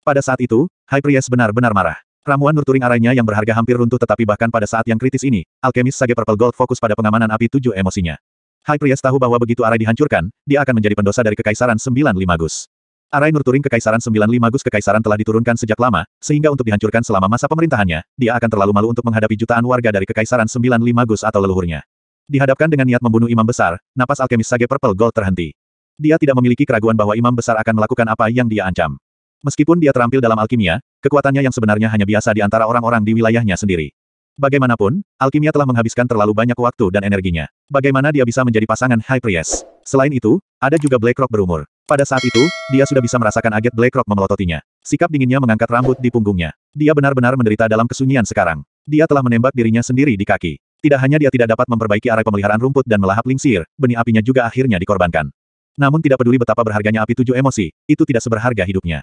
Pada saat itu, High Priest benar-benar marah. Ramuan nurturing arahnya yang berharga hampir runtuh tetapi bahkan pada saat yang kritis ini, alkemis Sage Purple Gold fokus pada pengamanan api tujuh emosinya. High Priest tahu bahwa begitu arai dihancurkan, dia akan menjadi pendosa dari Kekaisaran 95 Gus. Arai nurturing Kekaisaran 95 Gus Kekaisaran telah diturunkan sejak lama, sehingga untuk dihancurkan selama masa pemerintahannya, dia akan terlalu malu untuk menghadapi jutaan warga dari Kekaisaran 95 Gus atau leluhurnya. Dihadapkan dengan niat membunuh imam besar, napas alkemis Sage Purple Gold terhenti. Dia tidak memiliki keraguan bahwa imam besar akan melakukan apa yang dia ancam. Meskipun dia terampil dalam alkimia, kekuatannya yang sebenarnya hanya biasa di antara orang-orang di wilayahnya sendiri. Bagaimanapun, alkimia telah menghabiskan terlalu banyak waktu dan energinya. Bagaimana dia bisa menjadi pasangan High Priest? Selain itu, ada juga Blackrock berumur. Pada saat itu, dia sudah bisa merasakan Black Blackrock memelototinya. Sikap dinginnya mengangkat rambut di punggungnya. Dia benar-benar menderita dalam kesunyian sekarang. Dia telah menembak dirinya sendiri di kaki. Tidak hanya dia tidak dapat memperbaiki arah pemeliharaan rumput dan melahap lingsir, benih apinya juga akhirnya dikorbankan. Namun tidak peduli betapa berharganya api tujuh emosi, itu tidak seberharga hidupnya.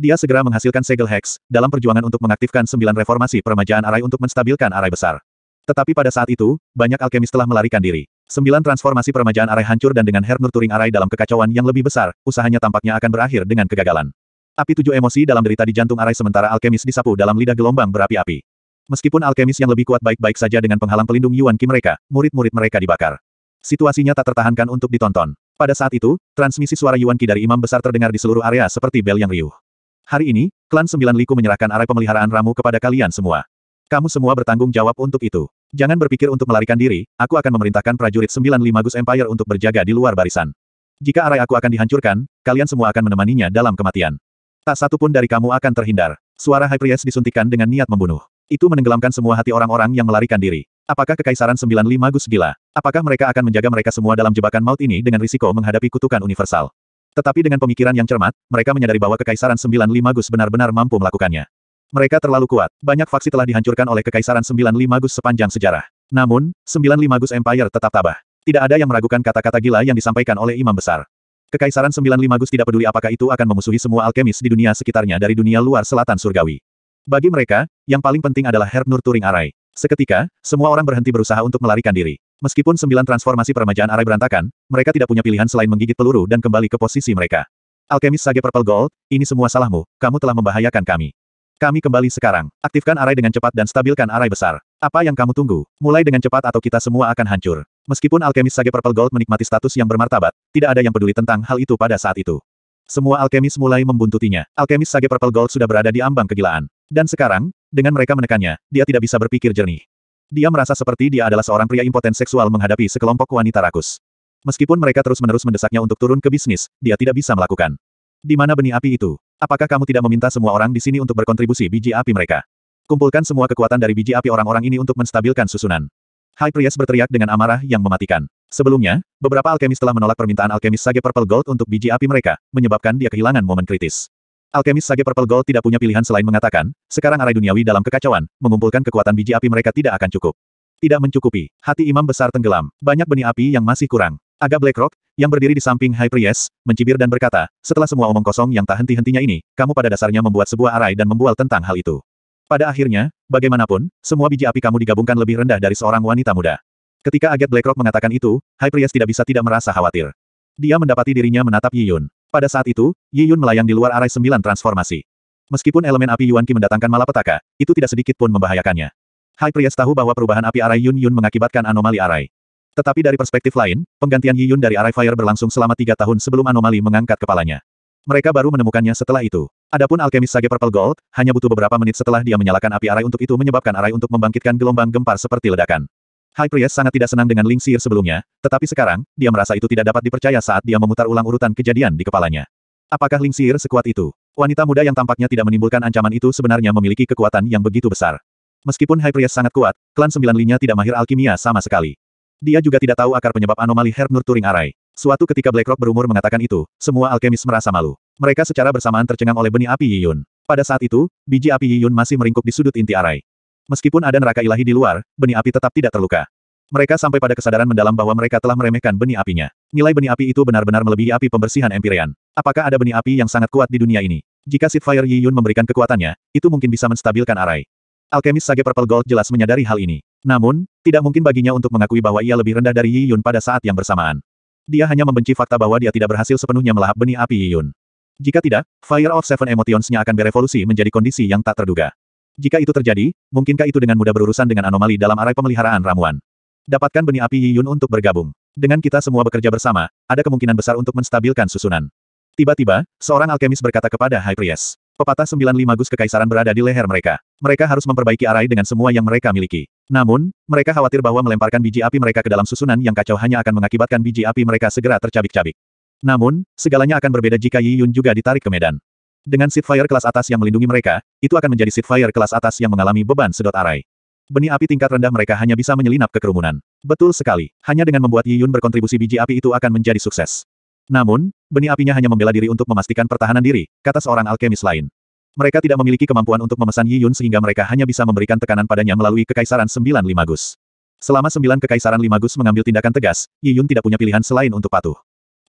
Dia segera menghasilkan segel hex, dalam perjuangan untuk mengaktifkan sembilan reformasi peremajaan arai untuk menstabilkan arai besar. Tetapi pada saat itu, banyak alkemis telah melarikan diri. Sembilan transformasi peremajaan arai hancur dan dengan Herb Nurturing arai dalam kekacauan yang lebih besar, usahanya tampaknya akan berakhir dengan kegagalan. Api tujuh emosi dalam derita di jantung arai sementara alkemis disapu dalam lidah gelombang berapi-api. Meskipun alkemis yang lebih kuat baik-baik saja dengan penghalang pelindung Yuan Qi mereka, murid-murid mereka dibakar. Situasinya tak tertahankan untuk ditonton. Pada saat itu, transmisi suara Yuan Qi dari imam besar terdengar di seluruh area seperti bel yang riuh. Hari ini, klan Sembilan Liku menyerahkan arai pemeliharaan ramu kepada kalian semua. Kamu semua bertanggung jawab untuk itu. Jangan berpikir untuk melarikan diri, aku akan memerintahkan prajurit Sembilan Lima Empire untuk berjaga di luar barisan. Jika arai aku akan dihancurkan, kalian semua akan menemaninya dalam kematian. Tak satu pun dari kamu akan terhindar. Suara High Priest disuntikan dengan niat membunuh. Itu menenggelamkan semua hati orang-orang yang melarikan diri. Apakah Kekaisaran Sembilan Lima Gus gila? Apakah mereka akan menjaga mereka semua dalam jebakan maut ini dengan risiko menghadapi kutukan universal? Tetapi dengan pemikiran yang cermat, mereka menyadari bahwa Kekaisaran 95 Gus benar-benar mampu melakukannya. Mereka terlalu kuat, banyak faksi telah dihancurkan oleh Kekaisaran 95 Gus sepanjang sejarah. Namun, 95 Gus Empire tetap tabah. Tidak ada yang meragukan kata-kata gila yang disampaikan oleh Imam Besar. Kekaisaran 95 Gus tidak peduli apakah itu akan memusuhi semua alkemis di dunia sekitarnya dari dunia luar selatan surgawi. Bagi mereka, yang paling penting adalah Herb Nur Turing Arai. Seketika, semua orang berhenti berusaha untuk melarikan diri. Meskipun sembilan transformasi peremajaan arai berantakan, mereka tidak punya pilihan selain menggigit peluru dan kembali ke posisi mereka. Alkemis Sage Purple Gold, ini semua salahmu, kamu telah membahayakan kami. Kami kembali sekarang. Aktifkan arai dengan cepat dan stabilkan arai besar. Apa yang kamu tunggu? Mulai dengan cepat atau kita semua akan hancur. Meskipun Alkemis Sage Purple Gold menikmati status yang bermartabat, tidak ada yang peduli tentang hal itu pada saat itu. Semua alkemis mulai membuntutinya. Alkemis Sage Purple Gold sudah berada di ambang kegilaan. Dan sekarang, dengan mereka menekannya, dia tidak bisa berpikir jernih. Dia merasa seperti dia adalah seorang pria impoten seksual menghadapi sekelompok wanita rakus. Meskipun mereka terus-menerus mendesaknya untuk turun ke bisnis, dia tidak bisa melakukan. Di mana benih api itu? Apakah kamu tidak meminta semua orang di sini untuk berkontribusi biji api mereka? Kumpulkan semua kekuatan dari biji api orang-orang ini untuk menstabilkan susunan. High Priest berteriak dengan amarah yang mematikan. Sebelumnya, beberapa alkemis telah menolak permintaan alkemis Sage Purple Gold untuk biji api mereka, menyebabkan dia kehilangan momen kritis. Alkemis Sage Purple Gold tidak punya pilihan selain mengatakan, sekarang arai duniawi dalam kekacauan, mengumpulkan kekuatan biji api mereka tidak akan cukup. Tidak mencukupi, hati imam besar tenggelam, banyak benih api yang masih kurang. Aga Blackrock, yang berdiri di samping High Priest, mencibir dan berkata, setelah semua omong kosong yang tak henti-hentinya ini, kamu pada dasarnya membuat sebuah arai dan membual tentang hal itu. Pada akhirnya, bagaimanapun, semua biji api kamu digabungkan lebih rendah dari seorang wanita muda. Ketika Aget Blackrock mengatakan itu, High Priest tidak bisa tidak merasa khawatir. Dia mendapati dirinya menatap Yiyun. Pada saat itu, Yi Yun melayang di luar arai sembilan transformasi. Meskipun elemen api Yuan Qi mendatangkan malapetaka, itu tidak sedikit pun membahayakannya. Hai Priest tahu bahwa perubahan api arai Yun Yun mengakibatkan anomali arai. Tetapi dari perspektif lain, penggantian Yi Yun dari arai fire berlangsung selama tiga tahun sebelum anomali mengangkat kepalanya. Mereka baru menemukannya setelah itu. Adapun alkemis Sage Purple Gold, hanya butuh beberapa menit setelah dia menyalakan api arai untuk itu menyebabkan arai untuk membangkitkan gelombang gempar seperti ledakan. High Priest sangat tidak senang dengan Ling Xir sebelumnya, tetapi sekarang, dia merasa itu tidak dapat dipercaya saat dia memutar ulang urutan kejadian di kepalanya. Apakah Ling Xir sekuat itu? Wanita muda yang tampaknya tidak menimbulkan ancaman itu sebenarnya memiliki kekuatan yang begitu besar. Meskipun High Priest sangat kuat, klan sembilan linya tidak mahir alkimia sama sekali. Dia juga tidak tahu akar penyebab anomali Nur Turing Arai. Suatu ketika Blackrock berumur mengatakan itu, semua alkemis merasa malu. Mereka secara bersamaan tercengang oleh benih api Yiyun. Pada saat itu, biji api Yiyun masih meringkuk di sudut inti Arai. Meskipun ada neraka ilahi di luar, benih api tetap tidak terluka. Mereka sampai pada kesadaran mendalam bahwa mereka telah meremehkan benih apinya. Nilai benih api itu benar-benar melebihi api pembersihan Empyrean. Apakah ada benih api yang sangat kuat di dunia ini? Jika Sidfire Yi Yun memberikan kekuatannya, itu mungkin bisa menstabilkan Arai. Alkemis Sage Purple Gold jelas menyadari hal ini. Namun, tidak mungkin baginya untuk mengakui bahwa ia lebih rendah dari Yi Yun pada saat yang bersamaan. Dia hanya membenci fakta bahwa dia tidak berhasil sepenuhnya melahap benih api Yi Yun. Jika tidak, Fire of Seven Emotions-nya akan berevolusi menjadi kondisi yang tak terduga. Jika itu terjadi, mungkinkah itu dengan mudah berurusan dengan anomali dalam arai pemeliharaan ramuan? Dapatkan benih api Yiyun untuk bergabung. Dengan kita semua bekerja bersama, ada kemungkinan besar untuk menstabilkan susunan. Tiba-tiba, seorang alkemis berkata kepada High Priest. Pepatah 95 Gus Kekaisaran berada di leher mereka. Mereka harus memperbaiki arai dengan semua yang mereka miliki. Namun, mereka khawatir bahwa melemparkan biji api mereka ke dalam susunan yang kacau hanya akan mengakibatkan biji api mereka segera tercabik-cabik. Namun, segalanya akan berbeda jika Yi Yun juga ditarik ke medan. Dengan Seedfire kelas atas yang melindungi mereka, itu akan menjadi Seedfire kelas atas yang mengalami beban sedot arai. Benih api tingkat rendah mereka hanya bisa menyelinap ke kerumunan. Betul sekali, hanya dengan membuat Yi Yun berkontribusi biji api itu akan menjadi sukses. Namun, benih apinya hanya membela diri untuk memastikan pertahanan diri, kata seorang alkemis lain. Mereka tidak memiliki kemampuan untuk memesan Yi Yun sehingga mereka hanya bisa memberikan tekanan padanya melalui Kekaisaran Sembilan Limagus. Selama Sembilan Kekaisaran Limagus mengambil tindakan tegas, Yi Yun tidak punya pilihan selain untuk patuh.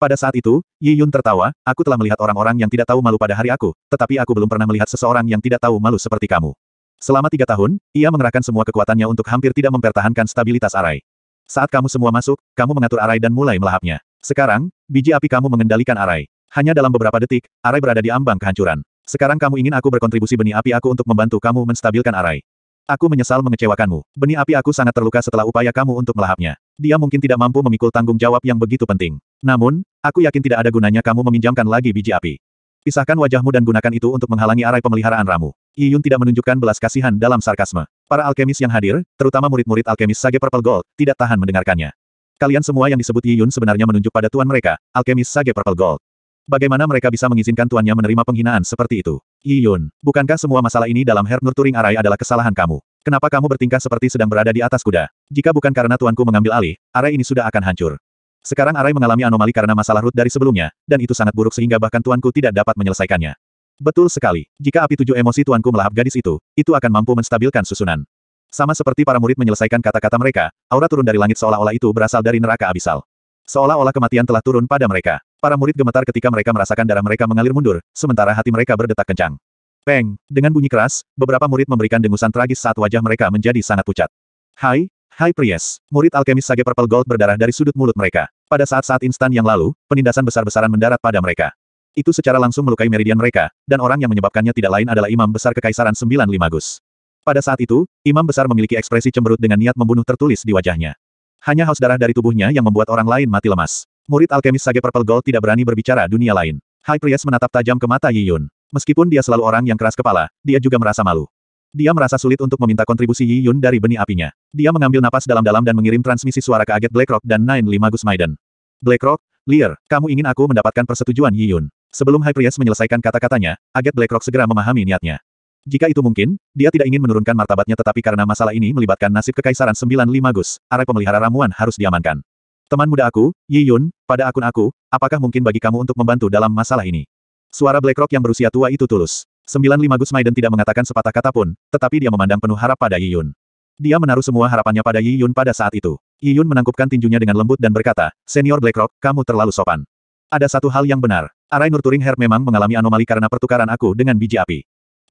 Pada saat itu, Yi Yun tertawa, aku telah melihat orang-orang yang tidak tahu malu pada hari aku, tetapi aku belum pernah melihat seseorang yang tidak tahu malu seperti kamu. Selama tiga tahun, ia mengerahkan semua kekuatannya untuk hampir tidak mempertahankan stabilitas arai. Saat kamu semua masuk, kamu mengatur arai dan mulai melahapnya. Sekarang, biji api kamu mengendalikan arai. Hanya dalam beberapa detik, arai berada di ambang kehancuran. Sekarang kamu ingin aku berkontribusi benih api aku untuk membantu kamu menstabilkan arai. Aku menyesal mengecewakanmu. Benih api aku sangat terluka setelah upaya kamu untuk melahapnya. Dia mungkin tidak mampu memikul tanggung jawab yang begitu penting. Namun, aku yakin tidak ada gunanya kamu meminjamkan lagi biji api. Pisahkan wajahmu dan gunakan itu untuk menghalangi arai pemeliharaan Ramu. Iyun tidak menunjukkan belas kasihan dalam sarkasme. Para alkemis yang hadir, terutama murid-murid alkemis Sage Purple Gold, tidak tahan mendengarkannya. Kalian semua yang disebut Iyun sebenarnya menunjuk pada tuan mereka, alkemis Sage Purple Gold. Bagaimana mereka bisa mengizinkan tuannya menerima penghinaan seperti itu? Iyun, bukankah semua masalah ini dalam herb nurturing Arai adalah kesalahan kamu? Kenapa kamu bertingkah seperti sedang berada di atas kuda? Jika bukan karena tuanku mengambil alih, arai ini sudah akan hancur. Sekarang Arai mengalami anomali karena masalah root dari sebelumnya, dan itu sangat buruk sehingga bahkan tuanku tidak dapat menyelesaikannya. Betul sekali, jika api tujuh emosi tuanku melahap gadis itu, itu akan mampu menstabilkan susunan. Sama seperti para murid menyelesaikan kata-kata mereka, aura turun dari langit seolah-olah itu berasal dari neraka abisal. Seolah-olah kematian telah turun pada mereka. Para murid gemetar ketika mereka merasakan darah mereka mengalir mundur, sementara hati mereka berdetak kencang. Peng, dengan bunyi keras, beberapa murid memberikan dengusan tragis saat wajah mereka menjadi sangat pucat. Hai, Hai Priest, murid alkemis Sage Purple Gold berdarah dari sudut mulut mereka. Pada saat-saat instan yang lalu, penindasan besar-besaran mendarat pada mereka. Itu secara langsung melukai meridian mereka, dan orang yang menyebabkannya tidak lain adalah Imam Besar Kekaisaran 95 Gus. Pada saat itu, Imam Besar memiliki ekspresi cemberut dengan niat membunuh tertulis di wajahnya. Hanya haus darah dari tubuhnya yang membuat orang lain mati lemas. Murid alkemis Sage Purple Gold tidak berani berbicara dunia lain. High Priest menatap tajam ke mata Yiyun. Meskipun dia selalu orang yang keras kepala, dia juga merasa malu. Dia merasa sulit untuk meminta kontribusi Yi Yun dari benih apinya. Dia mengambil napas dalam-dalam dan mengirim transmisi suara ke agen BlackRock dan Nine Gus Maiden. BlackRock, Lear, kamu ingin aku mendapatkan persetujuan Yi Yun. Sebelum High Priest menyelesaikan kata-katanya, agen BlackRock segera memahami niatnya. Jika itu mungkin, dia tidak ingin menurunkan martabatnya tetapi karena masalah ini melibatkan nasib kekaisaran 95 Gus, arah pemelihara ramuan harus diamankan. Teman muda aku, Yi Yun, pada akun aku, apakah mungkin bagi kamu untuk membantu dalam masalah ini? Suara BlackRock yang berusia tua itu tulus. Sembilan lima Gus Maiden tidak mengatakan sepatah kata pun, tetapi dia memandang penuh harap pada Yi Yun. Dia menaruh semua harapannya pada Yi Yun pada saat itu. Yi Yun menangkupkan tinjunya dengan lembut dan berkata, Senior Blackrock, kamu terlalu sopan. Ada satu hal yang benar. Arai Nurturing Her memang mengalami anomali karena pertukaran aku dengan biji api.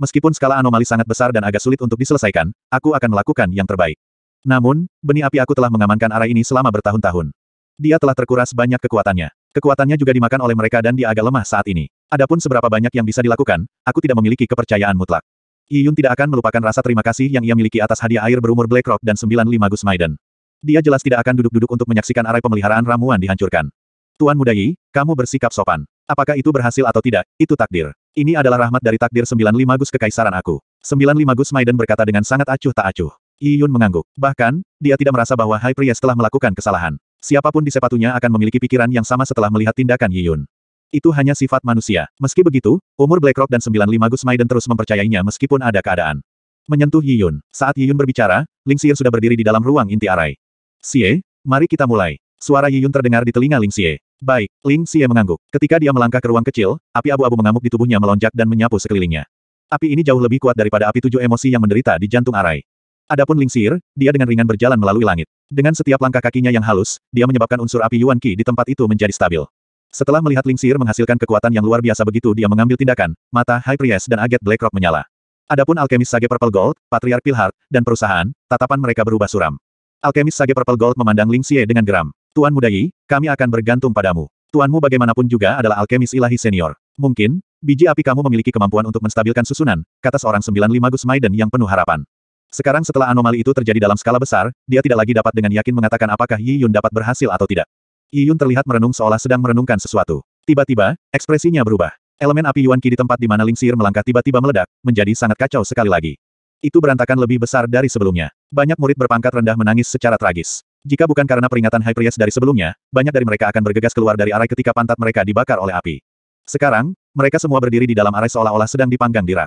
Meskipun skala anomali sangat besar dan agak sulit untuk diselesaikan, aku akan melakukan yang terbaik. Namun, benih api aku telah mengamankan Arai ini selama bertahun-tahun. Dia telah terkuras banyak kekuatannya. Kekuatannya juga dimakan oleh mereka dan dia agak lemah saat ini. Adapun seberapa banyak yang bisa dilakukan, aku tidak memiliki kepercayaan mutlak. Yiyun tidak akan melupakan rasa terima kasih yang ia miliki atas hadiah air berumur Black Rock dan 95 Gus Maiden. Dia jelas tidak akan duduk-duduk untuk menyaksikan arai pemeliharaan ramuan dihancurkan. Tuan Muda Yi, kamu bersikap sopan. Apakah itu berhasil atau tidak, itu takdir. Ini adalah rahmat dari takdir 95 Gus Kekaisaran aku. 95 Gus Maiden berkata dengan sangat acuh tak acuh. Yiyun mengangguk. Bahkan, dia tidak merasa bahwa High Priest telah melakukan kesalahan. Siapapun di sepatunya akan memiliki pikiran yang sama setelah melihat tindakan Yiyun. Itu hanya sifat manusia. Meski begitu, umur Blackrock dan 95 Gus Maiden terus mempercayainya meskipun ada keadaan. Menyentuh Yiyun. Saat Yiyun berbicara, Ling Xie sudah berdiri di dalam ruang inti arai. Xie, mari kita mulai. Suara Yiyun terdengar di telinga Ling Xie. Baik, Ling Xie mengangguk. Ketika dia melangkah ke ruang kecil, api abu-abu mengamuk di tubuhnya melonjak dan menyapu sekelilingnya. Api ini jauh lebih kuat daripada api tujuh emosi yang menderita di jantung arai. Adapun Ling Xie, dia dengan ringan berjalan melalui langit. Dengan setiap langkah kakinya yang halus, dia menyebabkan unsur api Yuan Qi di tempat itu menjadi stabil. Setelah melihat Ling Lingsir menghasilkan kekuatan yang luar biasa begitu dia mengambil tindakan, mata High Priest dan Aget Blackrock menyala. Adapun alkemis Sage Purple Gold, Patriar Pilhard, dan perusahaan, tatapan mereka berubah suram. Alkemis Sage Purple Gold memandang Ling Xie dengan geram. Tuan Muda Yi, kami akan bergantung padamu. Tuanmu bagaimanapun juga adalah alkemis ilahi senior. Mungkin, biji api kamu memiliki kemampuan untuk menstabilkan susunan, kata seorang sembilan lima Gus Maiden yang penuh harapan. Sekarang setelah anomali itu terjadi dalam skala besar, dia tidak lagi dapat dengan yakin mengatakan apakah Yi Yun dapat berhasil atau tidak. Yiyun terlihat merenung seolah sedang merenungkan sesuatu. Tiba-tiba, ekspresinya berubah. Elemen api Yuan Qi di tempat di mana Ling Xir melangkah tiba-tiba meledak, menjadi sangat kacau sekali lagi. Itu berantakan lebih besar dari sebelumnya. Banyak murid berpangkat rendah menangis secara tragis. Jika bukan karena peringatan High Priest dari sebelumnya, banyak dari mereka akan bergegas keluar dari arai ketika pantat mereka dibakar oleh api. Sekarang, mereka semua berdiri di dalam arai seolah-olah sedang dipanggang di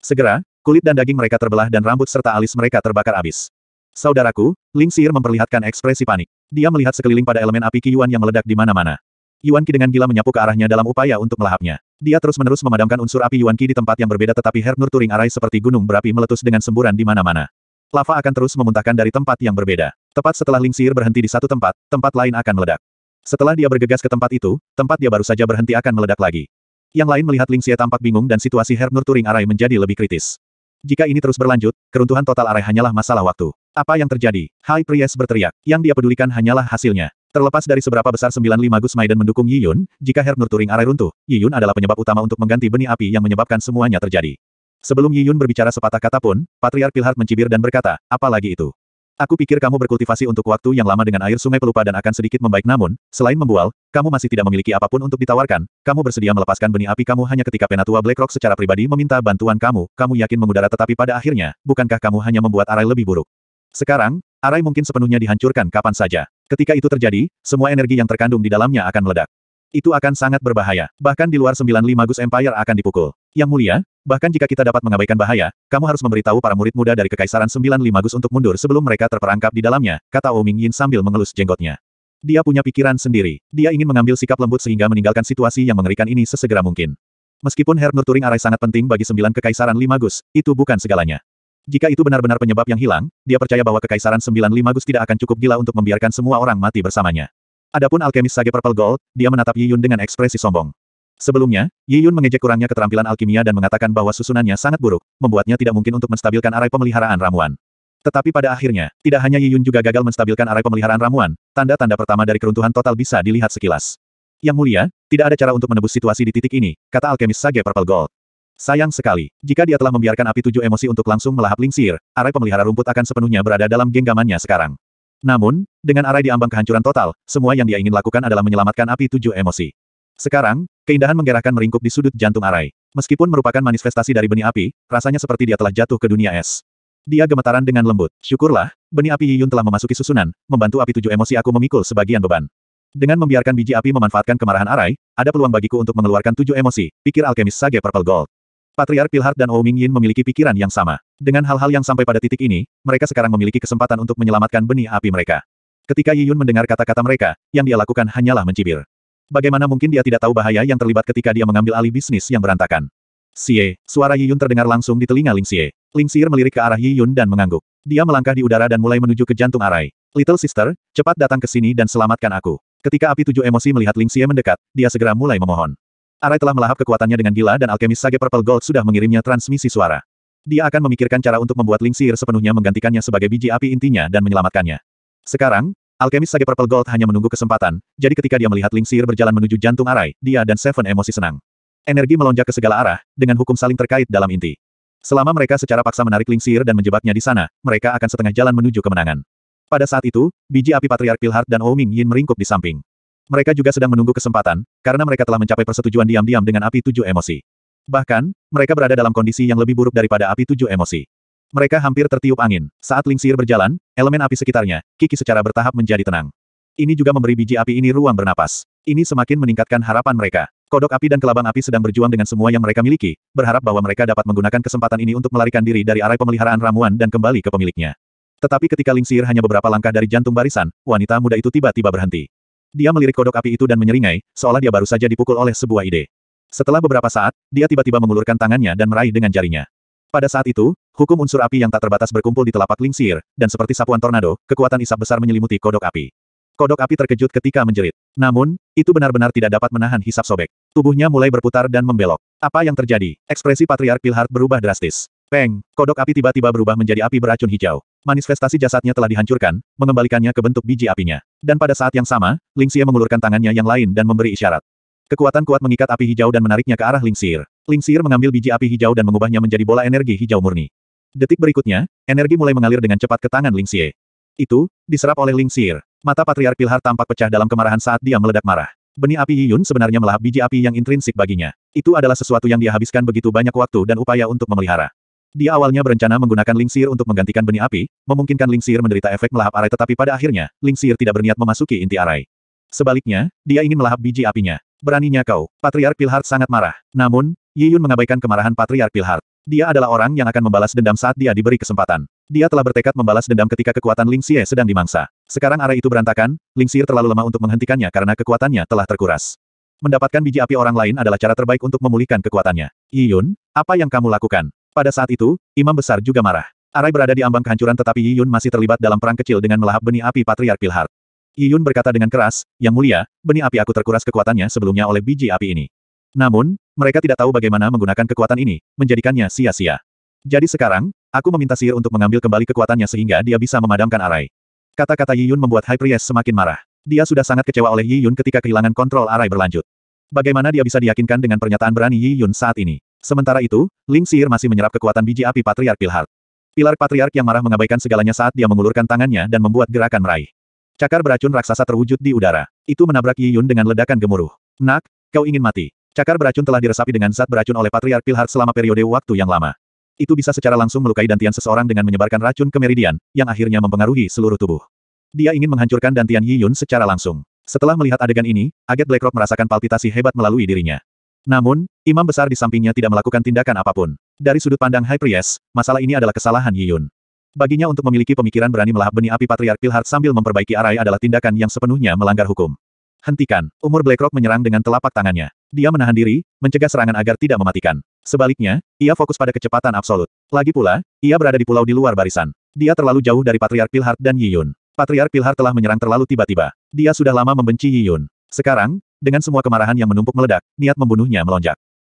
Segera, kulit dan daging mereka terbelah dan rambut serta alis mereka terbakar habis. Saudaraku, Ling Sir memperlihatkan ekspresi panik. Dia melihat sekeliling pada elemen api Qiyuan yang meledak di mana-mana. Yuan Qi dengan gila menyapu ke arahnya dalam upaya untuk melahapnya. Dia terus-menerus memadamkan unsur api Yuan Qi di tempat yang berbeda tetapi Hernur Turing Arai seperti gunung berapi meletus dengan semburan di mana-mana. Lava akan terus memuntahkan dari tempat yang berbeda. Tepat setelah Ling Sir berhenti di satu tempat, tempat lain akan meledak. Setelah dia bergegas ke tempat itu, tempat dia baru saja berhenti akan meledak lagi. Yang lain melihat Ling Xie tampak bingung dan situasi Hernur Turing Arai menjadi lebih kritis. Jika ini terus berlanjut, keruntuhan total Arai hanyalah masalah waktu. Apa yang terjadi? Hai Priest berteriak. Yang dia pedulikan hanyalah hasilnya. Terlepas dari seberapa besar 95 Gus Maiden mendukung Yiyun, jika Herb Nurturing Arai runtuh, Yiyun adalah penyebab utama untuk mengganti benih api yang menyebabkan semuanya terjadi. Sebelum Yiyun berbicara sepatah kata pun, Patriar Pilhard mencibir dan berkata, "Apa lagi itu. Aku pikir kamu berkultivasi untuk waktu yang lama dengan air sungai pelupa dan akan sedikit membaik namun, selain membual, kamu masih tidak memiliki apapun untuk ditawarkan, kamu bersedia melepaskan benih api kamu hanya ketika Penatua Blackrock secara pribadi meminta bantuan kamu, kamu yakin mengudara tetapi pada akhirnya, bukankah kamu hanya membuat Arai lebih buruk? Sekarang, Arai mungkin sepenuhnya dihancurkan kapan saja. Ketika itu terjadi, semua energi yang terkandung di dalamnya akan meledak. Itu akan sangat berbahaya. Bahkan di luar 95 Gus Empire akan dipukul. Yang mulia, bahkan jika kita dapat mengabaikan bahaya, kamu harus memberitahu para murid muda dari Kekaisaran 95 Gus untuk mundur sebelum mereka terperangkap di dalamnya, kata Ming Yin sambil mengelus jenggotnya. Dia punya pikiran sendiri. Dia ingin mengambil sikap lembut sehingga meninggalkan situasi yang mengerikan ini sesegera mungkin. Meskipun Herr Nurturing Arai sangat penting bagi sembilan kekaisaran lima itu bukan segalanya. Jika itu benar-benar penyebab yang hilang, dia percaya bahwa Kekaisaran sembilan 95 Gus tidak akan cukup gila untuk membiarkan semua orang mati bersamanya. Adapun alkemis Sage Purple Gold, dia menatap Yi Yun dengan ekspresi sombong. Sebelumnya, Yi Yun mengejek kurangnya keterampilan alkimia dan mengatakan bahwa susunannya sangat buruk, membuatnya tidak mungkin untuk menstabilkan arai pemeliharaan ramuan. Tetapi pada akhirnya, tidak hanya Yi Yun juga gagal menstabilkan arai pemeliharaan ramuan, tanda-tanda pertama dari keruntuhan total bisa dilihat sekilas. Yang mulia, tidak ada cara untuk menebus situasi di titik ini, kata alkemis Sage Purple Gold. Sayang sekali, jika dia telah membiarkan api tujuh emosi untuk langsung melahap lingsir, arai pemelihara rumput akan sepenuhnya berada dalam genggamannya sekarang. Namun, dengan arai diambang kehancuran total, semua yang dia ingin lakukan adalah menyelamatkan api tujuh emosi. Sekarang, keindahan menggerakkan meringkuk di sudut jantung arai. Meskipun merupakan manifestasi dari benih api, rasanya seperti dia telah jatuh ke dunia es. Dia gemetaran dengan lembut. Syukurlah, benih api Yiyun telah memasuki susunan, membantu api tujuh emosi aku memikul sebagian beban. Dengan membiarkan biji api memanfaatkan kemarahan Arai, ada peluang bagiku untuk mengeluarkan tujuh emosi, pikir alkemis Sage Purple Gold. Patriark Pilhard dan Ouming Yin memiliki pikiran yang sama. Dengan hal-hal yang sampai pada titik ini, mereka sekarang memiliki kesempatan untuk menyelamatkan benih api mereka. Ketika Yi Yun mendengar kata-kata mereka, yang dia lakukan hanyalah mencibir. Bagaimana mungkin dia tidak tahu bahaya yang terlibat ketika dia mengambil alih bisnis yang berantakan? Xie, suara Yi Yun terdengar langsung di telinga Ling Xie. Ling Xie melirik ke arah Yi Yun dan mengangguk. Dia melangkah di udara dan mulai menuju ke jantung arai. Little Sister, cepat datang ke sini dan selamatkan aku. Ketika api tujuh emosi melihat Ling Xie mendekat, dia segera mulai memohon. Arai telah melahap kekuatannya dengan gila dan alkemis Sage Purple Gold sudah mengirimnya transmisi suara. Dia akan memikirkan cara untuk membuat Lingsir sepenuhnya menggantikannya sebagai biji api intinya dan menyelamatkannya. Sekarang, alkemis Sage Purple Gold hanya menunggu kesempatan, jadi ketika dia melihat Lingsir berjalan menuju jantung Arai, dia dan Seven emosi senang. Energi melonjak ke segala arah, dengan hukum saling terkait dalam inti. Selama mereka secara paksa menarik Lingsir dan menjebaknya di sana, mereka akan setengah jalan menuju kemenangan. Pada saat itu, biji api Patriark Pilhard dan Ouming oh Yin meringkuk di samping. Mereka juga sedang menunggu kesempatan, karena mereka telah mencapai persetujuan diam-diam dengan api tujuh emosi. Bahkan, mereka berada dalam kondisi yang lebih buruk daripada api tujuh emosi. Mereka hampir tertiup angin. Saat lingsir berjalan, elemen api sekitarnya, Kiki secara bertahap menjadi tenang. Ini juga memberi biji api ini ruang bernapas. Ini semakin meningkatkan harapan mereka. Kodok api dan kelabang api sedang berjuang dengan semua yang mereka miliki, berharap bahwa mereka dapat menggunakan kesempatan ini untuk melarikan diri dari arai pemeliharaan ramuan dan kembali ke pemiliknya. Tetapi ketika lingsir hanya beberapa langkah dari jantung barisan, wanita muda itu tiba-tiba berhenti. Dia melirik kodok api itu dan menyeringai, seolah dia baru saja dipukul oleh sebuah ide. Setelah beberapa saat, dia tiba-tiba mengulurkan tangannya dan meraih dengan jarinya. Pada saat itu, hukum unsur api yang tak terbatas berkumpul di telapak lingsir, dan seperti sapuan tornado, kekuatan isap besar menyelimuti kodok api. Kodok api terkejut ketika menjerit. Namun, itu benar-benar tidak dapat menahan hisap sobek. Tubuhnya mulai berputar dan membelok. Apa yang terjadi? Ekspresi Patriark pilhart berubah drastis. Peng, kodok api tiba-tiba berubah menjadi api beracun hijau manifestasi jasadnya telah dihancurkan, mengembalikannya ke bentuk biji apinya. Dan pada saat yang sama, Ling Xie mengulurkan tangannya yang lain dan memberi isyarat. Kekuatan kuat mengikat api hijau dan menariknya ke arah Ling Ling Xie mengambil biji api hijau dan mengubahnya menjadi bola energi hijau murni. Detik berikutnya, energi mulai mengalir dengan cepat ke tangan Ling Xie. Itu, diserap oleh Ling Xie. Mata Patriark Pilhar tampak pecah dalam kemarahan saat dia meledak marah. Benih api Yiyun sebenarnya melahap biji api yang intrinsik baginya. Itu adalah sesuatu yang dia habiskan begitu banyak waktu dan upaya untuk memelihara. Dia awalnya berencana menggunakan lingsir untuk menggantikan benih api, memungkinkan lingsir menderita efek melahap arai tetapi pada akhirnya, lingsir tidak berniat memasuki inti arai. Sebaliknya, dia ingin melahap biji apinya. Beraninya kau, Patriar Pilhard sangat marah. Namun, Yi Yun mengabaikan kemarahan Patriar Pilhard. Dia adalah orang yang akan membalas dendam saat dia diberi kesempatan. Dia telah bertekad membalas dendam ketika kekuatan Ling Lingxie sedang dimangsa. Sekarang arah itu berantakan, Ling Lingxie terlalu lemah untuk menghentikannya karena kekuatannya telah terkuras. Mendapatkan biji api orang lain adalah cara terbaik untuk memulihkan kekuatannya. Yi Yun, apa yang kamu lakukan? Pada saat itu, Imam Besar juga marah. Arai berada di ambang kehancuran tetapi Yi Yun masih terlibat dalam perang kecil dengan melahap benih api Patriark Pilhar. Yi Yun berkata dengan keras, Yang mulia, benih api aku terkuras kekuatannya sebelumnya oleh biji api ini. Namun, mereka tidak tahu bagaimana menggunakan kekuatan ini, menjadikannya sia-sia. Jadi sekarang, aku meminta sihir untuk mengambil kembali kekuatannya sehingga dia bisa memadamkan Arai. Kata-kata Yi Yun membuat High Priest semakin marah. Dia sudah sangat kecewa oleh Yi Yun ketika kehilangan kontrol Arai berlanjut. Bagaimana dia bisa diyakinkan dengan pernyataan berani Yi Yun saat ini? Sementara itu, Ling Sihir masih menyerap kekuatan biji api Patriark Pilhard. Pilar Patriark yang marah mengabaikan segalanya saat dia mengulurkan tangannya dan membuat gerakan meraih. Cakar beracun raksasa terwujud di udara. Itu menabrak Yi Yun dengan ledakan gemuruh. Nak, kau ingin mati. Cakar beracun telah diresapi dengan zat beracun oleh Patriark Pilhard selama periode waktu yang lama. Itu bisa secara langsung melukai dantian seseorang dengan menyebarkan racun ke meridian, yang akhirnya mempengaruhi seluruh tubuh. Dia ingin menghancurkan dantian Yi Yun secara langsung. Setelah melihat adegan ini, Aget Blackrock merasakan palpitasi hebat melalui dirinya. Namun, Imam besar di sampingnya tidak melakukan tindakan apapun. Dari sudut pandang High Priest, masalah ini adalah kesalahan Yi Yun. Baginya untuk memiliki pemikiran berani melahap benih api Patriark Pilhart sambil memperbaiki arai adalah tindakan yang sepenuhnya melanggar hukum. Hentikan. Umur Blackrock menyerang dengan telapak tangannya. Dia menahan diri, mencegah serangan agar tidak mematikan. Sebaliknya, ia fokus pada kecepatan absolut. Lagi pula, ia berada di pulau di luar barisan. Dia terlalu jauh dari Patriark Pilhart dan Yi Yun. Patriark Pilhar telah menyerang terlalu tiba-tiba. Dia sudah lama membenci Yi Yun. Sekarang, dengan semua kemarahan yang menumpuk meledak, niat membunuhnya melonjak.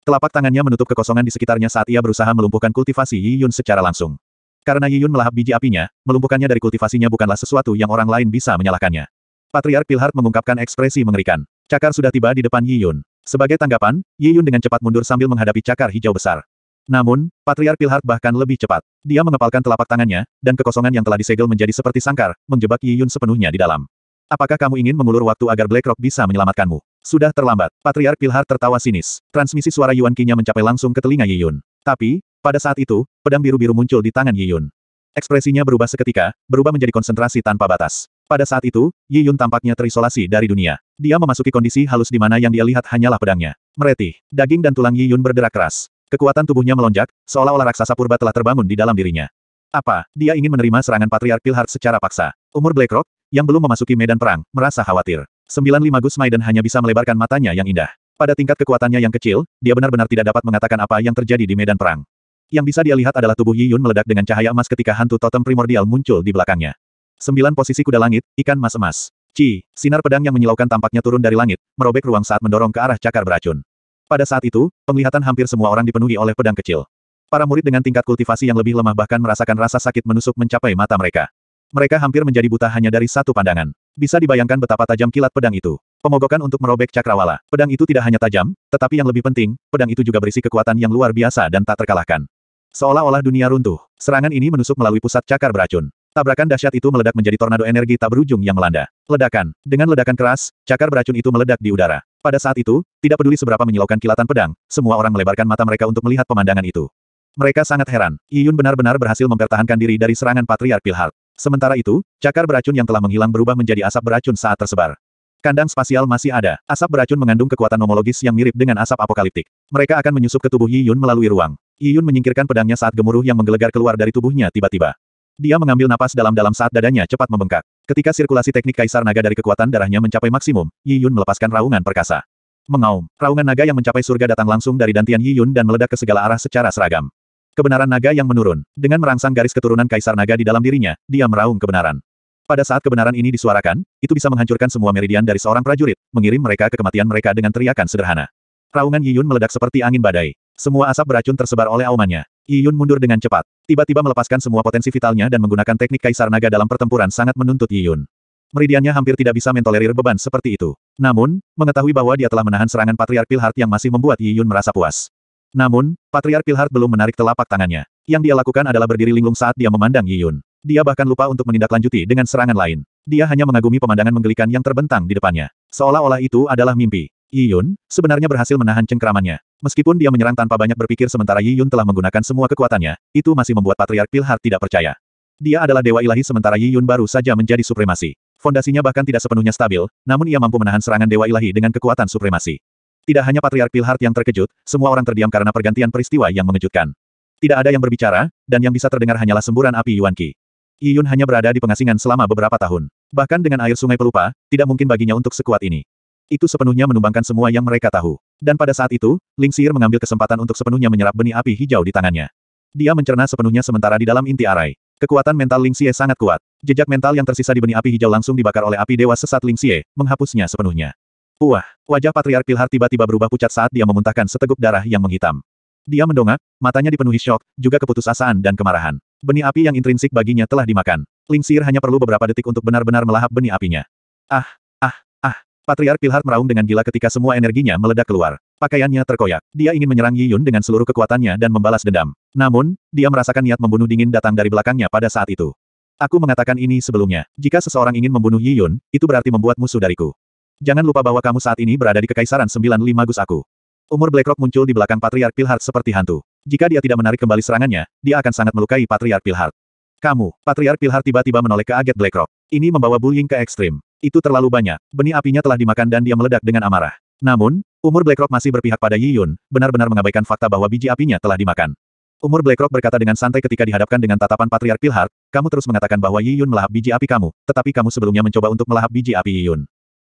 Telapak tangannya menutup kekosongan di sekitarnya saat ia berusaha melumpuhkan kultivasi Yi Yun secara langsung. Karena Yi Yun melahap biji apinya, melumpuhkannya dari kultivasinya bukanlah sesuatu yang orang lain bisa menyalahkannya. Patriark Pilhard mengungkapkan ekspresi mengerikan. Cakar sudah tiba di depan Yi Yun. Sebagai tanggapan, Yi Yun dengan cepat mundur sambil menghadapi cakar hijau besar. Namun, Patriark Pilhard bahkan lebih cepat. Dia mengepalkan telapak tangannya, dan kekosongan yang telah disegel menjadi seperti sangkar, menjebak Yi Yun sepenuhnya di dalam. Apakah kamu ingin mengulur waktu agar BlackRock bisa menyelamatkanmu? Sudah terlambat. Patriark Pilhar tertawa sinis. Transmisi suara Yuan Qinya mencapai langsung ke telinga Yiyun. Tapi, pada saat itu, pedang biru-biru muncul di tangan Yiyun. Ekspresinya berubah seketika, berubah menjadi konsentrasi tanpa batas. Pada saat itu, Yi Yun tampaknya terisolasi dari dunia. Dia memasuki kondisi halus di mana yang dia lihat hanyalah pedangnya. Meretih, daging dan tulang Yi Yun berderak keras. Kekuatan tubuhnya melonjak, seolah-olah raksasa purba telah terbangun di dalam dirinya. Apa, dia ingin menerima serangan Patriark Pilhard secara paksa. Umur Blackrock, yang belum memasuki medan perang, merasa khawatir. Sembilan lima Gus Maiden hanya bisa melebarkan matanya yang indah. Pada tingkat kekuatannya yang kecil, dia benar-benar tidak dapat mengatakan apa yang terjadi di medan perang. Yang bisa dia lihat adalah tubuh Yi Yun meledak dengan cahaya emas ketika hantu totem primordial muncul di belakangnya. Sembilan posisi kuda langit, ikan emas emas. Ci, sinar pedang yang menyilaukan tampaknya turun dari langit, merobek ruang saat mendorong ke arah cakar beracun. Pada saat itu, penglihatan hampir semua orang dipenuhi oleh pedang kecil. Para murid dengan tingkat kultivasi yang lebih lemah bahkan merasakan rasa sakit menusuk mencapai mata mereka. Mereka hampir menjadi buta hanya dari satu pandangan. Bisa dibayangkan betapa tajam kilat pedang itu. Pemogokan untuk merobek cakrawala. Pedang itu tidak hanya tajam, tetapi yang lebih penting, pedang itu juga berisi kekuatan yang luar biasa dan tak terkalahkan. Seolah-olah dunia runtuh, serangan ini menusuk melalui pusat cakar beracun. Tabrakan dahsyat itu meledak menjadi tornado energi tak berujung yang melanda. Ledakan. Dengan ledakan keras, cakar beracun itu meledak di udara. Pada saat itu, tidak peduli seberapa menyilaukan kilatan pedang, semua orang melebarkan mata mereka untuk melihat pemandangan itu. Mereka sangat heran. Yun benar-benar berhasil mempertahankan diri dari serangan patriark Pilhard. Sementara itu, cakar beracun yang telah menghilang berubah menjadi asap beracun saat tersebar. Kandang spasial masih ada. Asap beracun mengandung kekuatan nomologis yang mirip dengan asap apokaliptik. Mereka akan menyusup ke tubuh Yi Yun melalui ruang. Yi Yun menyingkirkan pedangnya saat gemuruh yang menggelegar keluar dari tubuhnya tiba-tiba. Dia mengambil napas dalam-dalam saat dadanya cepat membengkak. Ketika sirkulasi teknik kaisar naga dari kekuatan darahnya mencapai maksimum, Yi Yun melepaskan raungan perkasa. Mengaum, raungan naga yang mencapai surga datang langsung dari dantian Yi Yun dan meledak ke segala arah secara seragam. Kebenaran naga yang menurun. Dengan merangsang garis keturunan kaisar naga di dalam dirinya, dia meraung kebenaran. Pada saat kebenaran ini disuarakan, itu bisa menghancurkan semua meridian dari seorang prajurit, mengirim mereka ke kematian mereka dengan teriakan sederhana. Raungan Yiyun meledak seperti angin badai. Semua asap beracun tersebar oleh aumannya. Yiyun mundur dengan cepat. Tiba-tiba melepaskan semua potensi vitalnya dan menggunakan teknik kaisar naga dalam pertempuran sangat menuntut Yiyun. Meridiannya hampir tidak bisa mentolerir beban seperti itu. Namun, mengetahui bahwa dia telah menahan serangan Patriark Pilhart yang masih membuat Yiyun merasa puas. Namun, Patriar Pilhard belum menarik telapak tangannya. Yang dia lakukan adalah berdiri linglung saat dia memandang Yiyun. Dia bahkan lupa untuk menindaklanjuti dengan serangan lain. Dia hanya mengagumi pemandangan menggelikan yang terbentang di depannya. Seolah-olah itu adalah mimpi. Yiyun, sebenarnya berhasil menahan cengkramannya. Meskipun dia menyerang tanpa banyak berpikir sementara Yiyun telah menggunakan semua kekuatannya, itu masih membuat Patriark Pilhard tidak percaya. Dia adalah dewa ilahi sementara Yiyun baru saja menjadi supremasi. Fondasinya bahkan tidak sepenuhnya stabil, namun ia mampu menahan serangan dewa ilahi dengan kekuatan supremasi. Tidak hanya Patriark Pilhart yang terkejut, semua orang terdiam karena pergantian peristiwa yang mengejutkan. Tidak ada yang berbicara, dan yang bisa terdengar hanyalah semburan api Yuan Qi. Yun hanya berada di pengasingan selama beberapa tahun. Bahkan dengan air sungai pelupa, tidak mungkin baginya untuk sekuat ini. Itu sepenuhnya menumbangkan semua yang mereka tahu. Dan pada saat itu, Ling Xir mengambil kesempatan untuk sepenuhnya menyerap benih api hijau di tangannya. Dia mencerna sepenuhnya sementara di dalam inti arai. Kekuatan mental Ling Xie sangat kuat. Jejak mental yang tersisa di benih api hijau langsung dibakar oleh api dewa sesat Ling Xie, menghapusnya sepenuhnya. Wah, wajah patriar Pilhar tiba-tiba berubah pucat saat dia memuntahkan seteguk darah yang menghitam. Dia mendongak, matanya dipenuhi syok, juga keputusasaan dan kemarahan. Benih api yang intrinsik baginya telah dimakan. Lingsir hanya perlu beberapa detik untuk benar-benar melahap benih apinya. Ah, ah, ah. Patriar Pilhar meraung dengan gila ketika semua energinya meledak keluar. Pakaiannya terkoyak. Dia ingin menyerang Yi Yun dengan seluruh kekuatannya dan membalas dendam. Namun, dia merasakan niat membunuh dingin datang dari belakangnya pada saat itu. Aku mengatakan ini sebelumnya. Jika seseorang ingin membunuh Yi Yun, itu berarti membuat musuh dariku. Jangan lupa bahwa kamu saat ini berada di Kekaisaran 95 Gus aku. Umur Blackrock muncul di belakang Patriark Pilhard seperti hantu. Jika dia tidak menarik kembali serangannya, dia akan sangat melukai Patriark Pilhard. Kamu, Patriark Pilhard tiba-tiba menoleh ke aget Blackrock. Ini membawa bullying ke ekstrim. Itu terlalu banyak. Benih apinya telah dimakan dan dia meledak dengan amarah. Namun, umur Blackrock masih berpihak pada Yi Yun, benar-benar mengabaikan fakta bahwa biji apinya telah dimakan. Umur Blackrock berkata dengan santai ketika dihadapkan dengan tatapan Patriark Pilhard, kamu terus mengatakan bahwa Yi Yun melahap biji api kamu, tetapi kamu sebelumnya mencoba untuk melahap biji api Yi Yun.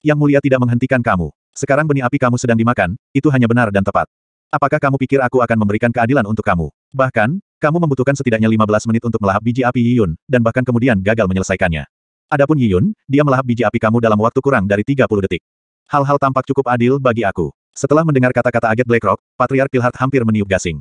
Yang mulia tidak menghentikan kamu. Sekarang benih api kamu sedang dimakan, itu hanya benar dan tepat. Apakah kamu pikir aku akan memberikan keadilan untuk kamu? Bahkan, kamu membutuhkan setidaknya 15 menit untuk melahap biji api Yiyun, dan bahkan kemudian gagal menyelesaikannya. Adapun Yiyun, dia melahap biji api kamu dalam waktu kurang dari 30 detik. Hal-hal tampak cukup adil bagi aku. Setelah mendengar kata-kata aget Blackrock, Patriark Pilhart hampir meniup gasing.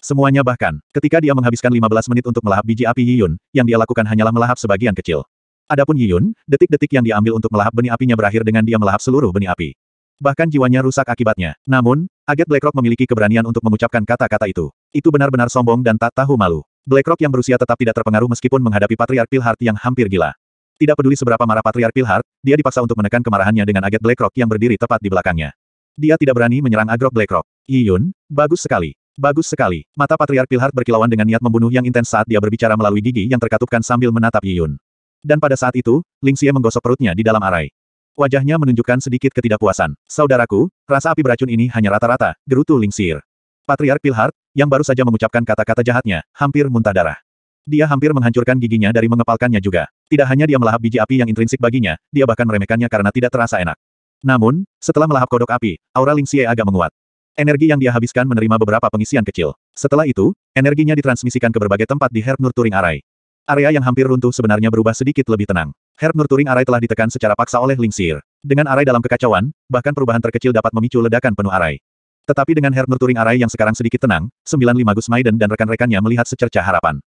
Semuanya bahkan, ketika dia menghabiskan 15 menit untuk melahap biji api Yiyun, yang dia lakukan hanyalah melahap sebagian kecil. Adapun Yiyun, detik-detik yang diambil untuk melahap benih apinya berakhir dengan dia melahap seluruh benih api. Bahkan jiwanya rusak akibatnya. Namun, aget Blackrock memiliki keberanian untuk mengucapkan kata-kata itu. Itu benar-benar sombong dan tak tahu malu. Blackrock yang berusia tetap tidak terpengaruh meskipun menghadapi Patriark Pilhart yang hampir gila. Tidak peduli seberapa marah Patriark Pilhart, dia dipaksa untuk menekan kemarahannya dengan aget Blackrock yang berdiri tepat di belakangnya. Dia tidak berani menyerang Agrok Blackrock. Yiyun, bagus sekali. Bagus sekali. Mata Patriark Pilhart berkilauan dengan niat membunuh yang intens saat dia berbicara melalui gigi yang terkatupkan sambil menatap Yiyun. Dan pada saat itu, Ling Xie menggosok perutnya di dalam arai. Wajahnya menunjukkan sedikit ketidakpuasan. Saudaraku, rasa api beracun ini hanya rata-rata, gerutu Ling Xie. Patriark Pilhard, yang baru saja mengucapkan kata-kata jahatnya, hampir muntah darah. Dia hampir menghancurkan giginya dari mengepalkannya juga. Tidak hanya dia melahap biji api yang intrinsik baginya, dia bahkan meremehkannya karena tidak terasa enak. Namun, setelah melahap kodok api, aura Ling Xie agak menguat. Energi yang dia habiskan menerima beberapa pengisian kecil. Setelah itu, energinya ditransmisikan ke berbagai tempat di Herb Nurturing Arai. Area yang hampir runtuh sebenarnya berubah sedikit lebih tenang. Herb Nurturing Arai telah ditekan secara paksa oleh Lingsir. Dengan Arai dalam kekacauan, bahkan perubahan terkecil dapat memicu ledakan penuh Arai. Tetapi dengan Herb Nurturing Arai yang sekarang sedikit tenang, sembilan lima Gus Maiden dan rekan-rekannya melihat secerca harapan.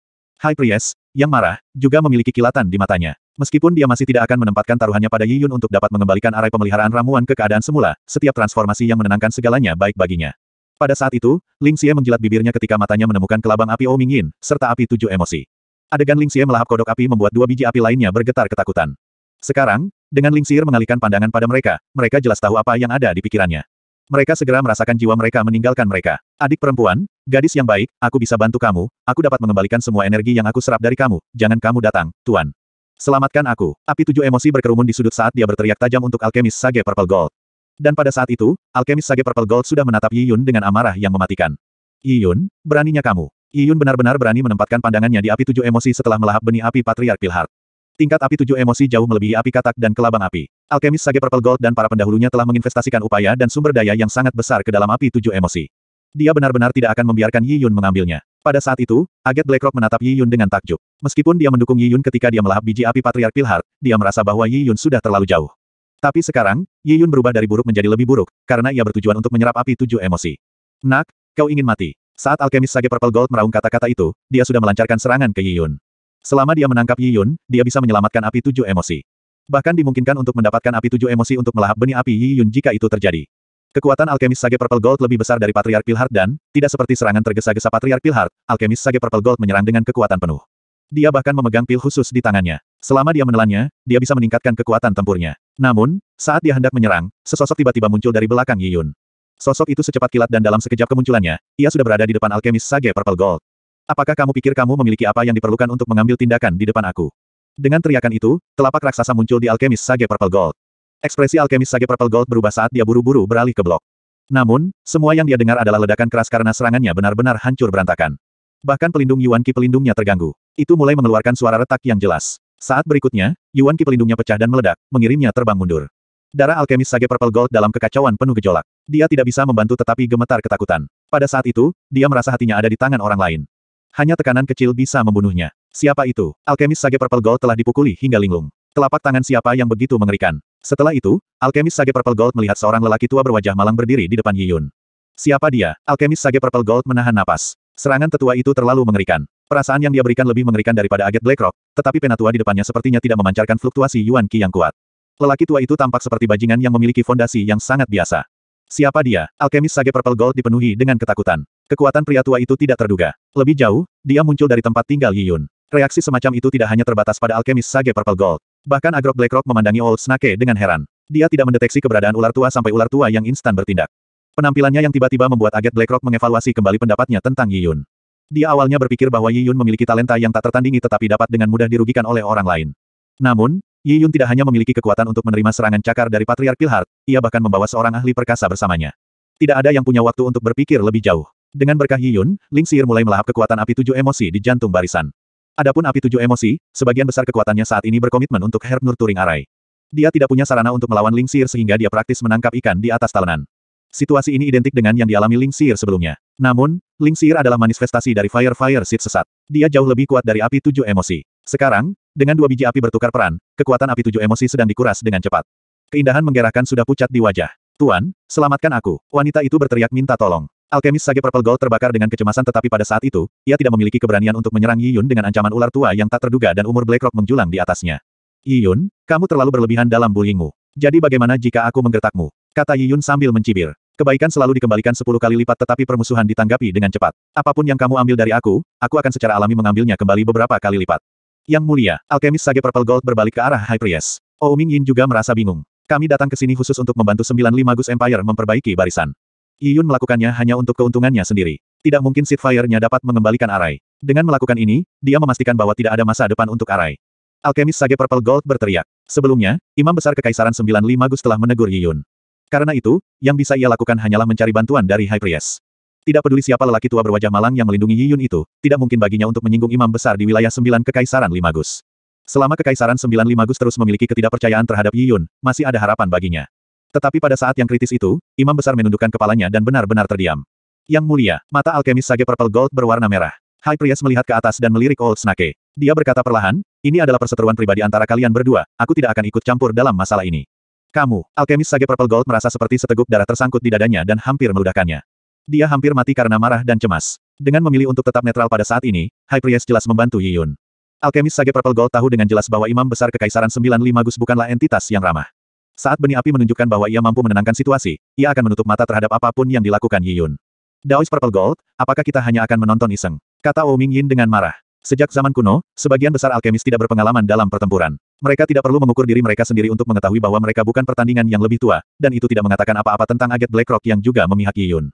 High Priest, yang marah, juga memiliki kilatan di matanya. Meskipun dia masih tidak akan menempatkan taruhannya pada Yi Yun untuk dapat mengembalikan arai pemeliharaan ramuan ke keadaan semula, setiap transformasi yang menenangkan segalanya baik baginya. Pada saat itu, Ling Xie menjilat bibirnya ketika matanya menemukan kelabang api O oh Yin serta api tujuh emosi. Adegan Ling Xie melahap kodok api membuat dua biji api lainnya bergetar ketakutan. Sekarang, dengan Ling Xie mengalihkan pandangan pada mereka, mereka jelas tahu apa yang ada di pikirannya. Mereka segera merasakan jiwa mereka meninggalkan mereka. Adik perempuan, gadis yang baik, aku bisa bantu kamu, aku dapat mengembalikan semua energi yang aku serap dari kamu, jangan kamu datang, Tuan. Selamatkan aku. Api tujuh emosi berkerumun di sudut saat dia berteriak tajam untuk alkemis Sage Purple Gold. Dan pada saat itu, alkemis Sage Purple Gold sudah menatap Yi Yun dengan amarah yang mematikan. Yi Yun, beraninya kamu. Yiyun benar-benar berani menempatkan pandangannya di api tujuh emosi setelah melahap benih api Patriark Pilhard. Tingkat api tujuh emosi jauh melebihi api katak dan kelabang api. Alkemis Sage Purple Gold dan para pendahulunya telah menginvestasikan upaya dan sumber daya yang sangat besar ke dalam api tujuh emosi. Dia benar-benar tidak akan membiarkan Yi Yun mengambilnya. Pada saat itu, aget Blackrock menatap Yi Yun dengan takjub. Meskipun dia mendukung Yi Yun ketika dia melahap biji api Patriark Pilhard, dia merasa bahwa Yi Yun sudah terlalu jauh. Tapi sekarang, Yi Yun berubah dari buruk menjadi lebih buruk, karena ia bertujuan untuk menyerap api tujuh emosi. Nak, kau ingin mati. Saat alkemis Sage Purple Gold meraung kata-kata itu, dia sudah melancarkan serangan ke Yiyun. Selama dia menangkap Yiyun, dia bisa menyelamatkan api tujuh emosi. Bahkan dimungkinkan untuk mendapatkan api tujuh emosi untuk melahap benih api Yiyun jika itu terjadi. Kekuatan alkemis Sage Purple Gold lebih besar dari Patriark Pilhard dan, tidak seperti serangan tergesa-gesa Patriark Pilhard, alkemis Sage Purple Gold menyerang dengan kekuatan penuh. Dia bahkan memegang pil khusus di tangannya. Selama dia menelannya, dia bisa meningkatkan kekuatan tempurnya. Namun, saat dia hendak menyerang, sesosok tiba-tiba muncul dari belakang Yiyun. Sosok itu secepat kilat dan dalam sekejap kemunculannya, ia sudah berada di depan alkemis Sage Purple Gold. Apakah kamu pikir kamu memiliki apa yang diperlukan untuk mengambil tindakan di depan aku? Dengan teriakan itu, telapak raksasa muncul di alkemis Sage Purple Gold. Ekspresi alkemis Sage Purple Gold berubah saat dia buru-buru beralih ke blok. Namun, semua yang dia dengar adalah ledakan keras karena serangannya benar-benar hancur berantakan. Bahkan pelindung Yuan Qi pelindungnya terganggu. Itu mulai mengeluarkan suara retak yang jelas. Saat berikutnya, Yuan Qi pelindungnya pecah dan meledak, mengirimnya terbang mundur. Darah alkemis Sage Purple Gold dalam kekacauan penuh gejolak. Dia tidak bisa membantu tetapi gemetar ketakutan. Pada saat itu, dia merasa hatinya ada di tangan orang lain. Hanya tekanan kecil bisa membunuhnya. Siapa itu? Alkemis Sage Purple Gold telah dipukuli hingga linglung. Telapak tangan siapa yang begitu mengerikan. Setelah itu, alkemis Sage Purple Gold melihat seorang lelaki tua berwajah malang berdiri di depan Yiyun. Siapa dia? Alkemis Sage Purple Gold menahan napas. Serangan tetua itu terlalu mengerikan. Perasaan yang dia berikan lebih mengerikan daripada aget Blackrock, tetapi penatua di depannya sepertinya tidak memancarkan fluktuasi Yuan Qi yang kuat. Lelaki tua itu tampak seperti bajingan yang memiliki fondasi yang sangat biasa. Siapa dia? Alkemis Sage Purple Gold dipenuhi dengan ketakutan. Kekuatan pria tua itu tidak terduga. Lebih jauh, dia muncul dari tempat tinggal Yi Yun. Reaksi semacam itu tidak hanya terbatas pada alkemis Sage Purple Gold. Bahkan Agrok Blackrock memandangi Old Snake dengan heran. Dia tidak mendeteksi keberadaan ular tua sampai ular tua yang instan bertindak. Penampilannya yang tiba-tiba membuat aget Blackrock mengevaluasi kembali pendapatnya tentang Yi Yun. Dia awalnya berpikir bahwa Yi Yun memiliki talenta yang tak tertandingi tetapi dapat dengan mudah dirugikan oleh orang lain. Namun, Yi Yun tidak hanya memiliki kekuatan untuk menerima serangan cakar dari Patriark Pilhard, ia bahkan membawa seorang ahli perkasa bersamanya. Tidak ada yang punya waktu untuk berpikir lebih jauh. Dengan berkah Yi Yun, Ling Sir mulai melahap kekuatan api tujuh emosi di jantung barisan. Adapun api tujuh emosi, sebagian besar kekuatannya saat ini berkomitmen untuk Herb Turing Arai. Dia tidak punya sarana untuk melawan Ling Sir sehingga dia praktis menangkap ikan di atas talenan. Situasi ini identik dengan yang dialami Ling Sir sebelumnya. Namun, Ling Sir adalah manifestasi dari Fire Fire Seed sesat. Dia jauh lebih kuat dari api tujuh emosi. Sekarang, dengan dua biji api bertukar peran, kekuatan api tujuh emosi sedang dikuras dengan cepat. Keindahan menggerakkan sudah pucat di wajah. Tuan, selamatkan aku. Wanita itu berteriak minta tolong. Alkemis Sage Purple Gold terbakar dengan kecemasan tetapi pada saat itu, ia tidak memiliki keberanian untuk menyerang Yiyun dengan ancaman ular tua yang tak terduga dan umur Blackrock menjulang di atasnya. Yiyun, kamu terlalu berlebihan dalam bullyingmu. Jadi bagaimana jika aku menggertakmu? Kata Yiyun sambil mencibir. Kebaikan selalu dikembalikan sepuluh kali lipat tetapi permusuhan ditanggapi dengan cepat. Apapun yang kamu ambil dari aku, aku akan secara alami mengambilnya kembali beberapa kali lipat. Yang mulia, alkemis Sage Purple Gold berbalik ke arah High Priest. Oh Yin juga merasa bingung. Kami datang ke sini khusus untuk membantu sembilan lima Gus Empire memperbaiki barisan. Yiyun melakukannya hanya untuk keuntungannya sendiri. Tidak mungkin fire nya dapat mengembalikan Arai. Dengan melakukan ini, dia memastikan bahwa tidak ada masa depan untuk Arai. Alkemis Sage Purple Gold berteriak. Sebelumnya, Imam Besar Kekaisaran sembilan lima Gus telah menegur Yiyun. Karena itu, yang bisa ia lakukan hanyalah mencari bantuan dari High Priest. Tidak peduli siapa lelaki tua berwajah malang yang melindungi Yiyun itu, tidak mungkin baginya untuk menyinggung imam besar di wilayah sembilan kekaisaran Limagus. Selama kekaisaran sembilan Limagus terus memiliki ketidakpercayaan terhadap Yiyun, masih ada harapan baginya. Tetapi pada saat yang kritis itu, imam besar menundukkan kepalanya dan benar-benar terdiam. Yang mulia, mata alkemis sage purple gold berwarna merah. High Priest melihat ke atas dan melirik Old Snake. Dia berkata perlahan, ini adalah perseteruan pribadi antara kalian berdua, aku tidak akan ikut campur dalam masalah ini. Kamu, alkemis sage purple gold merasa seperti seteguk darah tersangkut di dadanya dan hampir meludahkannya. Dia hampir mati karena marah dan cemas. Dengan memilih untuk tetap netral pada saat ini, High Priest jelas membantu Yi Yun. Alkemis Sage Purple Gold tahu dengan jelas bahwa Imam Besar Kekaisaran 95 Gus bukanlah entitas yang ramah. Saat benih api menunjukkan bahwa ia mampu menenangkan situasi, ia akan menutup mata terhadap apapun yang dilakukan Yi Yun. Daois Purple Gold, apakah kita hanya akan menonton iseng? Kata Wu Ming Yin dengan marah. Sejak zaman kuno, sebagian besar alkemis tidak berpengalaman dalam pertempuran. Mereka tidak perlu mengukur diri mereka sendiri untuk mengetahui bahwa mereka bukan pertandingan yang lebih tua, dan itu tidak mengatakan apa-apa tentang aget Blackrock yang juga memihak Yi Yun.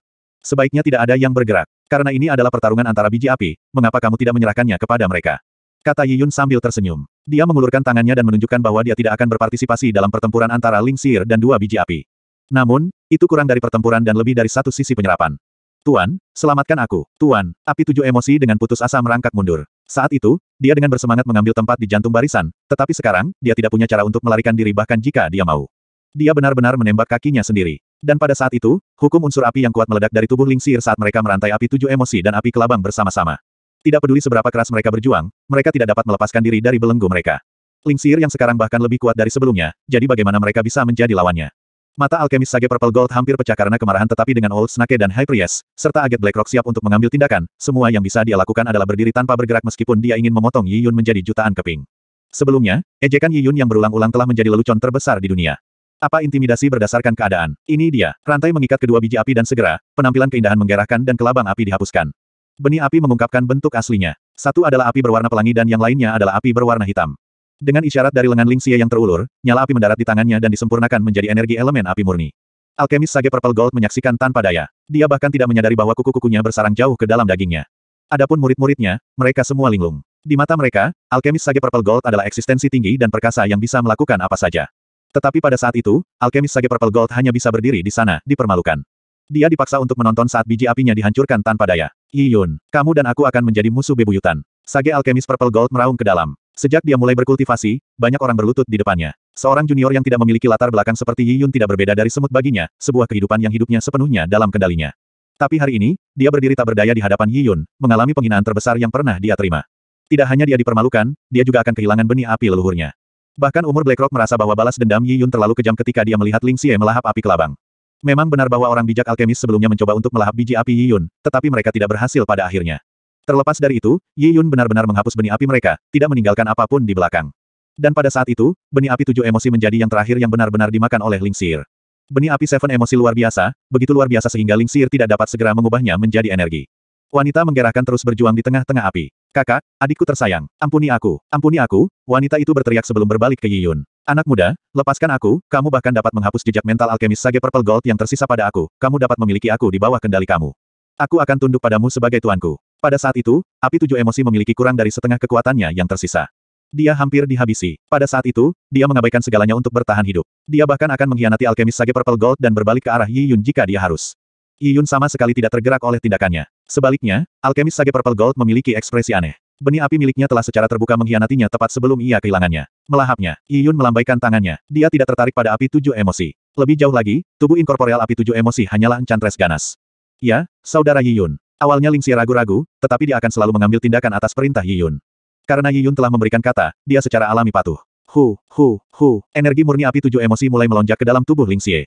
Sebaiknya tidak ada yang bergerak. Karena ini adalah pertarungan antara biji api, mengapa kamu tidak menyerahkannya kepada mereka? Kata Yiyun sambil tersenyum. Dia mengulurkan tangannya dan menunjukkan bahwa dia tidak akan berpartisipasi dalam pertempuran antara Ling Sir dan dua biji api. Namun, itu kurang dari pertempuran dan lebih dari satu sisi penyerapan. Tuan, selamatkan aku. Tuan, api tujuh emosi dengan putus asa merangkak mundur. Saat itu, dia dengan bersemangat mengambil tempat di jantung barisan, tetapi sekarang, dia tidak punya cara untuk melarikan diri bahkan jika dia mau. Dia benar-benar menembak kakinya sendiri. Dan pada saat itu, hukum unsur api yang kuat meledak dari tubuh Ling Xir saat mereka merantai api tujuh emosi dan api kelabang bersama-sama. Tidak peduli seberapa keras mereka berjuang, mereka tidak dapat melepaskan diri dari belenggu mereka. Ling Xir yang sekarang bahkan lebih kuat dari sebelumnya, jadi bagaimana mereka bisa menjadi lawannya? Mata alkemis Sage Purple Gold hampir pecah karena kemarahan tetapi dengan Old Snake dan High Priest, serta aget Black Rock siap untuk mengambil tindakan, semua yang bisa dia lakukan adalah berdiri tanpa bergerak meskipun dia ingin memotong Yi Yun menjadi jutaan keping. Sebelumnya, ejekan Yi Yun yang berulang-ulang telah menjadi lelucon terbesar di dunia. Apa intimidasi berdasarkan keadaan? Ini dia. Rantai mengikat kedua biji api dan segera, penampilan keindahan menggerahkan dan kelabang api dihapuskan. Benih api mengungkapkan bentuk aslinya. Satu adalah api berwarna pelangi dan yang lainnya adalah api berwarna hitam. Dengan isyarat dari lengan Ling Xie yang terulur, nyala api mendarat di tangannya dan disempurnakan menjadi energi elemen api murni. Alkemis Sage Purple Gold menyaksikan tanpa daya. Dia bahkan tidak menyadari bahwa kuku-kukunya bersarang jauh ke dalam dagingnya. Adapun murid-muridnya, mereka semua linglung. Di mata mereka, alkemis Sage Purple Gold adalah eksistensi tinggi dan perkasa yang bisa melakukan apa saja. Tetapi pada saat itu, alkemis Sage Purple Gold hanya bisa berdiri di sana, dipermalukan. Dia dipaksa untuk menonton saat biji apinya dihancurkan tanpa daya. Yiyun, kamu dan aku akan menjadi musuh bebuyutan. Sage alkemis Purple Gold meraung ke dalam. Sejak dia mulai berkultivasi, banyak orang berlutut di depannya. Seorang junior yang tidak memiliki latar belakang seperti Yiyun tidak berbeda dari semut baginya, sebuah kehidupan yang hidupnya sepenuhnya dalam kendalinya. Tapi hari ini, dia berdiri tak berdaya di hadapan Yiyun, mengalami penghinaan terbesar yang pernah dia terima. Tidak hanya dia dipermalukan, dia juga akan kehilangan benih api leluhurnya. Bahkan umur Blackrock merasa bahwa balas dendam Yi Yun terlalu kejam ketika dia melihat Ling Xie melahap api kelabang. Memang benar bahwa orang bijak alkemis sebelumnya mencoba untuk melahap biji api Yi Yun, tetapi mereka tidak berhasil pada akhirnya. Terlepas dari itu, Yi Yun benar-benar menghapus benih api mereka, tidak meninggalkan apapun di belakang. Dan pada saat itu, benih api tujuh emosi menjadi yang terakhir yang benar-benar dimakan oleh Ling Xie. Benih api Seven emosi luar biasa, begitu luar biasa sehingga Ling Xie tidak dapat segera mengubahnya menjadi energi. Wanita menggerakkan terus berjuang di tengah-tengah api. Kakak, adikku tersayang, ampuni aku, ampuni aku, wanita itu berteriak sebelum berbalik ke Yiyun. Anak muda, lepaskan aku, kamu bahkan dapat menghapus jejak mental alkemis Sage Purple Gold yang tersisa pada aku, kamu dapat memiliki aku di bawah kendali kamu. Aku akan tunduk padamu sebagai tuanku. Pada saat itu, api tujuh emosi memiliki kurang dari setengah kekuatannya yang tersisa. Dia hampir dihabisi. Pada saat itu, dia mengabaikan segalanya untuk bertahan hidup. Dia bahkan akan mengkhianati alkemis Sage Purple Gold dan berbalik ke arah Yi Yun jika dia harus. Yiyun sama sekali tidak tergerak oleh tindakannya. Sebaliknya, alkemis Sage Purple Gold memiliki ekspresi aneh. Benih api miliknya telah secara terbuka mengkhianatinya tepat sebelum ia kehilangannya. Melahapnya, Yiyun melambaikan tangannya. Dia tidak tertarik pada api tujuh emosi. Lebih jauh lagi, tubuh inkorporeal api tujuh emosi hanyalah encantres ganas. Ya, saudara Yiyun. Awalnya Lingxia ragu-ragu, tetapi dia akan selalu mengambil tindakan atas perintah Yiyun. Karena Yiyun telah memberikan kata, dia secara alami patuh. Hu, hu, hu, energi murni api tujuh emosi mulai melonjak ke dalam tubuh Lingxie.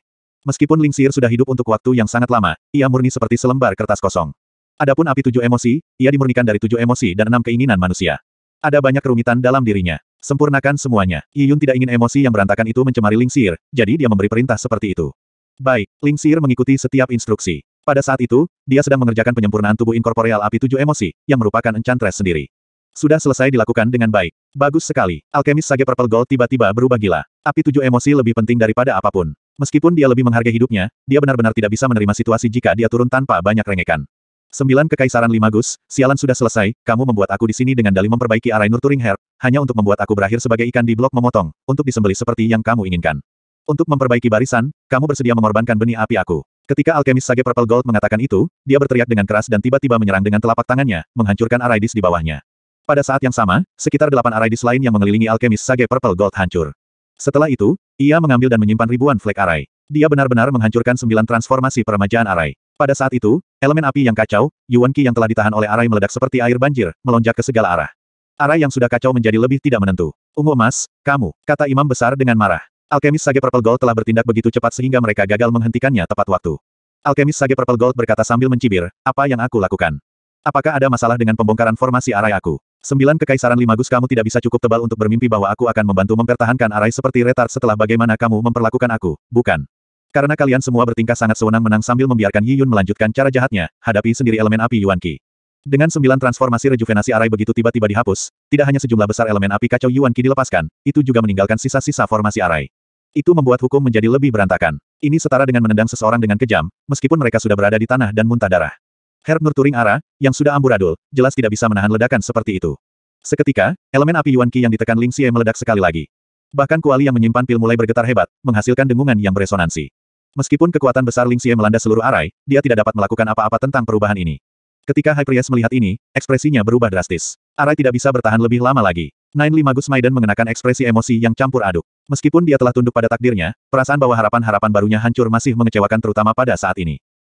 Meskipun Ling Xir sudah hidup untuk waktu yang sangat lama, ia murni seperti selembar kertas kosong. Adapun api tujuh emosi, ia dimurnikan dari tujuh emosi dan enam keinginan manusia. Ada banyak kerumitan dalam dirinya. Sempurnakan semuanya. Yiyun tidak ingin emosi yang berantakan itu mencemari Ling Xir, jadi dia memberi perintah seperti itu. Baik, Ling Xir mengikuti setiap instruksi. Pada saat itu, dia sedang mengerjakan penyempurnaan tubuh inkorporeal api tujuh emosi, yang merupakan enchantress sendiri. Sudah selesai dilakukan dengan baik. Bagus sekali. Alkemis Sage Purple Gold tiba-tiba berubah gila. Api tujuh emosi lebih penting daripada apapun. Meskipun dia lebih menghargai hidupnya, dia benar-benar tidak bisa menerima situasi jika dia turun tanpa banyak rengekan. Sembilan Kekaisaran limagus, sialan sudah selesai, kamu membuat aku di sini dengan dalih memperbaiki arai Nurturing Herb, hanya untuk membuat aku berakhir sebagai ikan di blok memotong, untuk disembelih seperti yang kamu inginkan. Untuk memperbaiki barisan, kamu bersedia mengorbankan benih api aku. Ketika alkemis Sage Purple Gold mengatakan itu, dia berteriak dengan keras dan tiba-tiba menyerang dengan telapak tangannya, menghancurkan Aridis di bawahnya. Pada saat yang sama, sekitar delapan araidis lain yang mengelilingi alkemis Sage Purple Gold hancur. Setelah itu, ia mengambil dan menyimpan ribuan flek arai. Dia benar-benar menghancurkan sembilan transformasi peremajaan arai. Pada saat itu, elemen api yang kacau, Yuan Qi yang telah ditahan oleh arai meledak seperti air banjir, melonjak ke segala arah. Arai yang sudah kacau menjadi lebih tidak menentu. Ungu emas, kamu, kata imam besar dengan marah. Alkemis Sage Purple Gold telah bertindak begitu cepat sehingga mereka gagal menghentikannya tepat waktu. Alkemis Sage Purple Gold berkata sambil mencibir, apa yang aku lakukan? Apakah ada masalah dengan pembongkaran formasi arai aku? Sembilan kekaisaran limagus kamu tidak bisa cukup tebal untuk bermimpi bahwa aku akan membantu mempertahankan arai seperti retard setelah bagaimana kamu memperlakukan aku, bukan? Karena kalian semua bertingkah sangat sewenang-menang sambil membiarkan Yi Yun melanjutkan cara jahatnya, hadapi sendiri elemen api Yuan Qi. Dengan sembilan transformasi rejuvenasi arai begitu tiba-tiba dihapus, tidak hanya sejumlah besar elemen api kacau Yuan Qi dilepaskan, itu juga meninggalkan sisa-sisa formasi arai. Itu membuat hukum menjadi lebih berantakan. Ini setara dengan menendang seseorang dengan kejam, meskipun mereka sudah berada di tanah dan muntah darah. Herb Nurturing Ara, yang sudah amburadul, jelas tidak bisa menahan ledakan seperti itu. Seketika, elemen api Yuan Qi yang ditekan Ling Xie meledak sekali lagi. Bahkan kuali yang menyimpan pil mulai bergetar hebat, menghasilkan dengungan yang beresonansi. Meskipun kekuatan besar Ling Xie melanda seluruh arai, dia tidak dapat melakukan apa-apa tentang perubahan ini. Ketika Hyperias melihat ini, ekspresinya berubah drastis. Arai tidak bisa bertahan lebih lama lagi. Nine Lima Gus Maiden mengenakan ekspresi emosi yang campur aduk. Meskipun dia telah tunduk pada takdirnya, perasaan bahwa harapan-harapan barunya hancur masih mengecewakan terutama pada saat ini.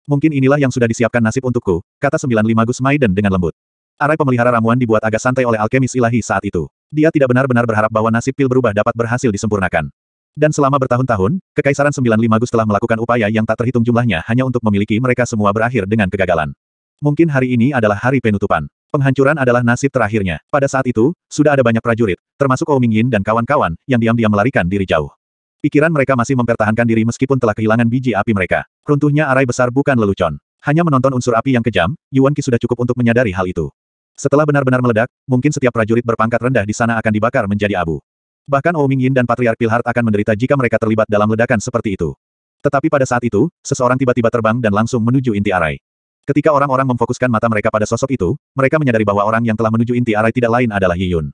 Mungkin inilah yang sudah disiapkan nasib untukku, kata 95 Gus Maiden dengan lembut. Arai pemelihara ramuan dibuat agak santai oleh alkemis ilahi saat itu. Dia tidak benar-benar berharap bahwa nasib pil berubah dapat berhasil disempurnakan. Dan selama bertahun-tahun, Kekaisaran 95 Gus telah melakukan upaya yang tak terhitung jumlahnya hanya untuk memiliki mereka semua berakhir dengan kegagalan. Mungkin hari ini adalah hari penutupan. Penghancuran adalah nasib terakhirnya. Pada saat itu, sudah ada banyak prajurit, termasuk Ouming Yin dan kawan-kawan, yang diam-diam melarikan diri jauh. Pikiran mereka masih mempertahankan diri meskipun telah kehilangan biji api mereka. Runtuhnya arai besar bukan lelucon. Hanya menonton unsur api yang kejam, Yuan Qi sudah cukup untuk menyadari hal itu. Setelah benar-benar meledak, mungkin setiap prajurit berpangkat rendah di sana akan dibakar menjadi abu. Bahkan Ou Yin dan Patriark Pilhard akan menderita jika mereka terlibat dalam ledakan seperti itu. Tetapi pada saat itu, seseorang tiba-tiba terbang dan langsung menuju inti arai. Ketika orang-orang memfokuskan mata mereka pada sosok itu, mereka menyadari bahwa orang yang telah menuju inti arai tidak lain adalah Yi Yun.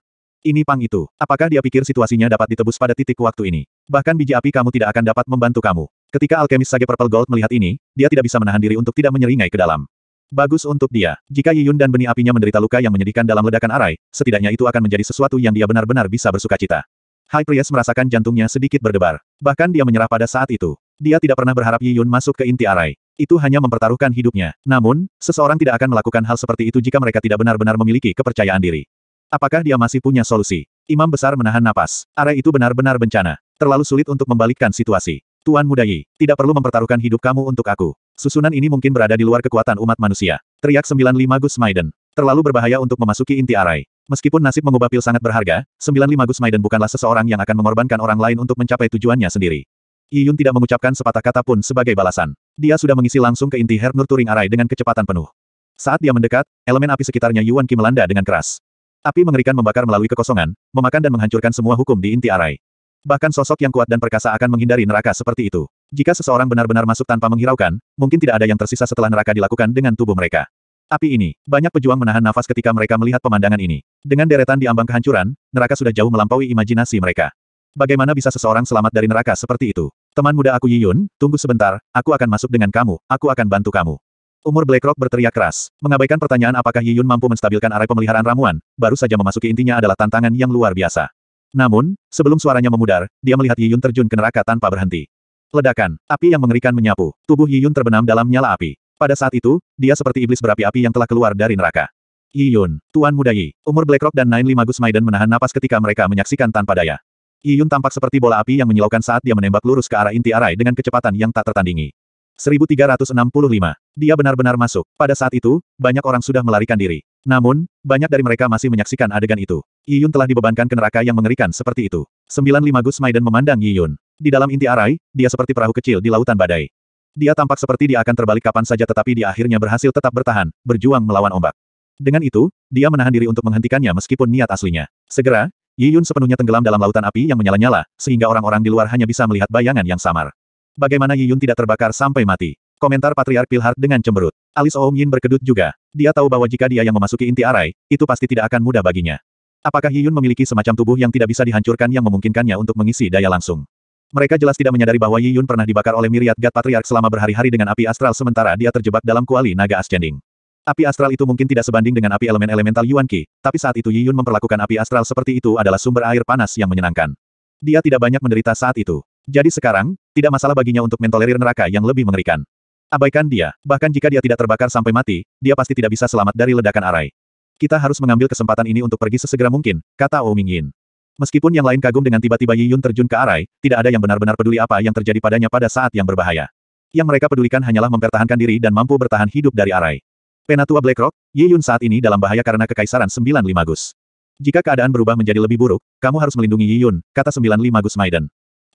Ini Pang itu. Apakah dia pikir situasinya dapat ditebus pada titik waktu ini? Bahkan biji api kamu tidak akan dapat membantu kamu. Ketika alkemis Sage Purple Gold melihat ini, dia tidak bisa menahan diri untuk tidak menyeringai ke dalam. Bagus untuk dia. Jika Yi Yun dan benih apinya menderita luka yang menyedihkan dalam ledakan arai, setidaknya itu akan menjadi sesuatu yang dia benar-benar bisa bersuka cita. High Priest merasakan jantungnya sedikit berdebar. Bahkan dia menyerah pada saat itu. Dia tidak pernah berharap Yi Yun masuk ke inti arai. Itu hanya mempertaruhkan hidupnya. Namun, seseorang tidak akan melakukan hal seperti itu jika mereka tidak benar-benar memiliki kepercayaan diri. Apakah dia masih punya solusi? Imam besar menahan napas. Arai itu benar-benar bencana. Terlalu sulit untuk membalikkan situasi. Tuan Muda Yi, tidak perlu mempertaruhkan hidup kamu untuk aku. Susunan ini mungkin berada di luar kekuatan umat manusia. Teriak 95 Gus Maiden. Terlalu berbahaya untuk memasuki inti arai. Meskipun nasib mengubah pil sangat berharga, 95 Gus Maiden bukanlah seseorang yang akan mengorbankan orang lain untuk mencapai tujuannya sendiri. Yiyun tidak mengucapkan sepatah kata pun sebagai balasan. Dia sudah mengisi langsung ke inti Herb Turing Arai dengan kecepatan penuh. Saat dia mendekat, elemen api sekitarnya Yuan Qi melanda dengan keras. Api mengerikan membakar melalui kekosongan, memakan dan menghancurkan semua hukum di inti arai. Bahkan sosok yang kuat dan perkasa akan menghindari neraka seperti itu. Jika seseorang benar-benar masuk tanpa menghiraukan, mungkin tidak ada yang tersisa setelah neraka dilakukan dengan tubuh mereka. Api ini, banyak pejuang menahan nafas ketika mereka melihat pemandangan ini. Dengan deretan di ambang kehancuran, neraka sudah jauh melampaui imajinasi mereka. Bagaimana bisa seseorang selamat dari neraka seperti itu? Teman muda aku Yiyun, tunggu sebentar, aku akan masuk dengan kamu, aku akan bantu kamu. Umur BlackRock berteriak keras, mengabaikan pertanyaan apakah Yi Yun mampu menstabilkan arai pemeliharaan ramuan, baru saja memasuki intinya adalah tantangan yang luar biasa. Namun, sebelum suaranya memudar, dia melihat Yi Yun terjun ke neraka tanpa berhenti. Ledakan, api yang mengerikan menyapu, tubuh Yi Yun terbenam dalam nyala api. Pada saat itu, dia seperti iblis berapi-api yang telah keluar dari neraka. Yi Yun, Tuan Muda Yi, umur BlackRock dan Nine Lima Gus Maiden menahan napas ketika mereka menyaksikan tanpa daya. Yi Yun tampak seperti bola api yang menyilaukan saat dia menembak lurus ke arah inti arai dengan kecepatan yang tak tertandingi. 1365. Dia benar-benar masuk. Pada saat itu, banyak orang sudah melarikan diri. Namun, banyak dari mereka masih menyaksikan adegan itu. Yiyun telah dibebankan ke neraka yang mengerikan seperti itu. 95 Gus Maiden memandang Yiyun. Di dalam inti arai, dia seperti perahu kecil di lautan badai. Dia tampak seperti dia akan terbalik kapan saja tetapi dia akhirnya berhasil tetap bertahan, berjuang melawan ombak. Dengan itu, dia menahan diri untuk menghentikannya meskipun niat aslinya. Segera, Yiyun sepenuhnya tenggelam dalam lautan api yang menyala-nyala, sehingga orang-orang di luar hanya bisa melihat bayangan yang samar. Bagaimana Yiyun tidak terbakar sampai mati? Komentar Patriark Pilhard dengan cemberut. Alis Oom Yin berkedut juga. Dia tahu bahwa jika dia yang memasuki inti arai, itu pasti tidak akan mudah baginya. Apakah Yiyun memiliki semacam tubuh yang tidak bisa dihancurkan yang memungkinkannya untuk mengisi daya langsung? Mereka jelas tidak menyadari bahwa Yiyun pernah dibakar oleh Miriat Gad Patriark selama berhari-hari dengan api astral sementara dia terjebak dalam kuali naga ascending. Api astral itu mungkin tidak sebanding dengan api elemen elemental Yuan Qi, tapi saat itu Yiyun memperlakukan api astral seperti itu adalah sumber air panas yang menyenangkan. Dia tidak banyak menderita saat itu. Jadi sekarang, tidak masalah baginya untuk mentolerir neraka yang lebih mengerikan. Abaikan dia, bahkan jika dia tidak terbakar sampai mati, dia pasti tidak bisa selamat dari ledakan arai. Kita harus mengambil kesempatan ini untuk pergi sesegera mungkin, kata O Mingyin. Meskipun yang lain kagum dengan tiba-tiba Yi Yun terjun ke arai, tidak ada yang benar-benar peduli apa yang terjadi padanya pada saat yang berbahaya. Yang mereka pedulikan hanyalah mempertahankan diri dan mampu bertahan hidup dari arai. Penatua Black Rock, Yi Yun saat ini dalam bahaya karena kekaisaran 95 Gus. Jika keadaan berubah menjadi lebih buruk, kamu harus melindungi Yi Yun, kata 95 Gus Maiden.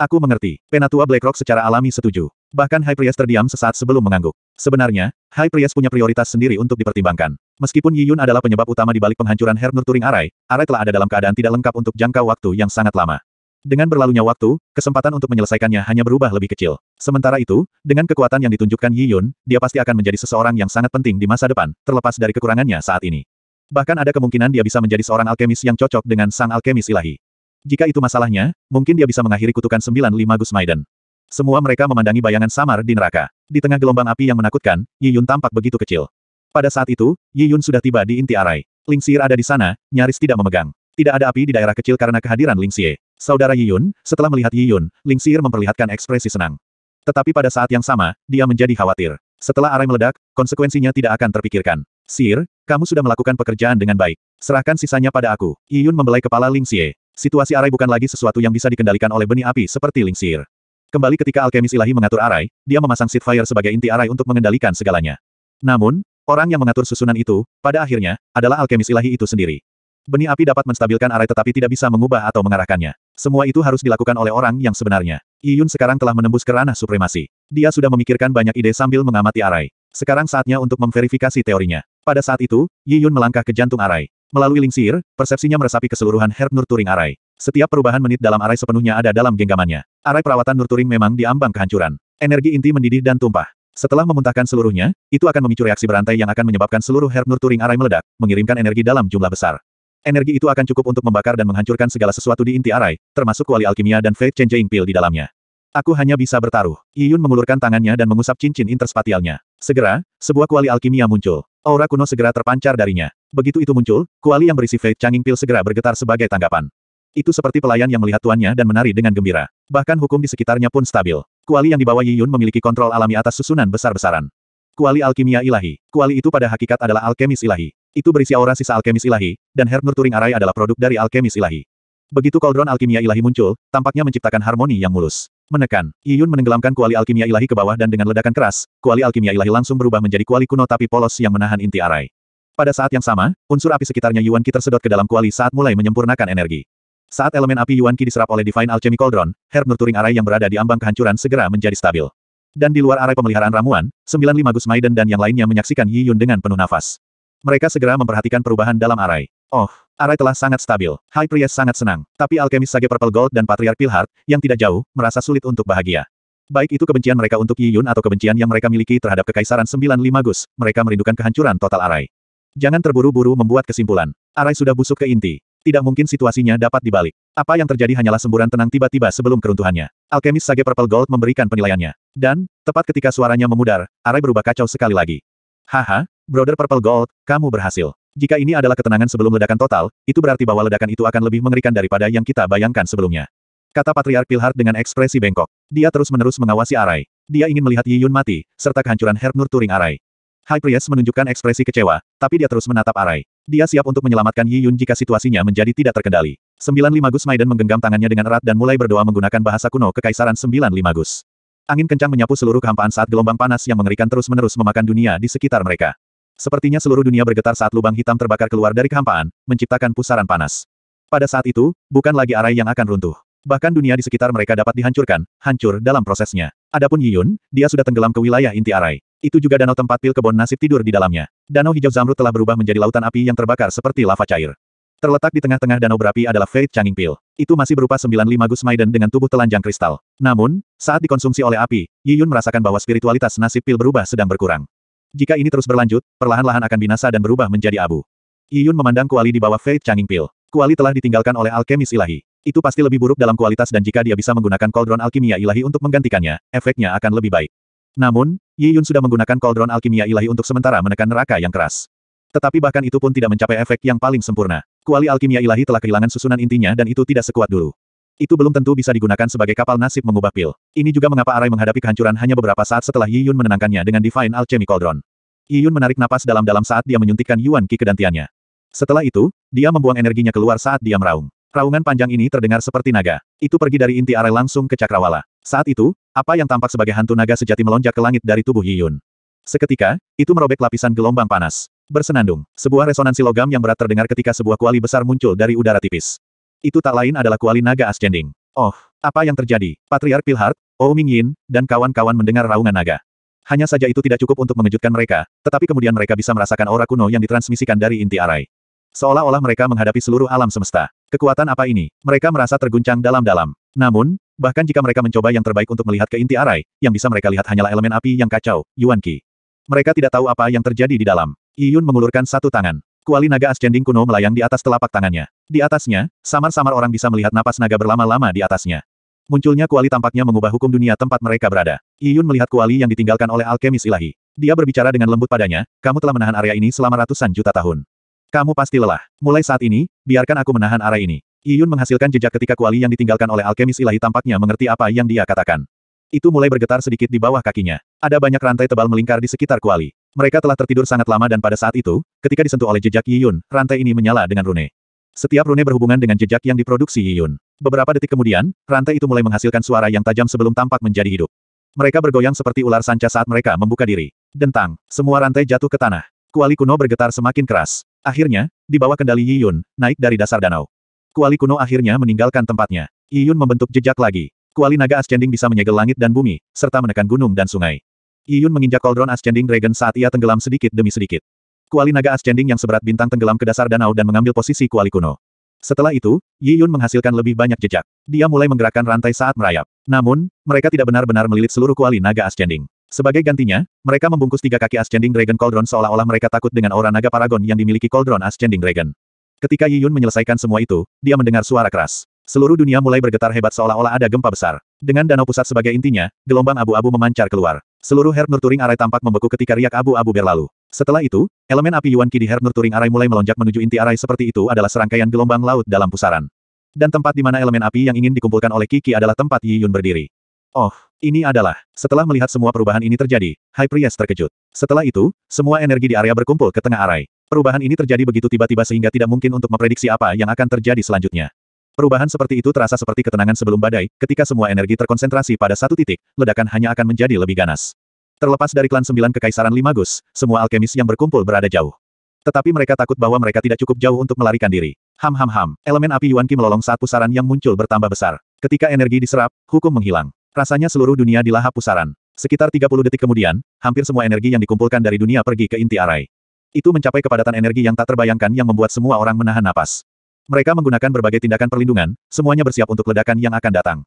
Aku mengerti. Penatua Blackrock secara alami setuju. Bahkan High Priest terdiam sesaat sebelum mengangguk. Sebenarnya, High Priest punya prioritas sendiri untuk dipertimbangkan. Meskipun Yi Yun adalah penyebab utama di balik penghancuran Hernur Turing Arai, Arai telah ada dalam keadaan tidak lengkap untuk jangka waktu yang sangat lama. Dengan berlalunya waktu, kesempatan untuk menyelesaikannya hanya berubah lebih kecil. Sementara itu, dengan kekuatan yang ditunjukkan Yi Yun, dia pasti akan menjadi seseorang yang sangat penting di masa depan, terlepas dari kekurangannya saat ini. Bahkan ada kemungkinan dia bisa menjadi seorang alkemis yang cocok dengan sang alkemis ilahi. Jika itu masalahnya, mungkin dia bisa mengakhiri kutukan sembilan 95 Gus Maiden. Semua mereka memandangi bayangan samar di neraka. Di tengah gelombang api yang menakutkan, Yi Yun tampak begitu kecil. Pada saat itu, Yi Yun sudah tiba di inti arai. Ling Xie ada di sana, nyaris tidak memegang. Tidak ada api di daerah kecil karena kehadiran Ling Xie. Saudara Yi Yun, setelah melihat Yi Yun, Ling Xie memperlihatkan ekspresi senang. Tetapi pada saat yang sama, dia menjadi khawatir. Setelah arai meledak, konsekuensinya tidak akan terpikirkan. Sir, kamu sudah melakukan pekerjaan dengan baik. Serahkan sisanya pada aku. Yi Yun membelai kepala Ling Xie. Situasi Arai bukan lagi sesuatu yang bisa dikendalikan oleh benih api seperti lingsir. Kembali ketika alkemis ilahi mengatur Arai, dia memasang seed fire sebagai inti Arai untuk mengendalikan segalanya. Namun, orang yang mengatur susunan itu, pada akhirnya, adalah alkemis ilahi itu sendiri. Benih api dapat menstabilkan Arai tetapi tidak bisa mengubah atau mengarahkannya. Semua itu harus dilakukan oleh orang yang sebenarnya. Yun sekarang telah menembus ke ranah supremasi. Dia sudah memikirkan banyak ide sambil mengamati Arai. Sekarang saatnya untuk memverifikasi teorinya. Pada saat itu, Yiyun melangkah ke jantung Arai. Melalui lingsir, persepsinya meresapi keseluruhan herb nurturing arai. Setiap perubahan menit dalam arai sepenuhnya ada dalam genggamannya. Arai perawatan nurturing memang diambang kehancuran. Energi inti mendidih dan tumpah. Setelah memuntahkan seluruhnya, itu akan memicu reaksi berantai yang akan menyebabkan seluruh herb nurturing arai meledak, mengirimkan energi dalam jumlah besar. Energi itu akan cukup untuk membakar dan menghancurkan segala sesuatu di inti arai, termasuk kuali alkimia dan fate changing pill di dalamnya. Aku hanya bisa bertaruh. Yiyun mengulurkan tangannya dan mengusap cincin interspatialnya. Segera, sebuah kuali alkimia muncul. Aura kuno segera terpancar darinya. Begitu itu muncul, kuali yang berisi Fate Changing Pil segera bergetar sebagai tanggapan. Itu seperti pelayan yang melihat tuannya dan menari dengan gembira. Bahkan hukum di sekitarnya pun stabil. Kuali yang dibawa Yi Yun memiliki kontrol alami atas susunan besar-besaran. Kuali alkimia ilahi. Kuali itu pada hakikat adalah alkemis ilahi. Itu berisi aura sisa alkemis ilahi, dan herb nurturing arai adalah produk dari alkemis ilahi. Begitu kaldron alkimia ilahi muncul, tampaknya menciptakan harmoni yang mulus. Menekan. Yiyun menenggelamkan kuali alkimia ilahi ke bawah dan dengan ledakan keras, kuali alkimia ilahi langsung berubah menjadi kuali kuno tapi polos yang menahan inti arai. Pada saat yang sama, unsur api sekitarnya Yuan Qi tersedot ke dalam kuali saat mulai menyempurnakan energi. Saat elemen api Yuan Qi diserap oleh Divine Alchemy Cauldron, herb nurturing arai yang berada di ambang kehancuran segera menjadi stabil. Dan di luar arai pemeliharaan ramuan, 95 Gus Maiden dan yang lainnya menyaksikan Yi Yun dengan penuh nafas. Mereka segera memperhatikan perubahan dalam arai. Oh, Arai telah sangat stabil. High Priest sangat senang, tapi alkemis Sage Purple Gold dan Patriarch Pilhard, yang tidak jauh, merasa sulit untuk bahagia. Baik itu kebencian mereka untuk Yi Yun atau kebencian yang mereka miliki terhadap Kekaisaran 95 Gus, mereka merindukan kehancuran total Arai. Jangan terburu-buru membuat kesimpulan. Arai sudah busuk ke inti. Tidak mungkin situasinya dapat dibalik. Apa yang terjadi hanyalah semburan tenang tiba-tiba sebelum keruntuhannya. Alkemis Sage Purple Gold memberikan penilaiannya. Dan, tepat ketika suaranya memudar, Arai berubah kacau sekali lagi. Haha, Brother Purple Gold, kamu berhasil. Jika ini adalah ketenangan sebelum ledakan total, itu berarti bahwa ledakan itu akan lebih mengerikan daripada yang kita bayangkan sebelumnya. Kata Patriark Pilhard dengan ekspresi bengkok. Dia terus-menerus mengawasi Arai. Dia ingin melihat Yi Yun mati, serta kehancuran Nur Turing Arai. High Priest menunjukkan ekspresi kecewa, tapi dia terus menatap Arai. Dia siap untuk menyelamatkan Yi Yun jika situasinya menjadi tidak terkendali. 95 Gus Maiden menggenggam tangannya dengan erat dan mulai berdoa menggunakan bahasa kuno Kekaisaran 95 Gus. Angin kencang menyapu seluruh kehampaan saat gelombang panas yang mengerikan terus-menerus memakan dunia di sekitar mereka. Sepertinya seluruh dunia bergetar saat lubang hitam terbakar keluar dari kehampaan, menciptakan pusaran panas. Pada saat itu, bukan lagi Arai yang akan runtuh. Bahkan dunia di sekitar mereka dapat dihancurkan, hancur dalam prosesnya. Adapun Yi Yun, dia sudah tenggelam ke wilayah inti Arai. Itu juga danau tempat pil kebon nasib tidur di dalamnya. Danau hijau zamrud telah berubah menjadi lautan api yang terbakar seperti lava cair. Terletak di tengah-tengah danau berapi adalah Fate Changing Pil. Itu masih berupa 95 Gus Maiden dengan tubuh telanjang kristal. Namun, saat dikonsumsi oleh api, Yi Yun merasakan bahwa spiritualitas nasib pil berubah sedang berkurang. Jika ini terus berlanjut, perlahan-lahan akan binasa dan berubah menjadi abu. Yiyun memandang kuali di bawah Fate Changing Pill. Kuali telah ditinggalkan oleh alkemis ilahi. Itu pasti lebih buruk dalam kualitas dan jika dia bisa menggunakan koldron alkimia ilahi untuk menggantikannya, efeknya akan lebih baik. Namun, Yiyun sudah menggunakan koldron alkimia ilahi untuk sementara menekan neraka yang keras. Tetapi bahkan itu pun tidak mencapai efek yang paling sempurna. Kuali alkimia ilahi telah kehilangan susunan intinya dan itu tidak sekuat dulu. Itu belum tentu bisa digunakan sebagai kapal nasib mengubah pil. Ini juga mengapa Arai menghadapi kehancuran hanya beberapa saat setelah Yi Yun menenangkannya dengan Divine Alchemy Cauldron. Yi Yun menarik napas dalam-dalam saat dia menyuntikkan Yuan Qi ke dantiannya. Setelah itu, dia membuang energinya keluar saat dia meraung. Raungan panjang ini terdengar seperti naga. Itu pergi dari inti Arai langsung ke cakrawala. Saat itu, apa yang tampak sebagai hantu naga sejati melonjak ke langit dari tubuh Yi Yun. Seketika, itu merobek lapisan gelombang panas. Bersenandung, sebuah resonansi logam yang berat terdengar ketika sebuah kuali besar muncul dari udara tipis. Itu tak lain adalah kuali naga ascending. Oh, apa yang terjadi? Patriark Pilhard, Oh Mingyin, dan kawan-kawan mendengar raungan naga. Hanya saja itu tidak cukup untuk mengejutkan mereka, tetapi kemudian mereka bisa merasakan aura kuno yang ditransmisikan dari inti arai. Seolah-olah mereka menghadapi seluruh alam semesta. Kekuatan apa ini? Mereka merasa terguncang dalam-dalam. Namun, bahkan jika mereka mencoba yang terbaik untuk melihat ke inti arai, yang bisa mereka lihat hanyalah elemen api yang kacau, Yuan Qi. Mereka tidak tahu apa yang terjadi di dalam. Yi Yun mengulurkan satu tangan. Kuali naga ascending kuno melayang di atas telapak tangannya. Di atasnya, samar-samar orang bisa melihat napas naga berlama-lama di atasnya. Munculnya kuali tampaknya mengubah hukum dunia tempat mereka berada. Iyun melihat kuali yang ditinggalkan oleh alkemis ilahi. Dia berbicara dengan lembut padanya, kamu telah menahan area ini selama ratusan juta tahun. Kamu pasti lelah. Mulai saat ini, biarkan aku menahan area ini. Iyun menghasilkan jejak ketika kuali yang ditinggalkan oleh alkemis ilahi tampaknya mengerti apa yang dia katakan. Itu mulai bergetar sedikit di bawah kakinya. Ada banyak rantai tebal melingkar di sekitar kuali. Mereka telah tertidur sangat lama dan pada saat itu, ketika disentuh oleh jejak Yi Yun, rantai ini menyala dengan rune. Setiap rune berhubungan dengan jejak yang diproduksi Yi Yun. Beberapa detik kemudian, rantai itu mulai menghasilkan suara yang tajam sebelum tampak menjadi hidup. Mereka bergoyang seperti ular sanca saat mereka membuka diri. Dentang, semua rantai jatuh ke tanah. Kuali kuno bergetar semakin keras. Akhirnya, di bawah kendali Yun, naik dari dasar danau. Kuali kuno akhirnya meninggalkan tempatnya. Yi Yun membentuk jejak lagi. Kuali naga ascending bisa menyegel langit dan bumi, serta menekan gunung dan sungai. Yun menginjak Cauldron Ascending Dragon saat ia tenggelam sedikit demi sedikit. Kuali naga Ascending yang seberat bintang tenggelam ke dasar danau dan mengambil posisi kuali kuno. Setelah itu, Yi Yun menghasilkan lebih banyak jejak. Dia mulai menggerakkan rantai saat merayap. Namun, mereka tidak benar-benar melilit seluruh kuali naga Ascending. Sebagai gantinya, mereka membungkus tiga kaki Ascending Dragon Cauldron seolah-olah mereka takut dengan aura naga Paragon yang dimiliki Cauldron Ascending Dragon. Ketika Yi Yun menyelesaikan semua itu, dia mendengar suara keras. Seluruh dunia mulai bergetar hebat seolah-olah ada gempa besar. Dengan danau pusat sebagai intinya, gelombang abu-abu memancar keluar. Seluruh herb nurturing arai tampak membeku ketika riak abu-abu berlalu. Setelah itu, elemen api Yuan Qi di herb nurturing arai mulai melonjak menuju inti arai seperti itu adalah serangkaian gelombang laut dalam pusaran. Dan tempat di mana elemen api yang ingin dikumpulkan oleh Kiki adalah tempat Yi Yun berdiri. Oh, ini adalah, setelah melihat semua perubahan ini terjadi, High Priest terkejut. Setelah itu, semua energi di area berkumpul ke tengah arai. Perubahan ini terjadi begitu tiba-tiba sehingga tidak mungkin untuk memprediksi apa yang akan terjadi selanjutnya. Perubahan seperti itu terasa seperti ketenangan sebelum badai, ketika semua energi terkonsentrasi pada satu titik, ledakan hanya akan menjadi lebih ganas. Terlepas dari klan sembilan kekaisaran Limagus, semua alkemis yang berkumpul berada jauh. Tetapi mereka takut bahwa mereka tidak cukup jauh untuk melarikan diri. Ham ham ham, elemen api Yuan Qi melolong saat pusaran yang muncul bertambah besar. Ketika energi diserap, hukum menghilang. Rasanya seluruh dunia dilahap pusaran. Sekitar 30 detik kemudian, hampir semua energi yang dikumpulkan dari dunia pergi ke inti arai. Itu mencapai kepadatan energi yang tak terbayangkan yang membuat semua orang menahan napas. Mereka menggunakan berbagai tindakan perlindungan, semuanya bersiap untuk ledakan yang akan datang.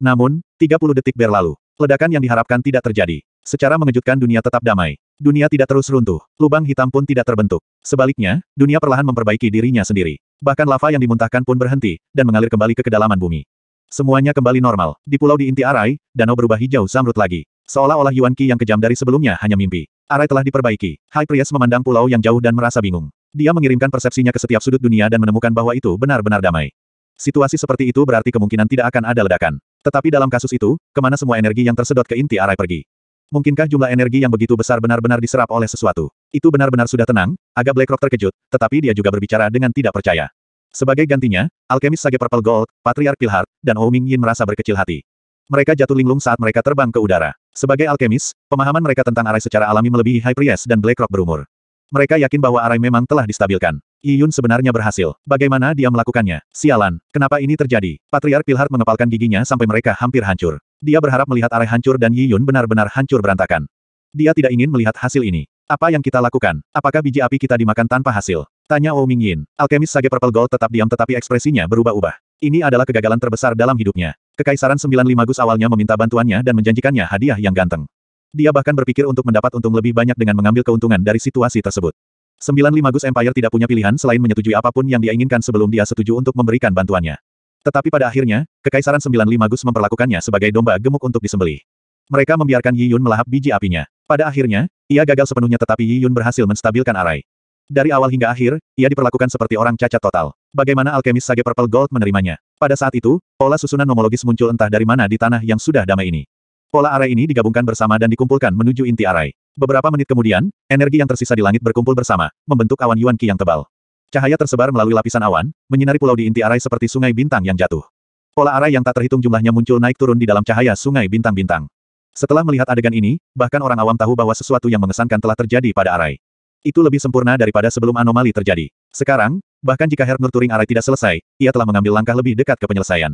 Namun, 30 detik berlalu. Ledakan yang diharapkan tidak terjadi. Secara mengejutkan dunia tetap damai. Dunia tidak terus runtuh. Lubang hitam pun tidak terbentuk. Sebaliknya, dunia perlahan memperbaiki dirinya sendiri. Bahkan lava yang dimuntahkan pun berhenti, dan mengalir kembali ke kedalaman bumi. Semuanya kembali normal. Di pulau di inti Arai, danau berubah hijau zamrud lagi. Seolah-olah Yuan Qi yang kejam dari sebelumnya hanya mimpi. Arai telah diperbaiki. High Priest memandang pulau yang jauh dan merasa bingung. Dia mengirimkan persepsinya ke setiap sudut dunia dan menemukan bahwa itu benar-benar damai. Situasi seperti itu berarti kemungkinan tidak akan ada ledakan. Tetapi dalam kasus itu, kemana semua energi yang tersedot ke inti arai pergi? Mungkinkah jumlah energi yang begitu besar benar-benar diserap oleh sesuatu? Itu benar-benar sudah tenang, agak BlackRock terkejut, tetapi dia juga berbicara dengan tidak percaya. Sebagai gantinya, alkemis Sage Purple Gold, Patriark Pilhard, dan Oh Ming Yin merasa berkecil hati. Mereka jatuh linglung saat mereka terbang ke udara. Sebagai alkemis, pemahaman mereka tentang arai secara alami melebihi High Priest dan Blackrock berumur. Mereka yakin bahwa Arai memang telah distabilkan. Yiyun sebenarnya berhasil. Bagaimana dia melakukannya? Sialan, kenapa ini terjadi? Patriark Pilhard mengepalkan giginya sampai mereka hampir hancur. Dia berharap melihat Arai hancur dan Yiyun benar-benar hancur berantakan. Dia tidak ingin melihat hasil ini. Apa yang kita lakukan? Apakah biji api kita dimakan tanpa hasil? Tanya Wu oh Mingyin. Alkemis Sage Purple Gold tetap diam tetapi ekspresinya berubah-ubah. Ini adalah kegagalan terbesar dalam hidupnya. Kekaisaran 95 Gus awalnya meminta bantuannya dan menjanjikannya hadiah yang ganteng. Dia bahkan berpikir untuk mendapat untung lebih banyak dengan mengambil keuntungan dari situasi tersebut. 95 Gus Empire tidak punya pilihan selain menyetujui apapun yang dia inginkan sebelum dia setuju untuk memberikan bantuannya. Tetapi pada akhirnya, Kekaisaran 95 Gus memperlakukannya sebagai domba gemuk untuk disembelih. Mereka membiarkan Yi Yun melahap biji apinya. Pada akhirnya, ia gagal sepenuhnya tetapi Yi Yun berhasil menstabilkan Arai. Dari awal hingga akhir, ia diperlakukan seperti orang cacat total. Bagaimana alkemis Sage Purple Gold menerimanya? Pada saat itu, pola susunan nomologis muncul entah dari mana di tanah yang sudah damai ini. Pola arai ini digabungkan bersama dan dikumpulkan menuju inti arai. Beberapa menit kemudian, energi yang tersisa di langit berkumpul bersama, membentuk awan Yuan Qi yang tebal. Cahaya tersebar melalui lapisan awan, menyinari pulau di inti arai seperti sungai bintang yang jatuh. Pola arai yang tak terhitung jumlahnya muncul naik turun di dalam cahaya sungai bintang-bintang. Setelah melihat adegan ini, bahkan orang awam tahu bahwa sesuatu yang mengesankan telah terjadi pada arai. Itu lebih sempurna daripada sebelum anomali terjadi. Sekarang, bahkan jika Herb Nurturing arai tidak selesai, ia telah mengambil langkah lebih dekat ke penyelesaian.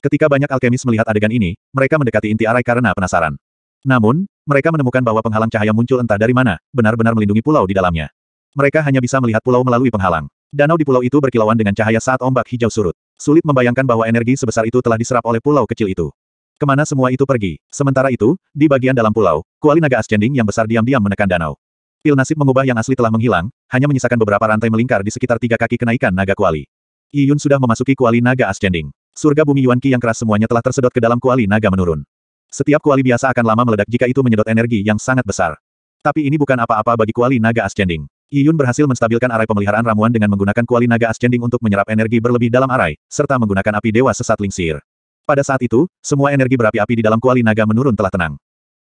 Ketika banyak alkemis melihat adegan ini, mereka mendekati inti arai karena penasaran. Namun, mereka menemukan bahwa penghalang cahaya muncul entah dari mana, benar-benar melindungi pulau di dalamnya. Mereka hanya bisa melihat pulau melalui penghalang. Danau di pulau itu berkilauan dengan cahaya saat ombak hijau surut. Sulit membayangkan bahwa energi sebesar itu telah diserap oleh pulau kecil itu. Kemana semua itu pergi? Sementara itu, di bagian dalam pulau, kuali naga ascending yang besar diam-diam menekan danau. Pil nasib mengubah yang asli telah menghilang, hanya menyisakan beberapa rantai melingkar di sekitar tiga kaki kenaikan naga kuali. Iyun sudah memasuki kuali naga ascending. Surga bumi Yuan Qi yang keras semuanya telah tersedot ke dalam kuali naga menurun. Setiap kuali biasa akan lama meledak jika itu menyedot energi yang sangat besar. Tapi ini bukan apa-apa bagi kuali naga ascending. Yun berhasil menstabilkan arai pemeliharaan ramuan dengan menggunakan kuali naga ascending untuk menyerap energi berlebih dalam arai, serta menggunakan api dewa sesat lingsir. Pada saat itu, semua energi berapi-api di dalam kuali naga menurun telah tenang.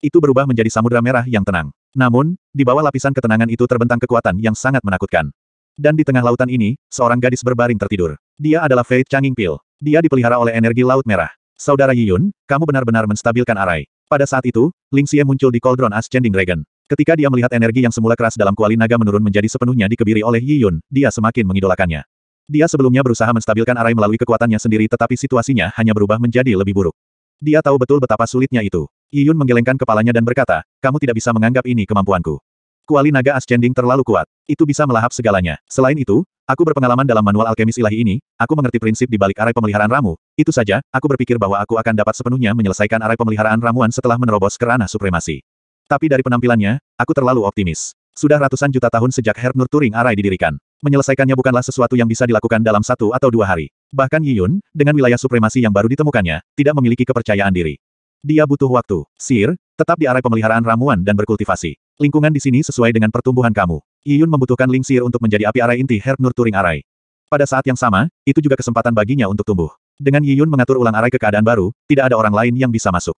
Itu berubah menjadi samudera merah yang tenang. Namun, di bawah lapisan ketenangan itu terbentang kekuatan yang sangat menakutkan. Dan di tengah lautan ini, seorang gadis berbaring tertidur. Dia adalah Fei Changing Pil. Dia dipelihara oleh energi Laut Merah. Saudara Yiyun, kamu benar-benar menstabilkan Arai. Pada saat itu, Ling Xie muncul di Cauldron Ascending Dragon. Ketika dia melihat energi yang semula keras dalam kuali naga menurun menjadi sepenuhnya dikebiri oleh Yiyun, dia semakin mengidolakannya. Dia sebelumnya berusaha menstabilkan Arai melalui kekuatannya sendiri tetapi situasinya hanya berubah menjadi lebih buruk. Dia tahu betul betapa sulitnya itu. Yiyun menggelengkan kepalanya dan berkata, kamu tidak bisa menganggap ini kemampuanku. Kuali naga ascending terlalu kuat. Itu bisa melahap segalanya. Selain itu, Aku berpengalaman dalam manual alkemis ilahi ini, aku mengerti prinsip di balik arai pemeliharaan ramu. Itu saja, aku berpikir bahwa aku akan dapat sepenuhnya menyelesaikan arai pemeliharaan ramuan setelah menerobos ke ranah supremasi. Tapi dari penampilannya, aku terlalu optimis. Sudah ratusan juta tahun sejak Hernur Turing arai didirikan. Menyelesaikannya bukanlah sesuatu yang bisa dilakukan dalam satu atau dua hari. Bahkan Yi Yun, dengan wilayah supremasi yang baru ditemukannya, tidak memiliki kepercayaan diri. Dia butuh waktu, sihir, tetap di arai pemeliharaan ramuan dan berkultivasi. Lingkungan di sini sesuai dengan pertumbuhan kamu. Yiyun membutuhkan Ling untuk menjadi api arai inti Herb Nurturing Arai. Pada saat yang sama, itu juga kesempatan baginya untuk tumbuh. Dengan Yiyun mengatur ulang arai ke keadaan baru, tidak ada orang lain yang bisa masuk.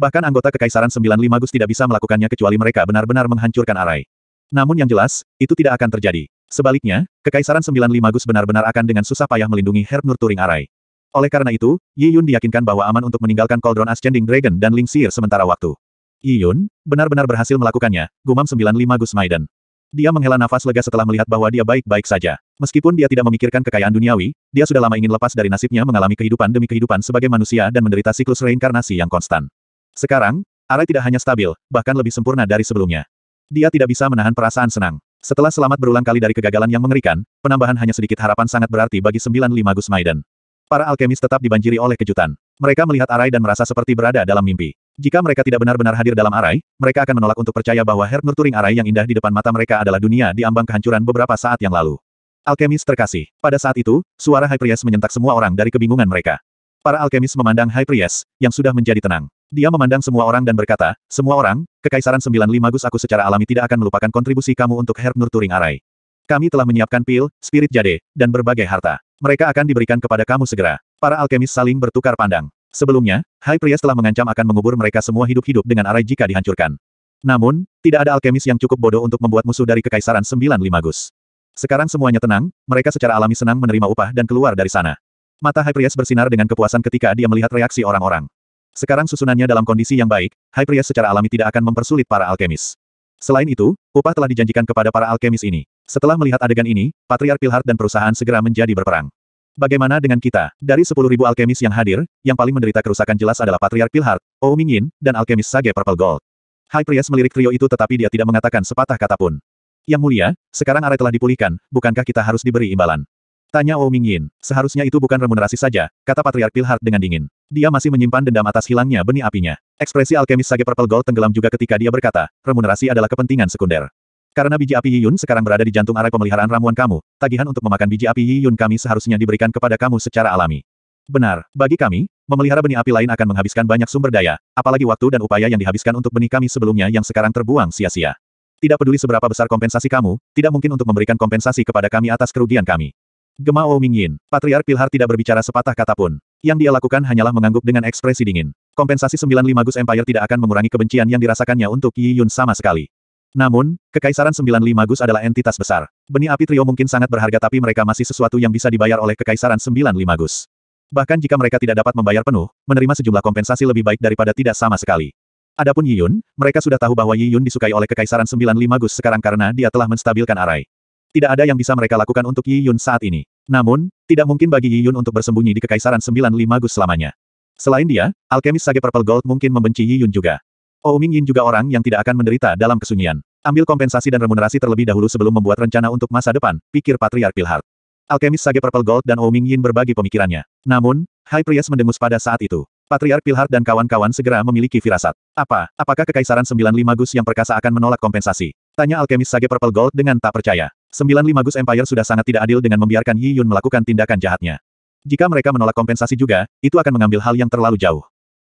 Bahkan anggota Kekaisaran 95 Gus tidak bisa melakukannya kecuali mereka benar-benar menghancurkan arai. Namun yang jelas, itu tidak akan terjadi. Sebaliknya, Kekaisaran 95 Gus benar-benar akan dengan susah payah melindungi Herb Nurturing arai. Oleh karena itu, Yiyun diyakinkan bahwa aman untuk meninggalkan Cauldron Ascending Dragon dan Ling sementara waktu. Yiyun, benar-benar berhasil melakukannya, gumam 95 Gus Maiden. Dia menghela nafas lega setelah melihat bahwa dia baik-baik saja. Meskipun dia tidak memikirkan kekayaan duniawi, dia sudah lama ingin lepas dari nasibnya mengalami kehidupan demi kehidupan sebagai manusia dan menderita siklus reinkarnasi yang konstan. Sekarang, Arai tidak hanya stabil, bahkan lebih sempurna dari sebelumnya. Dia tidak bisa menahan perasaan senang. Setelah selamat berulang kali dari kegagalan yang mengerikan, penambahan hanya sedikit harapan sangat berarti bagi 95 Gus Maiden. Para alkemis tetap dibanjiri oleh kejutan. Mereka melihat Arai dan merasa seperti berada dalam mimpi. Jika mereka tidak benar-benar hadir dalam arai, mereka akan menolak untuk percaya bahwa Herb Nurturing arai yang indah di depan mata mereka adalah dunia di ambang kehancuran beberapa saat yang lalu. Alkemis terkasih. Pada saat itu, suara Priest menyentak semua orang dari kebingungan mereka. Para alkemis memandang Priest, yang sudah menjadi tenang. Dia memandang semua orang dan berkata, Semua orang, Kekaisaran 95 Gus aku secara alami tidak akan melupakan kontribusi kamu untuk Herb Nurturing arai. Kami telah menyiapkan pil, spirit jade, dan berbagai harta. Mereka akan diberikan kepada kamu segera. Para alkemis saling bertukar pandang. Sebelumnya, High Priest telah mengancam akan mengubur mereka semua hidup-hidup dengan arai jika dihancurkan. Namun, tidak ada alkemis yang cukup bodoh untuk membuat musuh dari Kekaisaran 95 Gus. Sekarang semuanya tenang, mereka secara alami senang menerima upah dan keluar dari sana. Mata High Priest bersinar dengan kepuasan ketika dia melihat reaksi orang-orang. Sekarang susunannya dalam kondisi yang baik, High Priest secara alami tidak akan mempersulit para alkemis. Selain itu, upah telah dijanjikan kepada para alkemis ini. Setelah melihat adegan ini, Patriar Pilhard dan perusahaan segera menjadi berperang. Bagaimana dengan kita? Dari 10.000 alkemis yang hadir, yang paling menderita kerusakan jelas adalah Patriark Pilhard, Oh Mingyin, dan alkemis Sage Purple Gold. High Priest melirik trio itu tetapi dia tidak mengatakan sepatah kata pun. Yang mulia, sekarang area telah dipulihkan, bukankah kita harus diberi imbalan? Tanya Oh Mingyin. Seharusnya itu bukan remunerasi saja, kata Patriark Pilhard dengan dingin. Dia masih menyimpan dendam atas hilangnya benih apinya. Ekspresi alkemis Sage Purple Gold tenggelam juga ketika dia berkata, remunerasi adalah kepentingan sekunder. Karena biji api Yiyun sekarang berada di jantung arah pemeliharaan ramuan kamu, tagihan untuk memakan biji api Yiyun kami seharusnya diberikan kepada kamu secara alami. Benar, bagi kami, memelihara benih api lain akan menghabiskan banyak sumber daya, apalagi waktu dan upaya yang dihabiskan untuk benih kami sebelumnya yang sekarang terbuang sia-sia. Tidak peduli seberapa besar kompensasi kamu, tidak mungkin untuk memberikan kompensasi kepada kami atas kerugian kami. Gema Ou Mingyin, Patriark Pilhar tidak berbicara sepatah kata pun. Yang dia lakukan hanyalah mengangguk dengan ekspresi dingin. Kompensasi 95 Gus Empire tidak akan mengurangi kebencian yang dirasakannya untuk Yi Yun sama sekali. Namun, Kekaisaran sembilan limagus adalah entitas besar. Benih api trio mungkin sangat berharga tapi mereka masih sesuatu yang bisa dibayar oleh Kekaisaran sembilan limagus. Bahkan jika mereka tidak dapat membayar penuh, menerima sejumlah kompensasi lebih baik daripada tidak sama sekali. Adapun Yi Yun, mereka sudah tahu bahwa Yi Yun disukai oleh Kekaisaran sembilan limagus sekarang karena dia telah menstabilkan Arai. Tidak ada yang bisa mereka lakukan untuk Yi Yun saat ini. Namun, tidak mungkin bagi Yi Yun untuk bersembunyi di Kekaisaran sembilan limagus selamanya. Selain dia, alkemis Sage Purple Gold mungkin membenci Yi Yun juga. Oh Ming Yin juga orang yang tidak akan menderita dalam kesunyian. Ambil kompensasi dan remunerasi terlebih dahulu sebelum membuat rencana untuk masa depan, pikir Patriark Pilhard. Alkemis Sage Purple Gold dan Oh Ming Yin berbagi pemikirannya. Namun, High Priest mendengus pada saat itu. Patriark Pilhard dan kawan-kawan segera memiliki firasat. Apa, apakah Kekaisaran 95 Gus yang perkasa akan menolak kompensasi? Tanya Alkemis Sage Purple Gold dengan tak percaya. 95 Gus Empire sudah sangat tidak adil dengan membiarkan Yi Yun melakukan tindakan jahatnya. Jika mereka menolak kompensasi juga, itu akan mengambil hal yang terlalu jauh.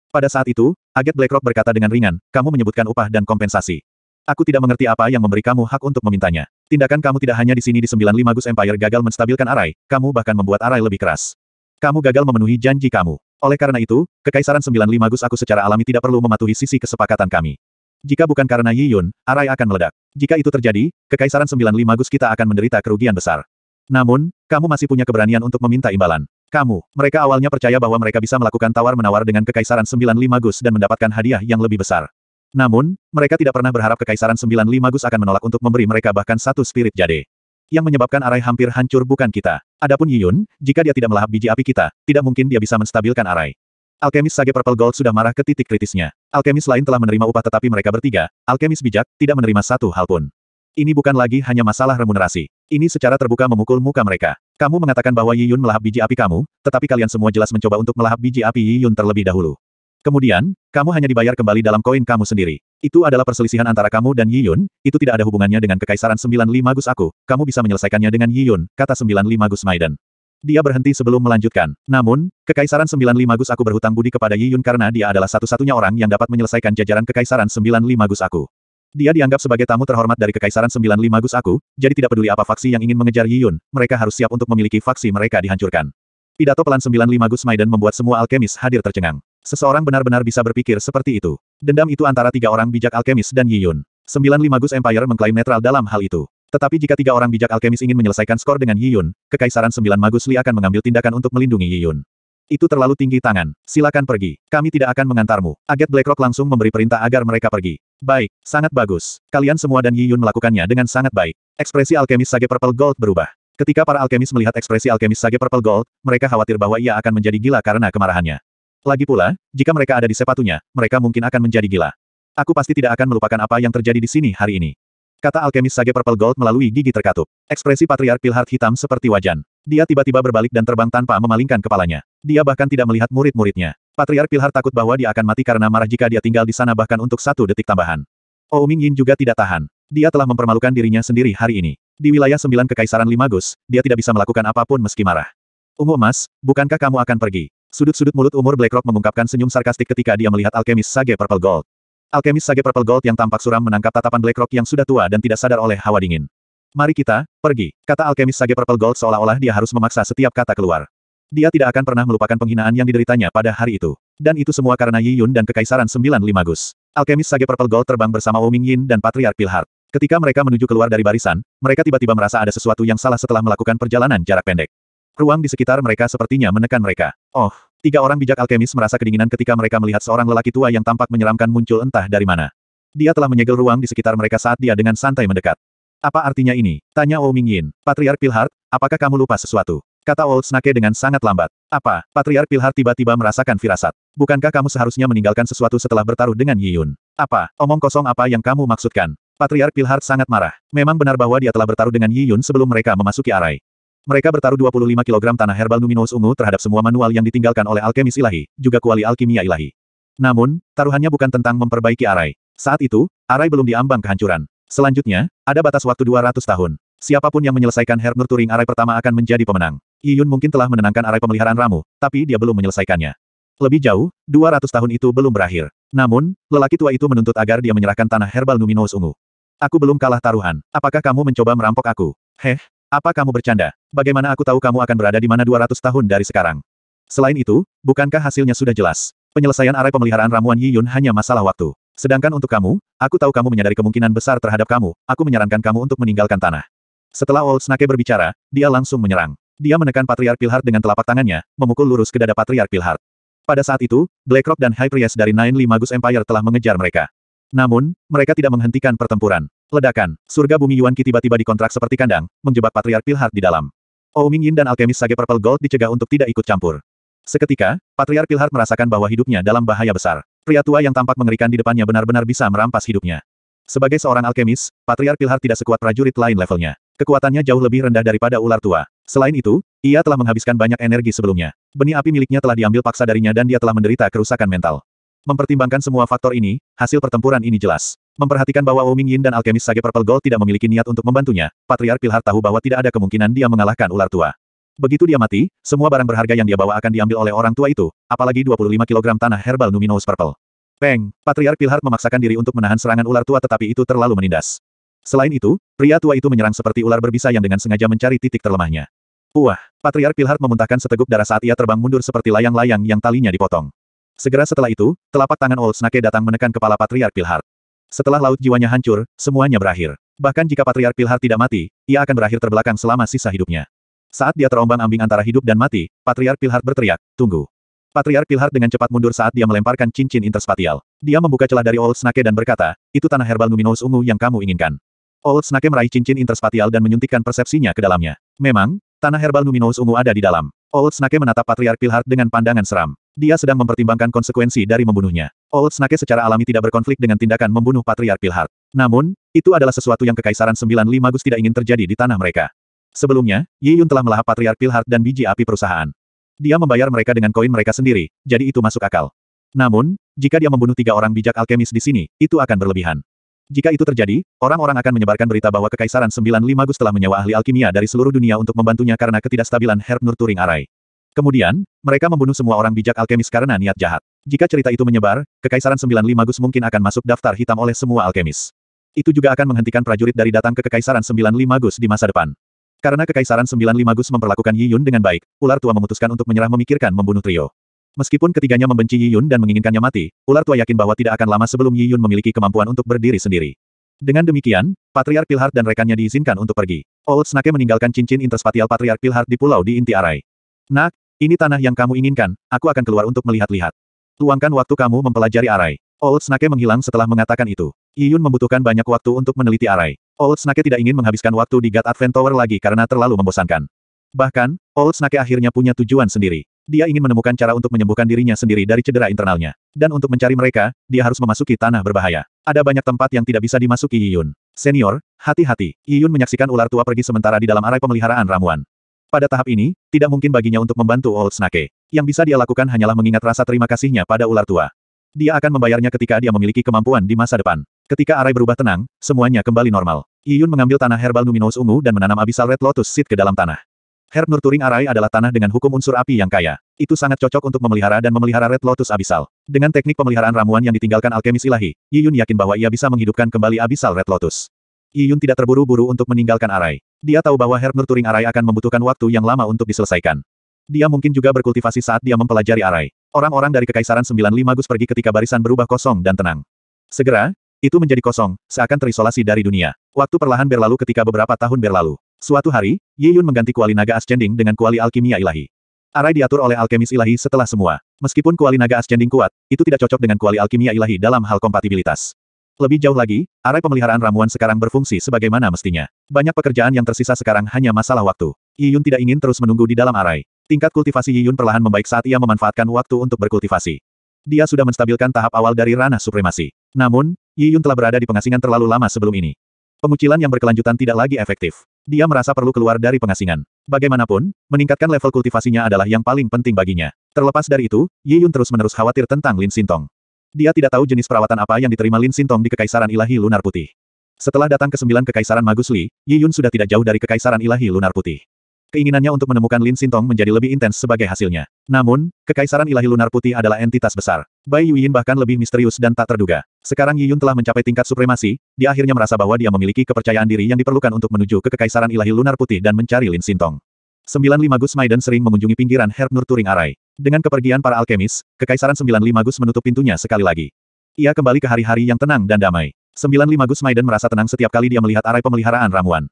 Pada saat itu, Aget BlackRock berkata dengan ringan, kamu menyebutkan upah dan kompensasi. Aku tidak mengerti apa yang memberi kamu hak untuk memintanya. Tindakan kamu tidak hanya di sini di 95 Gus Empire gagal menstabilkan Arai, kamu bahkan membuat Arai lebih keras. Kamu gagal memenuhi janji kamu. Oleh karena itu, Kekaisaran 95 Gus aku secara alami tidak perlu mematuhi sisi kesepakatan kami. Jika bukan karena Yi Yun, Arai akan meledak. Jika itu terjadi, Kekaisaran 95 Gus kita akan menderita kerugian besar. Namun, kamu masih punya keberanian untuk meminta imbalan. Kamu, mereka awalnya percaya bahwa mereka bisa melakukan tawar-menawar dengan Kekaisaran 95 Gus dan mendapatkan hadiah yang lebih besar. Namun, mereka tidak pernah berharap Kekaisaran 95 Gus akan menolak untuk memberi mereka bahkan satu spirit jade. Yang menyebabkan Arai hampir hancur bukan kita. Adapun Yiyun, jika dia tidak melahap biji api kita, tidak mungkin dia bisa menstabilkan Arai. Alkemis Sage Purple Gold sudah marah ke titik kritisnya. Alkemis lain telah menerima upah tetapi mereka bertiga, alkemis bijak, tidak menerima satu hal pun. Ini bukan lagi hanya masalah remunerasi. Ini secara terbuka memukul muka mereka. Kamu mengatakan bahwa Yi Yun melahap biji api kamu, tetapi kalian semua jelas mencoba untuk melahap biji api Yi Yun terlebih dahulu. Kemudian, kamu hanya dibayar kembali dalam koin kamu sendiri. Itu adalah perselisihan antara kamu dan Yi Yun, itu tidak ada hubungannya dengan kekaisaran 95 Gus aku, kamu bisa menyelesaikannya dengan Yi Yun, kata 95 Gus Maiden. Dia berhenti sebelum melanjutkan. Namun, Kekaisaran 95 Gus aku berhutang budi kepada Yi Yun karena dia adalah satu-satunya orang yang dapat menyelesaikan jajaran Kekaisaran 95 Gus aku. Dia dianggap sebagai tamu terhormat dari Kekaisaran 95 Gus Aku, jadi tidak peduli apa faksi yang ingin mengejar Yi Yun, mereka harus siap untuk memiliki faksi mereka dihancurkan. Pidato pelan 95 Gus Maiden membuat semua alkemis hadir tercengang. Seseorang benar-benar bisa berpikir seperti itu. Dendam itu antara tiga orang bijak alkemis dan Yi Yiyun. 95 Gus Empire mengklaim netral dalam hal itu. Tetapi jika tiga orang bijak alkemis ingin menyelesaikan skor dengan Yi Yun, Kekaisaran Sembilan Magus Li akan mengambil tindakan untuk melindungi Yi Yun. Itu terlalu tinggi tangan. Silakan pergi. Kami tidak akan mengantarmu. Aget BlackRock langsung memberi perintah agar mereka pergi. Baik, sangat bagus. Kalian semua dan Yi Yun melakukannya dengan sangat baik. Ekspresi alkemis Sage Purple Gold berubah. Ketika para alkemis melihat ekspresi alkemis Sage Purple Gold, mereka khawatir bahwa ia akan menjadi gila karena kemarahannya. Lagi pula, jika mereka ada di sepatunya, mereka mungkin akan menjadi gila. Aku pasti tidak akan melupakan apa yang terjadi di sini hari ini. Kata alkemis Sage Purple Gold melalui gigi terkatup. Ekspresi Patriark Pilhard hitam seperti wajan. Dia tiba-tiba berbalik dan terbang tanpa memalingkan kepalanya. Dia bahkan tidak melihat murid-muridnya. Patriar Pilhar takut bahwa dia akan mati karena marah jika dia tinggal di sana bahkan untuk satu detik tambahan. Oh Ming Yin juga tidak tahan. Dia telah mempermalukan dirinya sendiri hari ini. Di wilayah sembilan kekaisaran Limagus, dia tidak bisa melakukan apapun meski marah. Ungu emas, bukankah kamu akan pergi? Sudut-sudut mulut umur Blackrock mengungkapkan senyum sarkastik ketika dia melihat alkemis Sage Purple Gold. Alkemis Sage Purple Gold yang tampak suram menangkap tatapan Blackrock yang sudah tua dan tidak sadar oleh hawa dingin. Mari kita, pergi, kata alkemis Sage Purple Gold seolah-olah dia harus memaksa setiap kata keluar. Dia tidak akan pernah melupakan penghinaan yang dideritanya pada hari itu. Dan itu semua karena Yi Yun dan kekaisaran sembilan limagus. Alkemis Sage Purple Gold terbang bersama Woming Yin dan Patriark Pilhard. Ketika mereka menuju keluar dari barisan, mereka tiba-tiba merasa ada sesuatu yang salah setelah melakukan perjalanan jarak pendek. Ruang di sekitar mereka sepertinya menekan mereka. Oh, tiga orang bijak alkemis merasa kedinginan ketika mereka melihat seorang lelaki tua yang tampak menyeramkan muncul entah dari mana. Dia telah menyegel ruang di sekitar mereka saat dia dengan santai mendekat. Apa artinya ini? Tanya O Mingyin. Patriark Pilhart. apakah kamu lupa sesuatu? Kata Old Snake dengan sangat lambat. Apa? Patriark Pilhart tiba-tiba merasakan firasat. Bukankah kamu seharusnya meninggalkan sesuatu setelah bertaruh dengan Yi Yun? Apa? Omong kosong apa yang kamu maksudkan? Patriark Pilhart sangat marah. Memang benar bahwa dia telah bertaruh dengan Yi Yun sebelum mereka memasuki arai. Mereka bertaruh 25 kg tanah herbal numinous ungu terhadap semua manual yang ditinggalkan oleh alkemis ilahi, juga kuali alkimia ilahi. Namun, taruhannya bukan tentang memperbaiki arai. Saat itu, arai belum diambang kehancuran. Selanjutnya, ada batas waktu 200 tahun. Siapapun yang menyelesaikan Herb Nurturing arai pertama akan menjadi pemenang. Yiyun mungkin telah menenangkan arai pemeliharaan Ramu, tapi dia belum menyelesaikannya. Lebih jauh, 200 tahun itu belum berakhir. Namun, lelaki tua itu menuntut agar dia menyerahkan tanah herbal Numinous ungu. Aku belum kalah taruhan. Apakah kamu mencoba merampok aku? Heh, apa kamu bercanda? Bagaimana aku tahu kamu akan berada di mana 200 tahun dari sekarang? Selain itu, bukankah hasilnya sudah jelas? Penyelesaian arai pemeliharaan ramuan Yiyun hanya masalah waktu. Sedangkan untuk kamu, aku tahu kamu menyadari kemungkinan besar terhadap kamu, aku menyarankan kamu untuk meninggalkan tanah. Setelah Old Snake berbicara, dia langsung menyerang. Dia menekan Patriar Pilhard dengan telapak tangannya, memukul lurus ke dada Patriar Pilhard. Pada saat itu, Blackrock dan High Priest dari Nine Limagus Empire telah mengejar mereka. Namun, mereka tidak menghentikan pertempuran. Ledakan, surga bumi Yuan Qi tiba-tiba dikontrak seperti kandang, menjebak Patriar Pilhard di dalam. Oh Ming Yin dan alkemis Sage Purple Gold dicegah untuk tidak ikut campur. Seketika, Patriar Pilhard merasakan bahwa hidupnya dalam bahaya besar. Pria tua yang tampak mengerikan di depannya benar-benar bisa merampas hidupnya. Sebagai seorang alkemis, Patriar Pilhar tidak sekuat prajurit lain levelnya. Kekuatannya jauh lebih rendah daripada ular tua. Selain itu, ia telah menghabiskan banyak energi sebelumnya. Benih api miliknya telah diambil paksa darinya dan dia telah menderita kerusakan mental. Mempertimbangkan semua faktor ini, hasil pertempuran ini jelas. Memperhatikan bahwa Wu Yin dan alkemis Sage Purple Gold tidak memiliki niat untuk membantunya, Patriar Pilhar tahu bahwa tidak ada kemungkinan dia mengalahkan ular tua. Begitu dia mati, semua barang berharga yang dia bawa akan diambil oleh orang tua itu, apalagi 25 kg tanah herbal Numinous Purple. Peng, patriar Pilhard memaksakan diri untuk menahan serangan ular tua tetapi itu terlalu menindas. Selain itu, pria tua itu menyerang seperti ular berbisa yang dengan sengaja mencari titik terlemahnya. Wah, patriar Pilhard memuntahkan seteguk darah saat ia terbang mundur seperti layang-layang yang talinya dipotong. Segera setelah itu, telapak tangan Old Snake datang menekan kepala patriar Pilhard. Setelah laut jiwanya hancur, semuanya berakhir. Bahkan jika patriar pilhart tidak mati, ia akan berakhir terbelakang selama sisa hidupnya. Saat dia terombang-ambing antara hidup dan mati, Patriar Pilhard berteriak, tunggu. Patriar Pilhard dengan cepat mundur saat dia melemparkan cincin interspatial. Dia membuka celah dari Old Snake dan berkata, itu tanah herbal Numinous ungu yang kamu inginkan. Old Snake meraih cincin interspatial dan menyuntikkan persepsinya ke dalamnya. Memang, tanah herbal Numinous ungu ada di dalam. Old Snake menatap Patriar Pilhard dengan pandangan seram. Dia sedang mempertimbangkan konsekuensi dari membunuhnya. Old Snake secara alami tidak berkonflik dengan tindakan membunuh Patriar Pilhard. Namun, itu adalah sesuatu yang Kekaisaran Sembilan Limagus tidak ingin terjadi di tanah mereka. Sebelumnya, Yi Yun telah melahap Patriark Pilhart dan biji api perusahaan. Dia membayar mereka dengan koin mereka sendiri, jadi itu masuk akal. Namun, jika dia membunuh tiga orang bijak alkemis di sini, itu akan berlebihan. Jika itu terjadi, orang-orang akan menyebarkan berita bahwa Kekaisaran 95 Gus telah menyewa ahli alkimia dari seluruh dunia untuk membantunya karena ketidakstabilan Herb Nur Turing Arai. Kemudian, mereka membunuh semua orang bijak alkemis karena niat jahat. Jika cerita itu menyebar, Kekaisaran 95 Gus mungkin akan masuk daftar hitam oleh semua alkemis. Itu juga akan menghentikan prajurit dari datang ke Kekaisaran 95 Gus di masa depan. Karena Kekaisaran Sembilan Lima Gus memperlakukan Yi Yun dengan baik, ular tua memutuskan untuk menyerah memikirkan membunuh trio. Meskipun ketiganya membenci Yi Yun dan menginginkannya mati, ular tua yakin bahwa tidak akan lama sebelum Yi Yun memiliki kemampuan untuk berdiri sendiri. Dengan demikian, Patriark Pilhard dan rekannya diizinkan untuk pergi. Old Snake meninggalkan cincin interspatial Patriark Pilhard di pulau di Inti Arai. Nak, ini tanah yang kamu inginkan, aku akan keluar untuk melihat-lihat. Tuangkan waktu kamu mempelajari Arai. Old Snake menghilang setelah mengatakan itu. Yiyun membutuhkan banyak waktu untuk meneliti Arai. Old Snake tidak ingin menghabiskan waktu di God Advent Tower lagi karena terlalu membosankan. Bahkan, Old Snake akhirnya punya tujuan sendiri. Dia ingin menemukan cara untuk menyembuhkan dirinya sendiri dari cedera internalnya. Dan untuk mencari mereka, dia harus memasuki tanah berbahaya. Ada banyak tempat yang tidak bisa dimasuki Yiyun. Senior, hati-hati. Yiyun menyaksikan ular tua pergi sementara di dalam arai pemeliharaan ramuan. Pada tahap ini, tidak mungkin baginya untuk membantu Old Snake. Yang bisa dia lakukan hanyalah mengingat rasa terima kasihnya pada ular tua. Dia akan membayarnya ketika dia memiliki kemampuan di masa depan. Ketika arai berubah tenang, semuanya kembali normal. Yiyun mengambil tanah herbal Numinous ungu dan menanam Abyssal Red Lotus Seed ke dalam tanah. Herb Nurturing Arai adalah tanah dengan hukum unsur api yang kaya. Itu sangat cocok untuk memelihara dan memelihara Red Lotus Abyssal. Dengan teknik pemeliharaan ramuan yang ditinggalkan alkemis ilahi, Yiyun yakin bahwa ia bisa menghidupkan kembali Abyssal Red Lotus. Yiyun tidak terburu-buru untuk meninggalkan Arai. Dia tahu bahwa Herb Nurturing Arai akan membutuhkan waktu yang lama untuk diselesaikan. Dia mungkin juga berkultivasi saat dia mempelajari Arai. Orang-orang dari Kekaisaran sembilan Gus pergi ketika barisan berubah kosong dan tenang. Segera, itu menjadi kosong, seakan terisolasi dari dunia. Waktu perlahan berlalu ketika beberapa tahun berlalu. Suatu hari, Yi Yun mengganti kuali naga ascending dengan kuali alkimia ilahi. Arai diatur oleh alkemis ilahi setelah semua. Meskipun kuali naga ascending kuat, itu tidak cocok dengan kuali alkimia ilahi dalam hal kompatibilitas. Lebih jauh lagi, arai pemeliharaan ramuan sekarang berfungsi sebagaimana mestinya. Banyak pekerjaan yang tersisa sekarang hanya masalah waktu. Yi Yun tidak ingin terus menunggu di dalam arai. Tingkat kultivasi Yi Yun perlahan membaik saat ia memanfaatkan waktu untuk berkultivasi. Dia sudah menstabilkan tahap awal dari ranah supremasi. Namun, Yi Yun telah berada di pengasingan terlalu lama sebelum ini. Pemucilan yang berkelanjutan tidak lagi efektif. Dia merasa perlu keluar dari pengasingan. Bagaimanapun, meningkatkan level kultivasinya adalah yang paling penting baginya. Terlepas dari itu, Yi Yun terus-menerus khawatir tentang Lin Sintong. Dia tidak tahu jenis perawatan apa yang diterima Lin Sintong di Kekaisaran Ilahi Lunar Putih. Setelah datang ke sembilan Kekaisaran Magus Li, Yi Yun sudah tidak jauh dari Kekaisaran Ilahi Lunar Putih. Keinginannya untuk menemukan Lin Sintong menjadi lebih intens sebagai hasilnya. Namun, Kekaisaran Ilahi Lunar Putih adalah entitas besar. Bai Yuyin bahkan lebih misterius dan tak terduga. Sekarang Yiyun telah mencapai tingkat supremasi, dia akhirnya merasa bahwa dia memiliki kepercayaan diri yang diperlukan untuk menuju ke Kekaisaran Ilahi Lunar Putih dan mencari Lin Sintong. 95 Gus Maiden sering mengunjungi pinggiran Herb Nur Turing Arai. Dengan kepergian para alkemis, Kekaisaran 95 Gus menutup pintunya sekali lagi. Ia kembali ke hari-hari yang tenang dan damai. 95 Gus Maiden merasa tenang setiap kali dia melihat arai pemeliharaan ramuan.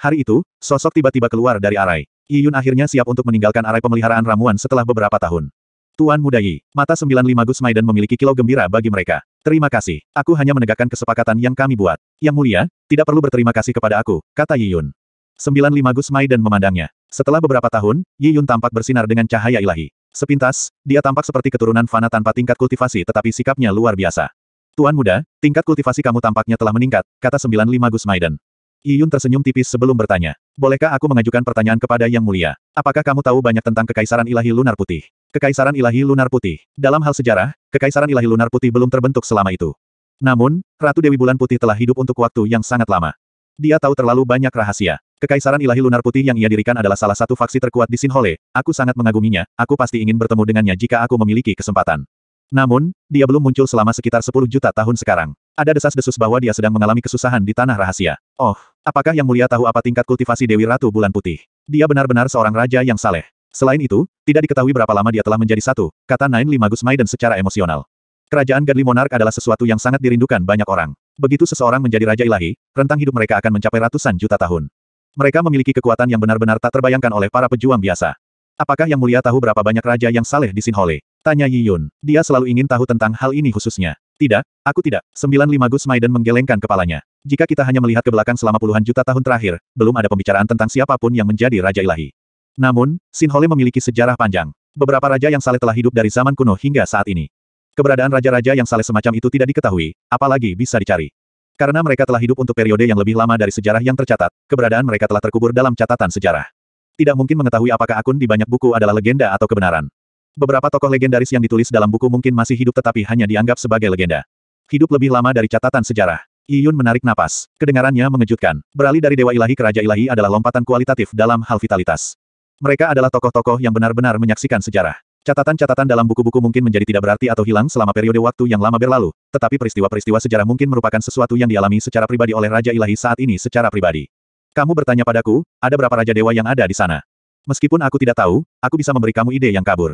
Hari itu, sosok tiba-tiba keluar dari arai. Yi Yun akhirnya siap untuk meninggalkan arai pemeliharaan ramuan setelah beberapa tahun. Tuan Muda Yi, mata 95 Gus Maiden memiliki kilau gembira bagi mereka. Terima kasih, aku hanya menegakkan kesepakatan yang kami buat. Yang mulia, tidak perlu berterima kasih kepada aku, kata Yi Yiyun. 95 Gus Maiden memandangnya. Setelah beberapa tahun, Yi Yun tampak bersinar dengan cahaya ilahi. Sepintas, dia tampak seperti keturunan fana tanpa tingkat kultivasi tetapi sikapnya luar biasa. Tuan muda, tingkat kultivasi kamu tampaknya telah meningkat, kata 95 Gus Maiden. Iyun tersenyum tipis sebelum bertanya. Bolehkah aku mengajukan pertanyaan kepada Yang Mulia? Apakah kamu tahu banyak tentang Kekaisaran Ilahi Lunar Putih? Kekaisaran Ilahi Lunar Putih. Dalam hal sejarah, Kekaisaran Ilahi Lunar Putih belum terbentuk selama itu. Namun, Ratu Dewi Bulan Putih telah hidup untuk waktu yang sangat lama. Dia tahu terlalu banyak rahasia. Kekaisaran Ilahi Lunar Putih yang ia dirikan adalah salah satu faksi terkuat di Sinhole. Aku sangat mengaguminya, aku pasti ingin bertemu dengannya jika aku memiliki kesempatan. Namun, dia belum muncul selama sekitar 10 juta tahun sekarang. Ada desas-desus bahwa dia sedang mengalami kesusahan di tanah rahasia. Oh, Apakah Yang Mulia tahu apa tingkat kultivasi Dewi Ratu Bulan Putih? Dia benar-benar seorang raja yang saleh. Selain itu, tidak diketahui berapa lama dia telah menjadi satu, kata Nain Limagus Maiden secara emosional. Kerajaan Godly Monark adalah sesuatu yang sangat dirindukan banyak orang. Begitu seseorang menjadi raja ilahi, rentang hidup mereka akan mencapai ratusan juta tahun. Mereka memiliki kekuatan yang benar-benar tak terbayangkan oleh para pejuang biasa. Apakah Yang Mulia tahu berapa banyak raja yang saleh di Sinhole? Tanya Yi Yun. Dia selalu ingin tahu tentang hal ini khususnya. Tidak, aku tidak. 95 Gus Maiden menggelengkan kepalanya. Jika kita hanya melihat ke belakang selama puluhan juta tahun terakhir, belum ada pembicaraan tentang siapapun yang menjadi Raja Ilahi. Namun, Sinhole memiliki sejarah panjang. Beberapa raja yang saleh telah hidup dari zaman kuno hingga saat ini. Keberadaan raja-raja yang saleh semacam itu tidak diketahui, apalagi bisa dicari. Karena mereka telah hidup untuk periode yang lebih lama dari sejarah yang tercatat, keberadaan mereka telah terkubur dalam catatan sejarah. Tidak mungkin mengetahui apakah akun di banyak buku adalah legenda atau kebenaran. Beberapa tokoh legendaris yang ditulis dalam buku mungkin masih hidup tetapi hanya dianggap sebagai legenda. Hidup lebih lama dari catatan sejarah. Iyun menarik napas. Kedengarannya mengejutkan. Beralih dari Dewa Ilahi ke Raja Ilahi adalah lompatan kualitatif dalam hal vitalitas. Mereka adalah tokoh-tokoh yang benar-benar menyaksikan sejarah. Catatan-catatan dalam buku-buku mungkin menjadi tidak berarti atau hilang selama periode waktu yang lama berlalu, tetapi peristiwa-peristiwa sejarah mungkin merupakan sesuatu yang dialami secara pribadi oleh Raja Ilahi saat ini secara pribadi. Kamu bertanya padaku, ada berapa Raja Dewa yang ada di sana? Meskipun aku tidak tahu, aku bisa memberi kamu ide yang kabur.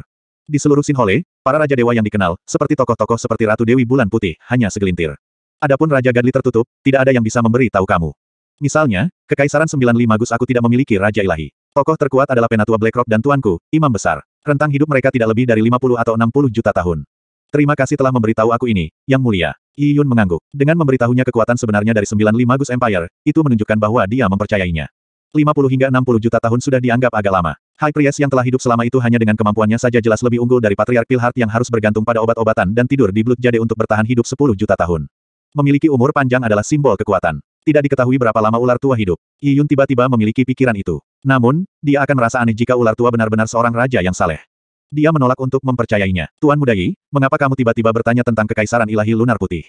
Di seluruh Sinhole, para raja dewa yang dikenal, seperti tokoh-tokoh seperti Ratu Dewi Bulan Putih, hanya segelintir. Adapun Raja Gadli tertutup, tidak ada yang bisa memberi tahu kamu. Misalnya, Kekaisaran 95 Gus aku tidak memiliki Raja Ilahi. Tokoh terkuat adalah Penatua Blackrock dan Tuanku, Imam Besar. Rentang hidup mereka tidak lebih dari 50 atau 60 juta tahun. Terima kasih telah memberitahu aku ini, Yang Mulia. Yi Yun mengangguk. Dengan memberitahunya kekuatan sebenarnya dari 95 Gus Empire, itu menunjukkan bahwa dia mempercayainya. 50 hingga 60 juta tahun sudah dianggap agak lama. High Priest yang telah hidup selama itu hanya dengan kemampuannya saja jelas lebih unggul dari Patriark Pilhart yang harus bergantung pada obat-obatan dan tidur di Blood Jade untuk bertahan hidup 10 juta tahun. Memiliki umur panjang adalah simbol kekuatan. Tidak diketahui berapa lama ular tua hidup. Yi Yun tiba-tiba memiliki pikiran itu. Namun, dia akan merasa aneh jika ular tua benar-benar seorang raja yang saleh. Dia menolak untuk mempercayainya. Tuan Muda Yi, mengapa kamu tiba-tiba bertanya tentang kekaisaran ilahi lunar putih?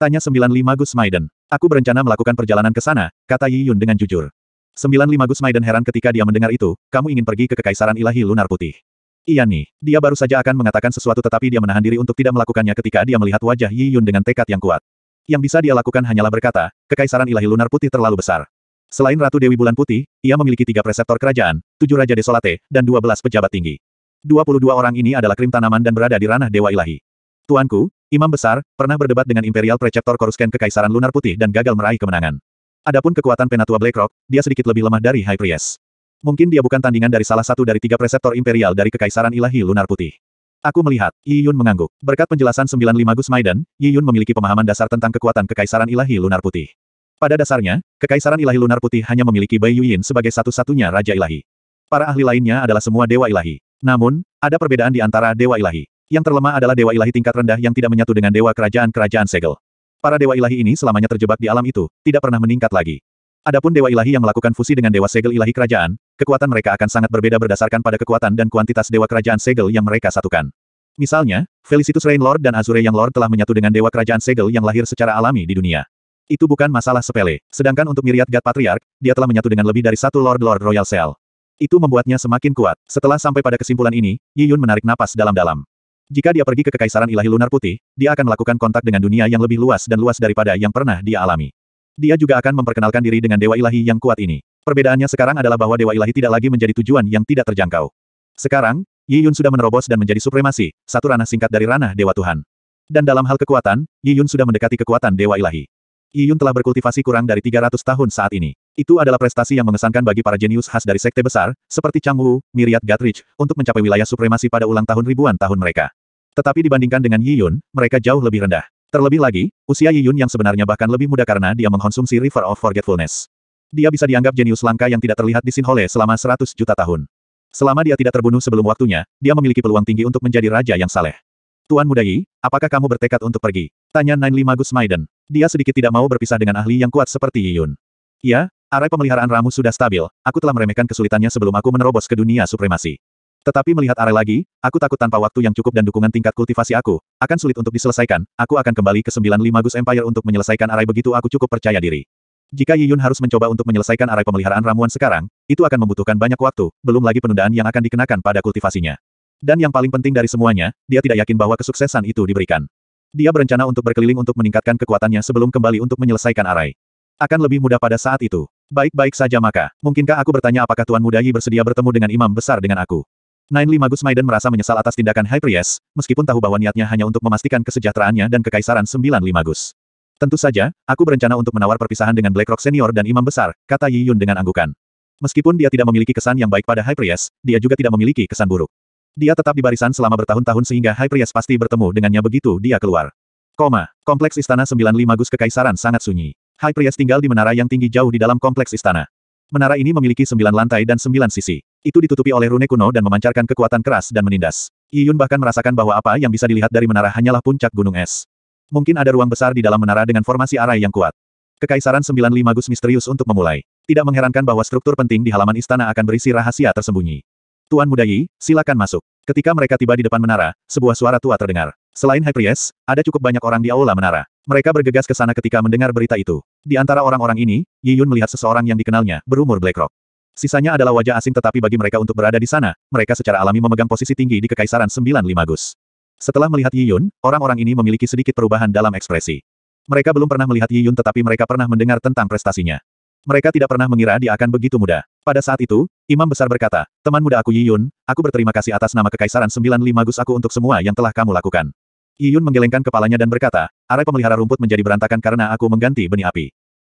Tanya 95 Gus Maiden. Aku berencana melakukan perjalanan ke sana, kata Yi Yun dengan jujur. Sembilan lima Gus Maiden heran ketika dia mendengar itu, kamu ingin pergi ke Kekaisaran Ilahi Lunar Putih. Iya nih, dia baru saja akan mengatakan sesuatu tetapi dia menahan diri untuk tidak melakukannya ketika dia melihat wajah Yi Yun dengan tekad yang kuat. Yang bisa dia lakukan hanyalah berkata, Kekaisaran Ilahi Lunar Putih terlalu besar. Selain Ratu Dewi Bulan Putih, ia memiliki tiga preseptor kerajaan, tujuh Raja Desolate, dan dua belas pejabat tinggi. Dua puluh dua orang ini adalah krim tanaman dan berada di ranah Dewa Ilahi. Tuanku, Imam Besar, pernah berdebat dengan Imperial Preceptor Coruscant Kekaisaran Lunar Putih dan gagal meraih kemenangan. Adapun kekuatan Penatua Blackrock, dia sedikit lebih lemah dari High Priest. Mungkin dia bukan tandingan dari salah satu dari tiga preseptor imperial dari Kekaisaran Ilahi Lunar Putih. Aku melihat, Yi Yun mengangguk. Berkat penjelasan 95 Gus Maiden, Yi Yun memiliki pemahaman dasar tentang kekuatan Kekaisaran Ilahi Lunar Putih. Pada dasarnya, Kekaisaran Ilahi Lunar Putih hanya memiliki Bai Yuyin sebagai satu-satunya Raja Ilahi. Para ahli lainnya adalah semua Dewa Ilahi. Namun, ada perbedaan di antara Dewa Ilahi. Yang terlemah adalah Dewa Ilahi tingkat rendah yang tidak menyatu dengan Dewa Kerajaan-Kerajaan Segel. Para dewa ilahi ini selamanya terjebak di alam itu, tidak pernah meningkat lagi. Adapun dewa ilahi yang melakukan fusi dengan dewa segel ilahi kerajaan, kekuatan mereka akan sangat berbeda berdasarkan pada kekuatan dan kuantitas dewa kerajaan segel yang mereka satukan. Misalnya, Felicitus Rain Lord dan Azure yang Lord telah menyatu dengan dewa kerajaan segel yang lahir secara alami di dunia. Itu bukan masalah sepele. Sedangkan untuk Miriat God Patriarch, dia telah menyatu dengan lebih dari satu Lord Lord Royal Cell. Itu membuatnya semakin kuat. Setelah sampai pada kesimpulan ini, Yi Yun menarik napas dalam-dalam. Jika dia pergi ke Kekaisaran Ilahi Lunar Putih, dia akan melakukan kontak dengan dunia yang lebih luas dan luas daripada yang pernah dia alami. Dia juga akan memperkenalkan diri dengan Dewa Ilahi yang kuat ini. Perbedaannya sekarang adalah bahwa Dewa Ilahi tidak lagi menjadi tujuan yang tidak terjangkau. Sekarang, Yi Yun sudah menerobos dan menjadi supremasi, satu ranah singkat dari ranah Dewa Tuhan. Dan dalam hal kekuatan, Yi Yun sudah mendekati kekuatan Dewa Ilahi. Yi Yun telah berkultivasi kurang dari 300 tahun saat ini. Itu adalah prestasi yang mengesankan bagi para jenius khas dari sekte besar, seperti Chang Wu, Miriam Gatrich, untuk mencapai wilayah supremasi pada ulang tahun ribuan tahun mereka. Tetapi dibandingkan dengan Yi Yun, mereka jauh lebih rendah. Terlebih lagi, usia Yi Yun yang sebenarnya bahkan lebih muda karena dia mengkonsumsi River of Forgetfulness. Dia bisa dianggap jenius langka yang tidak terlihat di Sinhole selama 100 juta tahun. Selama dia tidak terbunuh sebelum waktunya, dia memiliki peluang tinggi untuk menjadi raja yang saleh. Tuan Muda Yi, apakah kamu bertekad untuk pergi? Tanya 95 Gus Maiden. Dia sedikit tidak mau berpisah dengan ahli yang kuat seperti Yi Yun. Ya, arai pemeliharaan Ramu sudah stabil, aku telah meremehkan kesulitannya sebelum aku menerobos ke dunia supremasi. Tetapi melihat Are lagi, aku takut tanpa waktu yang cukup dan dukungan tingkat kultivasi aku, akan sulit untuk diselesaikan. Aku akan kembali ke 95 Gus Empire untuk menyelesaikan Arai begitu aku cukup percaya diri. Jika Yi Yun harus mencoba untuk menyelesaikan Arai pemeliharaan ramuan sekarang, itu akan membutuhkan banyak waktu, belum lagi penundaan yang akan dikenakan pada kultivasinya. Dan yang paling penting dari semuanya, dia tidak yakin bahwa kesuksesan itu diberikan. Dia berencana untuk berkeliling untuk meningkatkan kekuatannya sebelum kembali untuk menyelesaikan Arai. Akan lebih mudah pada saat itu. Baik-baik saja maka, mungkinkah aku bertanya apakah Tuan Mudayi bersedia bertemu dengan imam besar dengan aku? Nine Lima Gus Maiden merasa menyesal atas tindakan High Priest, meskipun tahu bahwa niatnya hanya untuk memastikan kesejahteraannya dan kekaisaran Sembilan Lima Gus. Tentu saja, aku berencana untuk menawar perpisahan dengan Blackrock Senior dan Imam Besar, kata Yi Yun dengan anggukan. Meskipun dia tidak memiliki kesan yang baik pada High Priest, dia juga tidak memiliki kesan buruk. Dia tetap di barisan selama bertahun-tahun sehingga High Priest pasti bertemu dengannya begitu dia keluar. Koma, kompleks istana 95 Gus Kekaisaran sangat sunyi. High Priest tinggal di menara yang tinggi jauh di dalam kompleks istana. Menara ini memiliki sembilan lantai dan sembilan sisi. Itu ditutupi oleh rune kuno dan memancarkan kekuatan keras dan menindas. Yiyun bahkan merasakan bahwa apa yang bisa dilihat dari menara hanyalah puncak gunung es. Mungkin ada ruang besar di dalam menara dengan formasi arai yang kuat. Kekaisaran 95 Gus misterius untuk memulai. Tidak mengherankan bahwa struktur penting di halaman istana akan berisi rahasia tersembunyi. Tuan Muda Yi, silakan masuk. Ketika mereka tiba di depan menara, sebuah suara tua terdengar. Selain High Priest, ada cukup banyak orang di aula menara. Mereka bergegas ke sana ketika mendengar berita itu. Di antara orang-orang ini, Yi Yun melihat seseorang yang dikenalnya, berumur Blackrock. Sisanya adalah wajah asing tetapi bagi mereka untuk berada di sana, mereka secara alami memegang posisi tinggi di Kekaisaran Sembilan Lima Setelah melihat Yi Yun, orang-orang ini memiliki sedikit perubahan dalam ekspresi. Mereka belum pernah melihat Yi Yun, tetapi mereka pernah mendengar tentang prestasinya. Mereka tidak pernah mengira dia akan begitu muda. Pada saat itu, Imam Besar berkata, Teman muda aku Yi Yun, aku berterima kasih atas nama Kekaisaran Sembilan Lima aku untuk semua yang telah kamu lakukan. Yi Yun menggelengkan kepalanya dan berkata, arai pemelihara rumput menjadi berantakan karena aku mengganti benih api.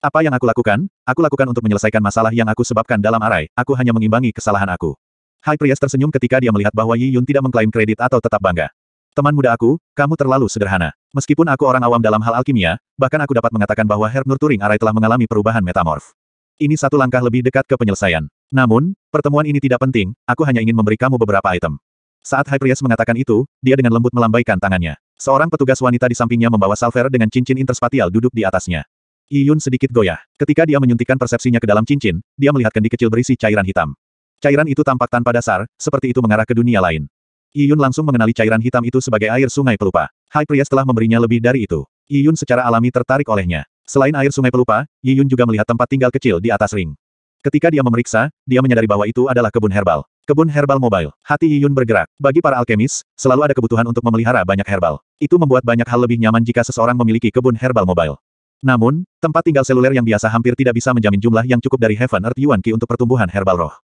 Apa yang aku lakukan? Aku lakukan untuk menyelesaikan masalah yang aku sebabkan dalam arai. Aku hanya mengimbangi kesalahan aku. Hai Priest tersenyum ketika dia melihat bahwa Yi Yun tidak mengklaim kredit atau tetap bangga. Teman muda aku, kamu terlalu sederhana. Meskipun aku orang awam dalam hal alkimia, bahkan aku dapat mengatakan bahwa Hernur Turing Arai telah mengalami perubahan metamorf. Ini satu langkah lebih dekat ke penyelesaian. Namun, pertemuan ini tidak penting, aku hanya ingin memberi kamu beberapa item. Saat High Priest mengatakan itu, dia dengan lembut melambaikan tangannya. Seorang petugas wanita di sampingnya membawa salver dengan cincin interspatial duduk di atasnya. Iyun sedikit goyah. Ketika dia menyuntikkan persepsinya ke dalam cincin, dia melihat kendi kecil berisi cairan hitam. Cairan itu tampak tanpa dasar, seperti itu mengarah ke dunia lain. Iyun langsung mengenali cairan hitam itu sebagai air sungai pelupa. Hai Priest telah memberinya lebih dari itu. Iyun secara alami tertarik olehnya. Selain air sungai pelupa, Iyun juga melihat tempat tinggal kecil di atas ring. Ketika dia memeriksa, dia menyadari bahwa itu adalah kebun herbal. Kebun herbal mobile. Hati Iyun bergerak. Bagi para alkemis, selalu ada kebutuhan untuk memelihara banyak herbal. Itu membuat banyak hal lebih nyaman jika seseorang memiliki kebun herbal mobile. Namun, tempat tinggal seluler yang biasa hampir tidak bisa menjamin jumlah yang cukup dari Heaven Earth Yuan Qi untuk pertumbuhan herbal roh.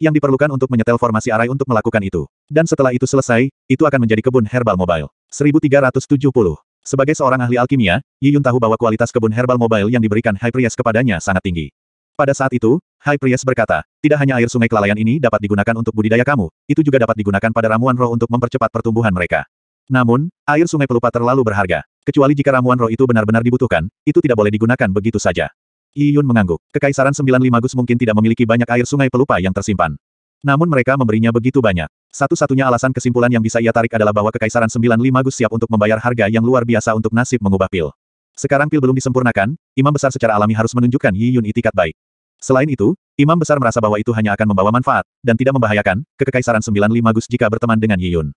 Yang diperlukan untuk menyetel formasi arai untuk melakukan itu. Dan setelah itu selesai, itu akan menjadi kebun herbal mobile. 1370. Sebagai seorang ahli alkimia, Yi Yun tahu bahwa kualitas kebun herbal mobile yang diberikan High Priest kepadanya sangat tinggi. Pada saat itu, High Priest berkata, tidak hanya air sungai kelalaian ini dapat digunakan untuk budidaya kamu, itu juga dapat digunakan pada ramuan roh untuk mempercepat pertumbuhan mereka. Namun, air sungai pelupa terlalu berharga. Kecuali jika ramuan roh itu benar-benar dibutuhkan, itu tidak boleh digunakan begitu saja. Yi Yun mengangguk. Kekaisaran 95 Gus mungkin tidak memiliki banyak air sungai pelupa yang tersimpan. Namun mereka memberinya begitu banyak. Satu-satunya alasan kesimpulan yang bisa ia tarik adalah bahwa Kekaisaran 95 Gus siap untuk membayar harga yang luar biasa untuk nasib mengubah pil. Sekarang pil belum disempurnakan, imam besar secara alami harus menunjukkan Yi Yun itikat baik. Selain itu, Imam Besar merasa bahwa itu hanya akan membawa manfaat, dan tidak membahayakan, kekaisaran 95 Gus jika berteman dengan Yi Yun.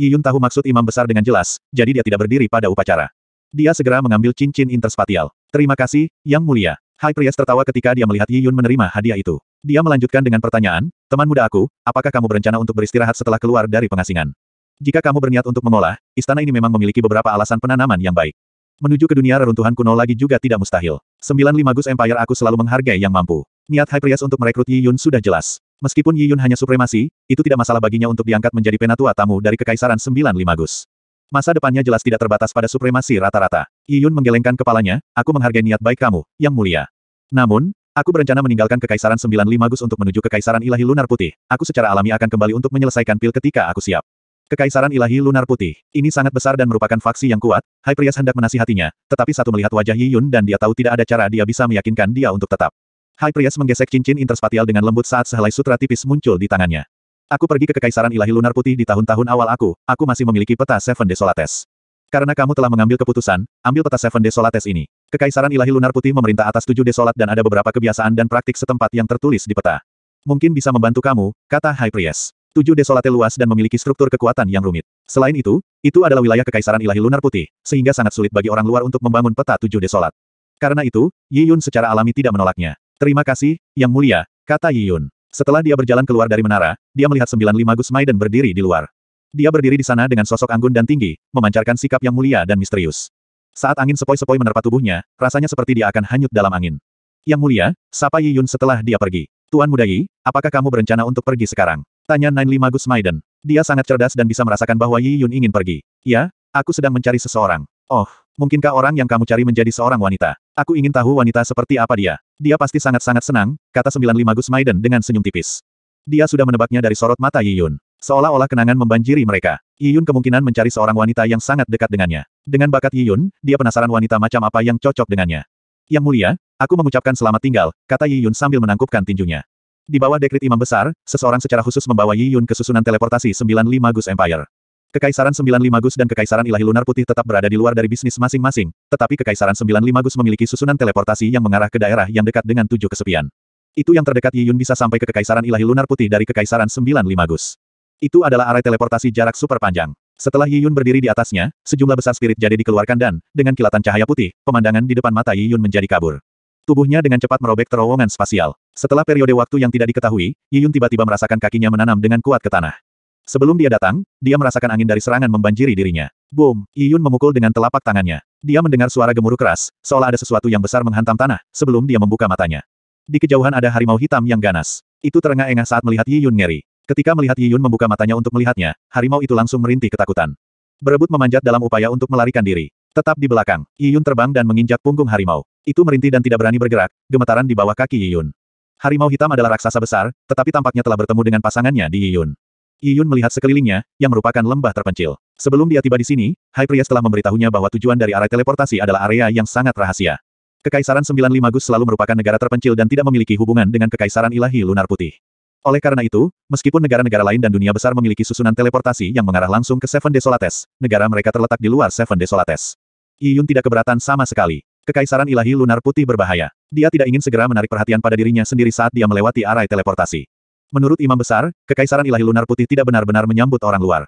Yi Yun tahu maksud Imam Besar dengan jelas, jadi dia tidak berdiri pada upacara. Dia segera mengambil cincin interspatial. Terima kasih, Yang Mulia. High Priest tertawa ketika dia melihat Yi Yun menerima hadiah itu. Dia melanjutkan dengan pertanyaan, teman muda aku, apakah kamu berencana untuk beristirahat setelah keluar dari pengasingan? Jika kamu berniat untuk mengolah, istana ini memang memiliki beberapa alasan penanaman yang baik. Menuju ke dunia reruntuhan kuno lagi juga tidak mustahil. 95 Gus Empire aku selalu menghargai yang mampu. Niat High Priest untuk merekrut Yi Yun sudah jelas. Meskipun Yi Yun hanya supremasi, itu tidak masalah baginya untuk diangkat menjadi penatua tamu dari Kekaisaran 95 Gus. Masa depannya jelas tidak terbatas pada supremasi rata-rata. Yiyun menggelengkan kepalanya, aku menghargai niat baik kamu, yang mulia. Namun, aku berencana meninggalkan Kekaisaran 95 Gus untuk menuju Kekaisaran Ilahi Lunar Putih. Aku secara alami akan kembali untuk menyelesaikan pil ketika aku siap. Kekaisaran Ilahi Lunar Putih. Ini sangat besar dan merupakan faksi yang kuat, Hai Prias hendak menasihatinya, tetapi satu melihat wajah Yiyun dan dia tahu tidak ada cara dia bisa meyakinkan dia untuk tetap. Hai Prias menggesek cincin interspatial dengan lembut saat sehelai sutra tipis muncul di tangannya. Aku pergi ke Kekaisaran Ilahi Lunar Putih di tahun-tahun awal aku, aku masih memiliki peta Seven Desolates. Karena kamu telah mengambil keputusan, ambil peta Seven Desolates ini. Kekaisaran Ilahi Lunar Putih memerintah atas tujuh desolat dan ada beberapa kebiasaan dan praktik setempat yang tertulis di peta. Mungkin bisa membantu kamu, kata High Priest. Tujuh desolate luas dan memiliki struktur kekuatan yang rumit. Selain itu, itu adalah wilayah Kekaisaran Ilahi Lunar Putih, sehingga sangat sulit bagi orang luar untuk membangun peta tujuh desolat. Karena itu, Yi Yun secara alami tidak menolaknya. Terima kasih, Yang Mulia, kata Yi Yun. Setelah dia berjalan keluar dari menara, dia melihat sembilan lima Gus Maiden berdiri di luar. Dia berdiri di sana dengan sosok anggun dan tinggi, memancarkan sikap yang mulia dan misterius. Saat angin sepoi-sepoi menerpa tubuhnya, rasanya seperti dia akan hanyut dalam angin. Yang mulia, sapa Yi Yun setelah dia pergi. Tuan muda apakah kamu berencana untuk pergi sekarang? Tanya 95 Gus Maiden. Dia sangat cerdas dan bisa merasakan bahwa Yi Yun ingin pergi. Ya, aku sedang mencari seseorang. Oh, mungkinkah orang yang kamu cari menjadi seorang wanita? Aku ingin tahu wanita seperti apa dia. Dia pasti sangat-sangat senang, kata 95 Gus Maiden dengan senyum tipis. Dia sudah menebaknya dari sorot mata Yi Yun, Seolah-olah kenangan membanjiri mereka. Yi Yun kemungkinan mencari seorang wanita yang sangat dekat dengannya. Dengan bakat Yi Yun, dia penasaran wanita macam apa yang cocok dengannya. Yang mulia, aku mengucapkan selamat tinggal, kata Yi Yun sambil menangkupkan tinjunya. Di bawah dekrit imam besar, seseorang secara khusus membawa Yi Yun ke susunan teleportasi 95 Gus Empire. Kekaisaran 95 Gus dan Kekaisaran Ilahi Lunar Putih tetap berada di luar dari bisnis masing-masing, tetapi Kekaisaran 95 Gus memiliki susunan teleportasi yang mengarah ke daerah yang dekat dengan tujuh kesepian. Itu yang terdekat Yiyun bisa sampai ke Kekaisaran Ilahi Lunar Putih dari Kekaisaran 95 Gus. Itu adalah arai teleportasi jarak super panjang. Setelah Yiyun berdiri di atasnya, sejumlah besar spirit jadi dikeluarkan dan, dengan kilatan cahaya putih, pemandangan di depan mata Yiyun menjadi kabur. Tubuhnya dengan cepat merobek terowongan spasial. Setelah periode waktu yang tidak diketahui, Yiyun tiba-tiba merasakan kakinya menanam dengan kuat ke tanah. Sebelum dia datang, dia merasakan angin dari serangan membanjiri dirinya. Boom! Iyun memukul dengan telapak tangannya. Dia mendengar suara gemuruh keras, seolah ada sesuatu yang besar menghantam tanah, sebelum dia membuka matanya. Di kejauhan ada harimau hitam yang ganas. Itu terengah-engah saat melihat Yiyun ngeri. Ketika melihat Yiyun membuka matanya untuk melihatnya, harimau itu langsung merintih ketakutan. Berebut memanjat dalam upaya untuk melarikan diri. Tetap di belakang, Yiyun terbang dan menginjak punggung harimau. Itu merintih dan tidak berani bergerak, gemetaran di bawah kaki Yiyun. Harimau hitam adalah raksasa besar, tetapi tampaknya telah bertemu dengan pasangannya di Yiyun. Iyun melihat sekelilingnya, yang merupakan lembah terpencil. Sebelum dia tiba di sini, High Priest telah memberitahunya bahwa tujuan dari arah teleportasi adalah area yang sangat rahasia. Kekaisaran 95 Gus selalu merupakan negara terpencil dan tidak memiliki hubungan dengan Kekaisaran Ilahi Lunar Putih. Oleh karena itu, meskipun negara-negara lain dan dunia besar memiliki susunan teleportasi yang mengarah langsung ke Seven Desolates, negara mereka terletak di luar Seven Desolates. Iyun tidak keberatan sama sekali. Kekaisaran Ilahi Lunar Putih berbahaya. Dia tidak ingin segera menarik perhatian pada dirinya sendiri saat dia melewati arai teleportasi. Menurut Imam Besar, Kekaisaran Ilahi Lunar Putih tidak benar-benar menyambut orang luar.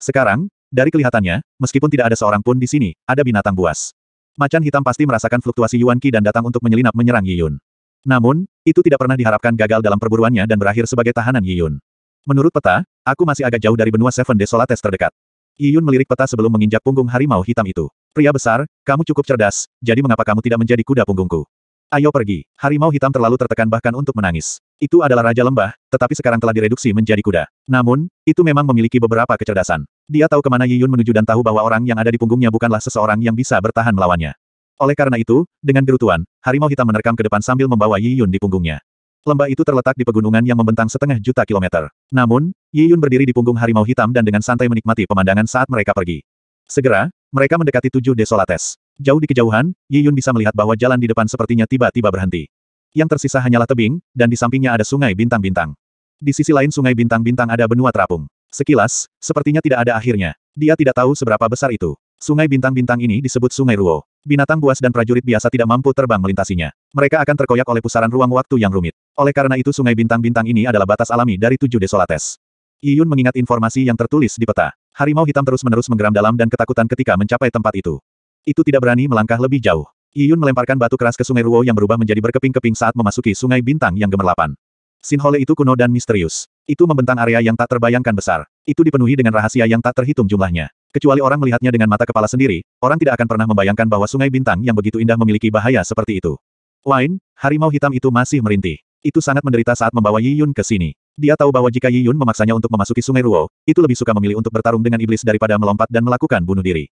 Sekarang, dari kelihatannya, meskipun tidak ada seorang pun di sini, ada binatang buas. Macan hitam pasti merasakan fluktuasi Yuan Qi dan datang untuk menyelinap menyerang Yi Yun. Namun, itu tidak pernah diharapkan gagal dalam perburuannya dan berakhir sebagai tahanan Yi Yun. Menurut peta, aku masih agak jauh dari benua Seven Desolates terdekat. Yi Yun melirik peta sebelum menginjak punggung harimau hitam itu. Pria besar, kamu cukup cerdas, jadi mengapa kamu tidak menjadi kuda punggungku? Ayo pergi. Harimau hitam terlalu tertekan bahkan untuk menangis. Itu adalah Raja Lembah, tetapi sekarang telah direduksi menjadi kuda. Namun, itu memang memiliki beberapa kecerdasan. Dia tahu kemana Yiyun menuju dan tahu bahwa orang yang ada di punggungnya bukanlah seseorang yang bisa bertahan melawannya. Oleh karena itu, dengan gerutuan, harimau hitam menerkam ke depan sambil membawa Yiyun di punggungnya. Lembah itu terletak di pegunungan yang membentang setengah juta kilometer. Namun, Yiyun berdiri di punggung harimau hitam dan dengan santai menikmati pemandangan saat mereka pergi. Segera, mereka mendekati tujuh desolates. Jauh di kejauhan, Yi Yun bisa melihat bahwa jalan di depan sepertinya tiba-tiba berhenti. Yang tersisa hanyalah tebing, dan di sampingnya ada sungai bintang-bintang. Di sisi lain sungai bintang-bintang ada benua terapung. Sekilas, sepertinya tidak ada akhirnya. Dia tidak tahu seberapa besar itu. Sungai bintang-bintang ini disebut Sungai Ruo. Binatang buas dan prajurit biasa tidak mampu terbang melintasinya. Mereka akan terkoyak oleh pusaran ruang waktu yang rumit. Oleh karena itu sungai bintang-bintang ini adalah batas alami dari tujuh desolates. Yun mengingat informasi yang tertulis di peta. Harimau hitam terus-menerus menggeram dalam dan ketakutan ketika mencapai tempat itu. Itu tidak berani melangkah lebih jauh. Yiyun melemparkan batu keras ke sungai Ruo yang berubah menjadi berkeping-keping saat memasuki sungai bintang yang gemerlapan. Sinhole itu kuno dan misterius. Itu membentang area yang tak terbayangkan besar. Itu dipenuhi dengan rahasia yang tak terhitung jumlahnya. Kecuali orang melihatnya dengan mata kepala sendiri, orang tidak akan pernah membayangkan bahwa sungai bintang yang begitu indah memiliki bahaya seperti itu. Wine, harimau hitam itu masih merintih. Itu sangat menderita saat membawa Yi Yun ke sini. Dia tahu bahwa jika Yi Yun memaksanya untuk memasuki sungai Ruo, itu lebih suka memilih untuk bertarung dengan iblis daripada melompat dan melakukan bunuh diri.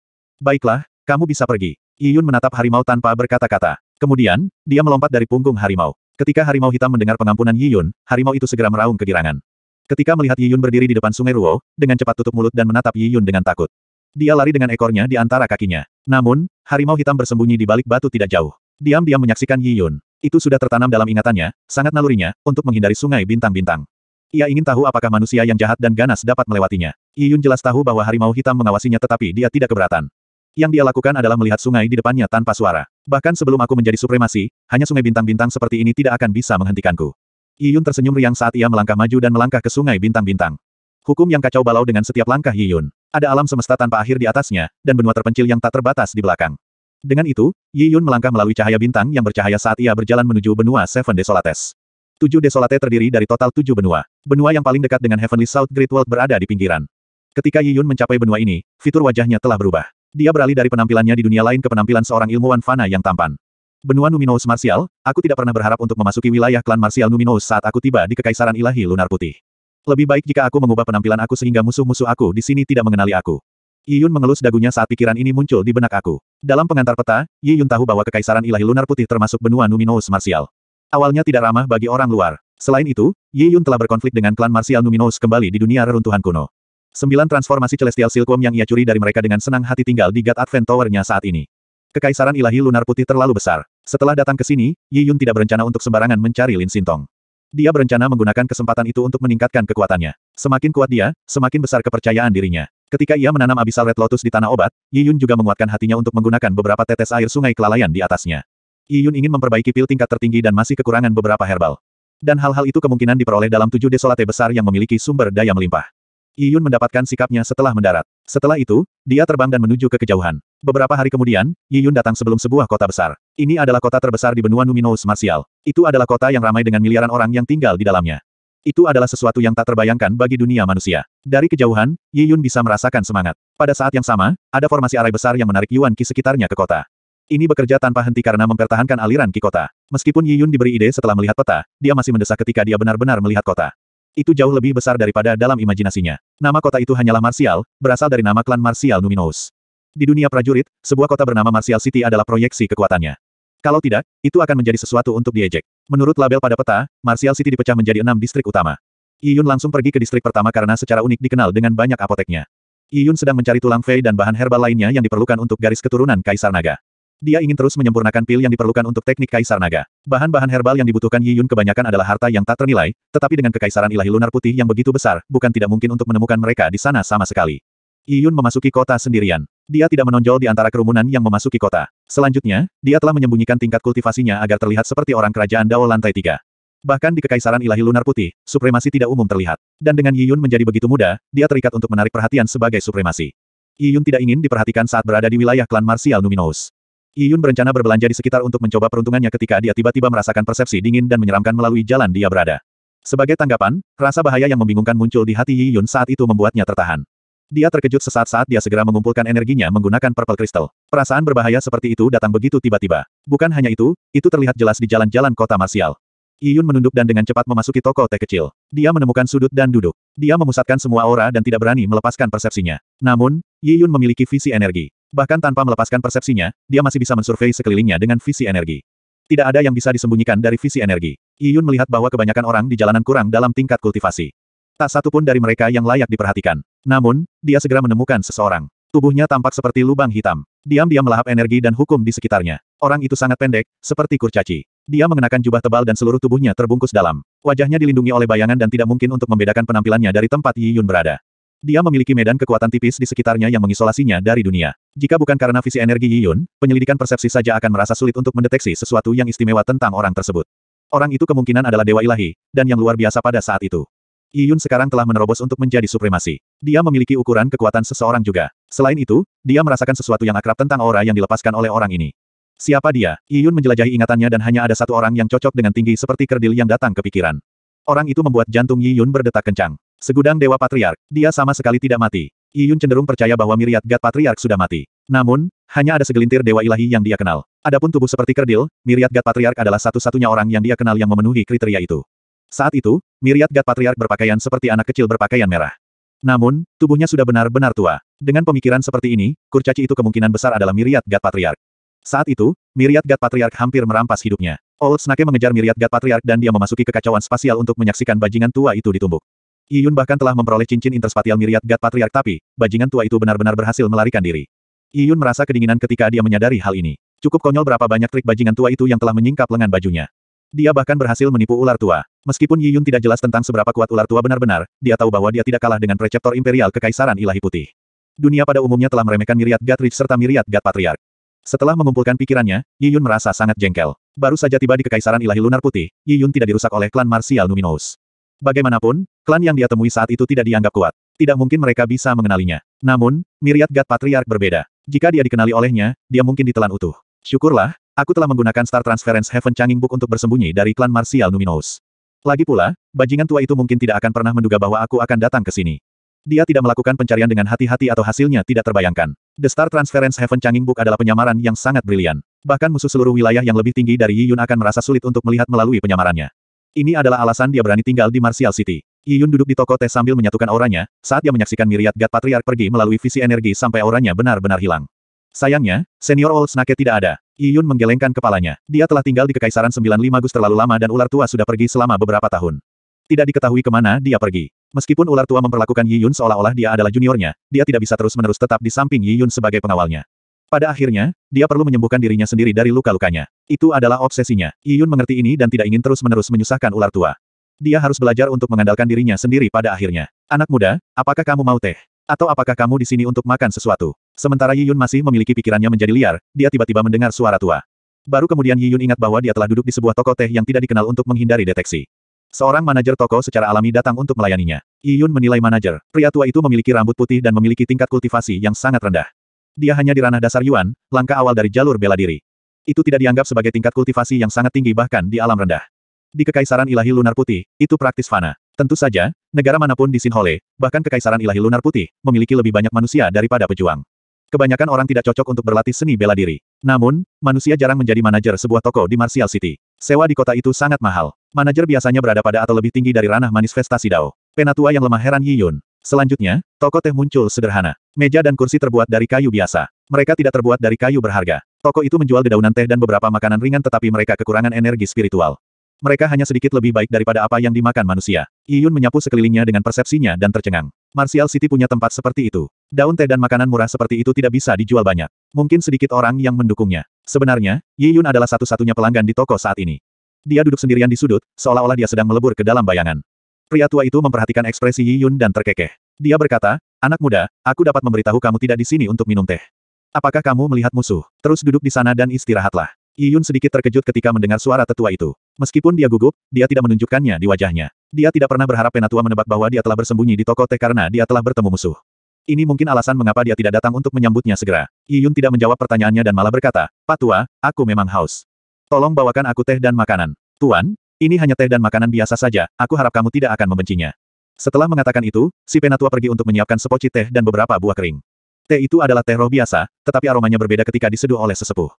Baiklah, kamu bisa pergi. Yiyun menatap harimau tanpa berkata-kata. Kemudian, dia melompat dari punggung harimau. Ketika harimau hitam mendengar pengampunan Yiyun, harimau itu segera meraung kegirangan. Ketika melihat Yiyun berdiri di depan sungai Ruo, dengan cepat tutup mulut dan menatap Yiyun dengan takut. Dia lari dengan ekornya di antara kakinya. Namun, harimau hitam bersembunyi di balik batu tidak jauh. Diam-diam menyaksikan Yiyun. Itu sudah tertanam dalam ingatannya, sangat nalurinya, untuk menghindari sungai bintang-bintang. Ia ingin tahu apakah manusia yang jahat dan ganas dapat melewatinya. Yiyun jelas tahu bahwa harimau hitam mengawasinya tetapi dia tidak keberatan. Yang dia lakukan adalah melihat sungai di depannya tanpa suara. Bahkan sebelum aku menjadi supremasi, hanya sungai bintang-bintang seperti ini tidak akan bisa menghentikanku. Yiyun tersenyum riang saat ia melangkah maju dan melangkah ke sungai bintang-bintang. Hukum yang kacau balau dengan setiap langkah Yiyun. Ada alam semesta tanpa akhir di atasnya, dan benua terpencil yang tak terbatas di belakang. Dengan itu, Yiyun melangkah melalui cahaya bintang yang bercahaya saat ia berjalan menuju benua Seven Desolates. Tujuh desolate terdiri dari total tujuh benua. Benua yang paling dekat dengan Heavenly South Great World berada di pinggiran. Ketika Yiyun mencapai benua ini, fitur wajahnya telah berubah. Dia beralih dari penampilannya di dunia lain ke penampilan seorang ilmuwan fana yang tampan. Benua Numinous Martial, aku tidak pernah berharap untuk memasuki wilayah klan Martial Numinous saat aku tiba di Kekaisaran Ilahi Lunar Putih. Lebih baik jika aku mengubah penampilan aku sehingga musuh-musuh aku di sini tidak mengenali aku. Yiyun mengelus dagunya saat pikiran ini muncul di benak aku. Dalam pengantar peta, Yiyun tahu bahwa Kekaisaran Ilahi Lunar Putih termasuk benua Numinous Martial. Awalnya tidak ramah bagi orang luar. Selain itu, Yiyun Yun telah berkonflik dengan klan Martial Numinous kembali di dunia reruntuhan kuno. Sembilan transformasi Celestial Silkworm yang ia curi dari mereka dengan senang hati tinggal di God Advent Tower-nya saat ini. Kekaisaran ilahi lunar putih terlalu besar. Setelah datang ke sini, Yi Yun tidak berencana untuk sembarangan mencari Lin Sintong. Dia berencana menggunakan kesempatan itu untuk meningkatkan kekuatannya. Semakin kuat dia, semakin besar kepercayaan dirinya. Ketika ia menanam abisal Red Lotus di Tanah Obat, Yi Yun juga menguatkan hatinya untuk menggunakan beberapa tetes air sungai kelalaian di atasnya. Yi Yun ingin memperbaiki pil tingkat tertinggi dan masih kekurangan beberapa herbal. Dan hal-hal itu kemungkinan diperoleh dalam tujuh desolate besar yang memiliki sumber daya melimpah. Yun mendapatkan sikapnya setelah mendarat. Setelah itu, dia terbang dan menuju ke kejauhan. Beberapa hari kemudian, Yiyun datang sebelum sebuah kota besar. Ini adalah kota terbesar di benua Numinous Martial. Itu adalah kota yang ramai dengan miliaran orang yang tinggal di dalamnya. Itu adalah sesuatu yang tak terbayangkan bagi dunia manusia. Dari kejauhan, Yiyun bisa merasakan semangat. Pada saat yang sama, ada formasi arai besar yang menarik Yuan Qi sekitarnya ke kota. Ini bekerja tanpa henti karena mempertahankan aliran Qi kota. Meskipun Yiyun diberi ide setelah melihat peta, dia masih mendesak ketika dia benar-benar melihat kota itu jauh lebih besar daripada dalam imajinasinya. Nama kota itu hanyalah Martial, berasal dari nama klan Martial Numinous. Di dunia prajurit, sebuah kota bernama Martial City adalah proyeksi kekuatannya. Kalau tidak, itu akan menjadi sesuatu untuk diejek. Menurut label pada peta, Martial City dipecah menjadi enam distrik utama. Iyun langsung pergi ke distrik pertama karena secara unik dikenal dengan banyak apoteknya. Iyun sedang mencari tulang fei dan bahan herbal lainnya yang diperlukan untuk garis keturunan Kaisar Naga. Dia ingin terus menyempurnakan pil yang diperlukan untuk teknik Kaisar Naga. Bahan-bahan herbal yang dibutuhkan Yi Yun kebanyakan adalah harta yang tak ternilai, tetapi dengan kekaisaran ilahi lunar putih yang begitu besar, bukan tidak mungkin untuk menemukan mereka di sana sama sekali. Yi Yun memasuki kota sendirian. Dia tidak menonjol di antara kerumunan yang memasuki kota. Selanjutnya, dia telah menyembunyikan tingkat kultivasinya agar terlihat seperti orang kerajaan Dao lantai 3. Bahkan di kekaisaran ilahi lunar putih, supremasi tidak umum terlihat. Dan dengan Yi Yun menjadi begitu muda, dia terikat untuk menarik perhatian sebagai supremasi. Yi Yun tidak ingin diperhatikan saat berada di wilayah klan Marsial Numinous. Yun berencana berbelanja di sekitar untuk mencoba peruntungannya ketika dia tiba-tiba merasakan persepsi dingin dan menyeramkan melalui jalan dia berada. Sebagai tanggapan, rasa bahaya yang membingungkan muncul di hati Yi Yun saat itu membuatnya tertahan. Dia terkejut sesaat saat dia segera mengumpulkan energinya menggunakan purple crystal. Perasaan berbahaya seperti itu datang begitu tiba-tiba. Bukan hanya itu, itu terlihat jelas di jalan-jalan kota marsial. Yun menunduk dan dengan cepat memasuki toko teh kecil. Dia menemukan sudut dan duduk. Dia memusatkan semua aura dan tidak berani melepaskan persepsinya. Namun, Yi Yun memiliki visi energi. Bahkan tanpa melepaskan persepsinya, dia masih bisa mensurvei sekelilingnya dengan visi energi. Tidak ada yang bisa disembunyikan dari visi energi. Yiyun melihat bahwa kebanyakan orang di jalanan kurang dalam tingkat kultivasi. Tak satu pun dari mereka yang layak diperhatikan. Namun, dia segera menemukan seseorang. Tubuhnya tampak seperti lubang hitam. Diam-diam melahap energi dan hukum di sekitarnya. Orang itu sangat pendek, seperti kurcaci. Dia mengenakan jubah tebal dan seluruh tubuhnya terbungkus dalam. Wajahnya dilindungi oleh bayangan dan tidak mungkin untuk membedakan penampilannya dari tempat Yiyun berada. Dia memiliki medan kekuatan tipis di sekitarnya yang mengisolasinya dari dunia. Jika bukan karena visi energi Yiyun, penyelidikan persepsi saja akan merasa sulit untuk mendeteksi sesuatu yang istimewa tentang orang tersebut. Orang itu kemungkinan adalah dewa ilahi, dan yang luar biasa pada saat itu. Yiyun sekarang telah menerobos untuk menjadi supremasi. Dia memiliki ukuran kekuatan seseorang juga. Selain itu, dia merasakan sesuatu yang akrab tentang aura yang dilepaskan oleh orang ini. Siapa dia? Yiyun menjelajahi ingatannya dan hanya ada satu orang yang cocok dengan tinggi seperti kerdil yang datang ke pikiran. Orang itu membuat jantung Yi Yun berdetak kencang. Segudang Dewa Patriark, dia sama sekali tidak mati. Yiyun cenderung percaya bahwa Miriat Gad Patriark sudah mati. Namun, hanya ada segelintir Dewa Ilahi yang dia kenal. Adapun tubuh seperti kerdil, Miriat Gad Patriark adalah satu-satunya orang yang dia kenal yang memenuhi kriteria itu. Saat itu, Miriat Gad Patriark berpakaian seperti anak kecil berpakaian merah. Namun, tubuhnya sudah benar-benar tua. Dengan pemikiran seperti ini, kurcaci itu kemungkinan besar adalah Miriat Gad Patriark. Saat itu, Miriat Gad Patriark hampir merampas hidupnya. Old Snake mengejar Miriat Gad Patriark dan dia memasuki kekacauan spasial untuk menyaksikan bajingan tua itu ditumbuk. Yiyun bahkan telah memperoleh cincin interspatial Miriat Gat Patriarch, tapi, bajingan tua itu benar-benar berhasil melarikan diri. Yiyun merasa kedinginan ketika dia menyadari hal ini. Cukup konyol berapa banyak trik bajingan tua itu yang telah menyingkap lengan bajunya. Dia bahkan berhasil menipu ular tua. Meskipun Yiyun tidak jelas tentang seberapa kuat ular tua benar-benar, dia tahu bahwa dia tidak kalah dengan preceptor imperial kekaisaran ilahi putih. Dunia pada umumnya telah meremehkan Miriat Gat Rich serta Miriat Gat Patriarch. Setelah mengumpulkan pikirannya, Yiyun merasa sangat jengkel. Baru saja tiba di kekaisaran ilahi lunar putih, Yiyun tidak dirusak oleh klan Marsial Numinous. Bagaimanapun, Klan yang dia temui saat itu tidak dianggap kuat. Tidak mungkin mereka bisa mengenalinya. Namun, Miriat Gad Patriark berbeda. Jika dia dikenali olehnya, dia mungkin ditelan utuh. Syukurlah, aku telah menggunakan Star Transference Heaven Changing Book untuk bersembunyi dari klan Martial Numinous. Lagi pula, bajingan tua itu mungkin tidak akan pernah menduga bahwa aku akan datang ke sini. Dia tidak melakukan pencarian dengan hati-hati atau hasilnya tidak terbayangkan. The Star Transference Heaven Changing Book adalah penyamaran yang sangat brilian. Bahkan musuh seluruh wilayah yang lebih tinggi dari Yi Yun akan merasa sulit untuk melihat melalui penyamarannya. Ini adalah alasan dia berani tinggal di Martial City. Yi Yun duduk di toko teh sambil menyatukan auranya, saat ia menyaksikan Miriat Gat Patriark pergi melalui visi energi sampai auranya benar-benar hilang. Sayangnya, senior Old Snake tidak ada. Yi Yun menggelengkan kepalanya. Dia telah tinggal di Kekaisaran 95 Gus terlalu lama dan ular tua sudah pergi selama beberapa tahun. Tidak diketahui kemana dia pergi. Meskipun ular tua memperlakukan Yi Yun seolah-olah dia adalah juniornya, dia tidak bisa terus-menerus tetap di samping Yi Yun sebagai pengawalnya. Pada akhirnya, dia perlu menyembuhkan dirinya sendiri dari luka-lukanya. Itu adalah obsesinya. Yi Yun mengerti ini dan tidak ingin terus-menerus menyusahkan ular tua dia harus belajar untuk mengandalkan dirinya sendiri pada akhirnya. Anak muda, apakah kamu mau teh? Atau apakah kamu di sini untuk makan sesuatu? Sementara Yiyun masih memiliki pikirannya menjadi liar, dia tiba-tiba mendengar suara tua. Baru kemudian Yiyun ingat bahwa dia telah duduk di sebuah toko teh yang tidak dikenal untuk menghindari deteksi. Seorang manajer toko secara alami datang untuk melayaninya. Yiyun menilai manajer, pria tua itu memiliki rambut putih dan memiliki tingkat kultivasi yang sangat rendah. Dia hanya di ranah dasar Yuan, langkah awal dari jalur bela diri. Itu tidak dianggap sebagai tingkat kultivasi yang sangat tinggi bahkan di alam rendah. Di Kekaisaran Ilahi Lunar Putih, itu praktis fana. Tentu saja, negara manapun di Sinhole, bahkan Kekaisaran Ilahi Lunar Putih, memiliki lebih banyak manusia daripada pejuang. Kebanyakan orang tidak cocok untuk berlatih seni bela diri. Namun, manusia jarang menjadi manajer sebuah toko di Martial City. Sewa di kota itu sangat mahal. Manajer biasanya berada pada atau lebih tinggi dari ranah manifestasi Dao. Penatua yang lemah heran Yi Yun. Selanjutnya, toko teh muncul sederhana. Meja dan kursi terbuat dari kayu biasa. Mereka tidak terbuat dari kayu berharga. Toko itu menjual dedaunan teh dan beberapa makanan ringan tetapi mereka kekurangan energi spiritual. Mereka hanya sedikit lebih baik daripada apa yang dimakan manusia. Iyun menyapu sekelilingnya dengan persepsinya dan tercengang. Martial City punya tempat seperti itu. Daun teh dan makanan murah seperti itu tidak bisa dijual banyak. Mungkin sedikit orang yang mendukungnya. Sebenarnya, Yiyun adalah satu-satunya pelanggan di toko saat ini. Dia duduk sendirian di sudut, seolah-olah dia sedang melebur ke dalam bayangan. Pria tua itu memperhatikan ekspresi Yiyun dan terkekeh. Dia berkata, Anak muda, aku dapat memberitahu kamu tidak di sini untuk minum teh. Apakah kamu melihat musuh? Terus duduk di sana dan istirahatlah. Iyun sedikit terkejut ketika mendengar suara tetua itu. Meskipun dia gugup, dia tidak menunjukkannya di wajahnya. Dia tidak pernah berharap Penatua menebak bahwa dia telah bersembunyi di toko teh karena dia telah bertemu musuh. Ini mungkin alasan mengapa dia tidak datang untuk menyambutnya segera. Iyun tidak menjawab pertanyaannya dan malah berkata, "Pak tua, aku memang haus. Tolong bawakan aku teh dan makanan. Tuan, ini hanya teh dan makanan biasa saja, aku harap kamu tidak akan membencinya. Setelah mengatakan itu, si Penatua pergi untuk menyiapkan sepoci teh dan beberapa buah kering. Teh itu adalah teh roh biasa, tetapi aromanya berbeda ketika diseduh oleh sesepuh.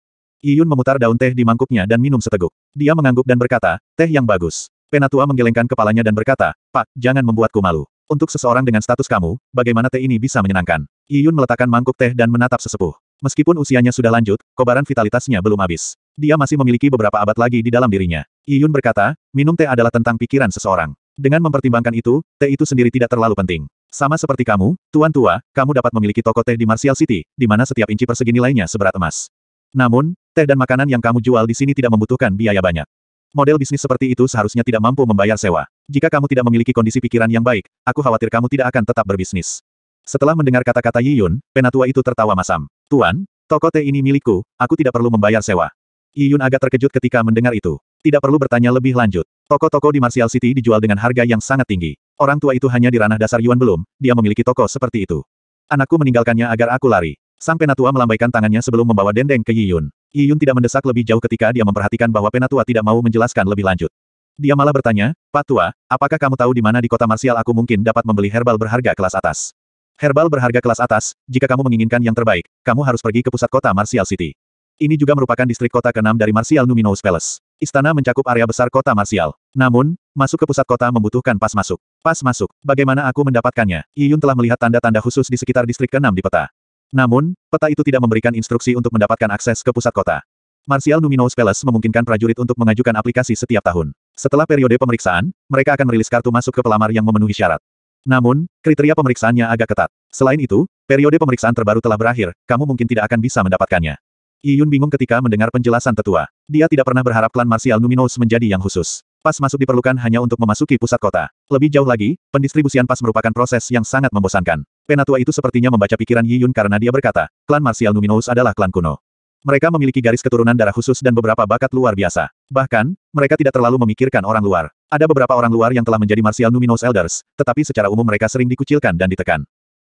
Yiyun memutar daun teh di mangkuknya dan minum seteguk. Dia mengangguk dan berkata, teh yang bagus. Penatua menggelengkan kepalanya dan berkata, Pak, jangan membuatku malu. Untuk seseorang dengan status kamu, bagaimana teh ini bisa menyenangkan? Yiyun meletakkan mangkuk teh dan menatap sesepuh. Meskipun usianya sudah lanjut, kobaran vitalitasnya belum habis. Dia masih memiliki beberapa abad lagi di dalam dirinya. Yiyun berkata, minum teh adalah tentang pikiran seseorang. Dengan mempertimbangkan itu, teh itu sendiri tidak terlalu penting. Sama seperti kamu, tuan tua, kamu dapat memiliki toko teh di Martial City, di mana setiap inci persegi nilainya seberat emas. Namun, Teh dan makanan yang kamu jual di sini tidak membutuhkan biaya banyak. Model bisnis seperti itu seharusnya tidak mampu membayar sewa. Jika kamu tidak memiliki kondisi pikiran yang baik, aku khawatir kamu tidak akan tetap berbisnis. Setelah mendengar kata-kata Yi Yun, penatua itu tertawa masam. Tuan, toko teh ini milikku, aku tidak perlu membayar sewa. Yi Yun agak terkejut ketika mendengar itu. Tidak perlu bertanya lebih lanjut. Toko-toko di Martial City dijual dengan harga yang sangat tinggi. Orang tua itu hanya di ranah dasar Yuan belum, dia memiliki toko seperti itu. Anakku meninggalkannya agar aku lari. Sang penatua melambaikan tangannya sebelum membawa dendeng ke Yi Yun. Yiyun tidak mendesak lebih jauh ketika dia memperhatikan bahwa Penatua tidak mau menjelaskan lebih lanjut. Dia malah bertanya, Pak Tua, apakah kamu tahu di mana di kota marsial aku mungkin dapat membeli herbal berharga kelas atas? Herbal berharga kelas atas, jika kamu menginginkan yang terbaik, kamu harus pergi ke pusat kota Marsial City. Ini juga merupakan distrik kota ke-6 dari Marsial Numinous Palace. Istana mencakup area besar kota Marsial. Namun, masuk ke pusat kota membutuhkan pas masuk. Pas masuk, bagaimana aku mendapatkannya? Yiyun telah melihat tanda-tanda khusus di sekitar distrik ke-6 di peta. Namun, peta itu tidak memberikan instruksi untuk mendapatkan akses ke pusat kota. Martial Numinous Palace memungkinkan prajurit untuk mengajukan aplikasi setiap tahun. Setelah periode pemeriksaan, mereka akan merilis kartu masuk ke pelamar yang memenuhi syarat. Namun, kriteria pemeriksaannya agak ketat. Selain itu, periode pemeriksaan terbaru telah berakhir, kamu mungkin tidak akan bisa mendapatkannya. Yun bingung ketika mendengar penjelasan tetua. Dia tidak pernah berharap klan Martial Numinous menjadi yang khusus. Pas masuk diperlukan hanya untuk memasuki pusat kota. Lebih jauh lagi, pendistribusian pas merupakan proses yang sangat membosankan. Penatua itu sepertinya membaca pikiran Yi Yun karena dia berkata, klan Martial Numinous adalah klan kuno. Mereka memiliki garis keturunan darah khusus dan beberapa bakat luar biasa. Bahkan, mereka tidak terlalu memikirkan orang luar. Ada beberapa orang luar yang telah menjadi Martial Numinous Elders, tetapi secara umum mereka sering dikucilkan dan ditekan.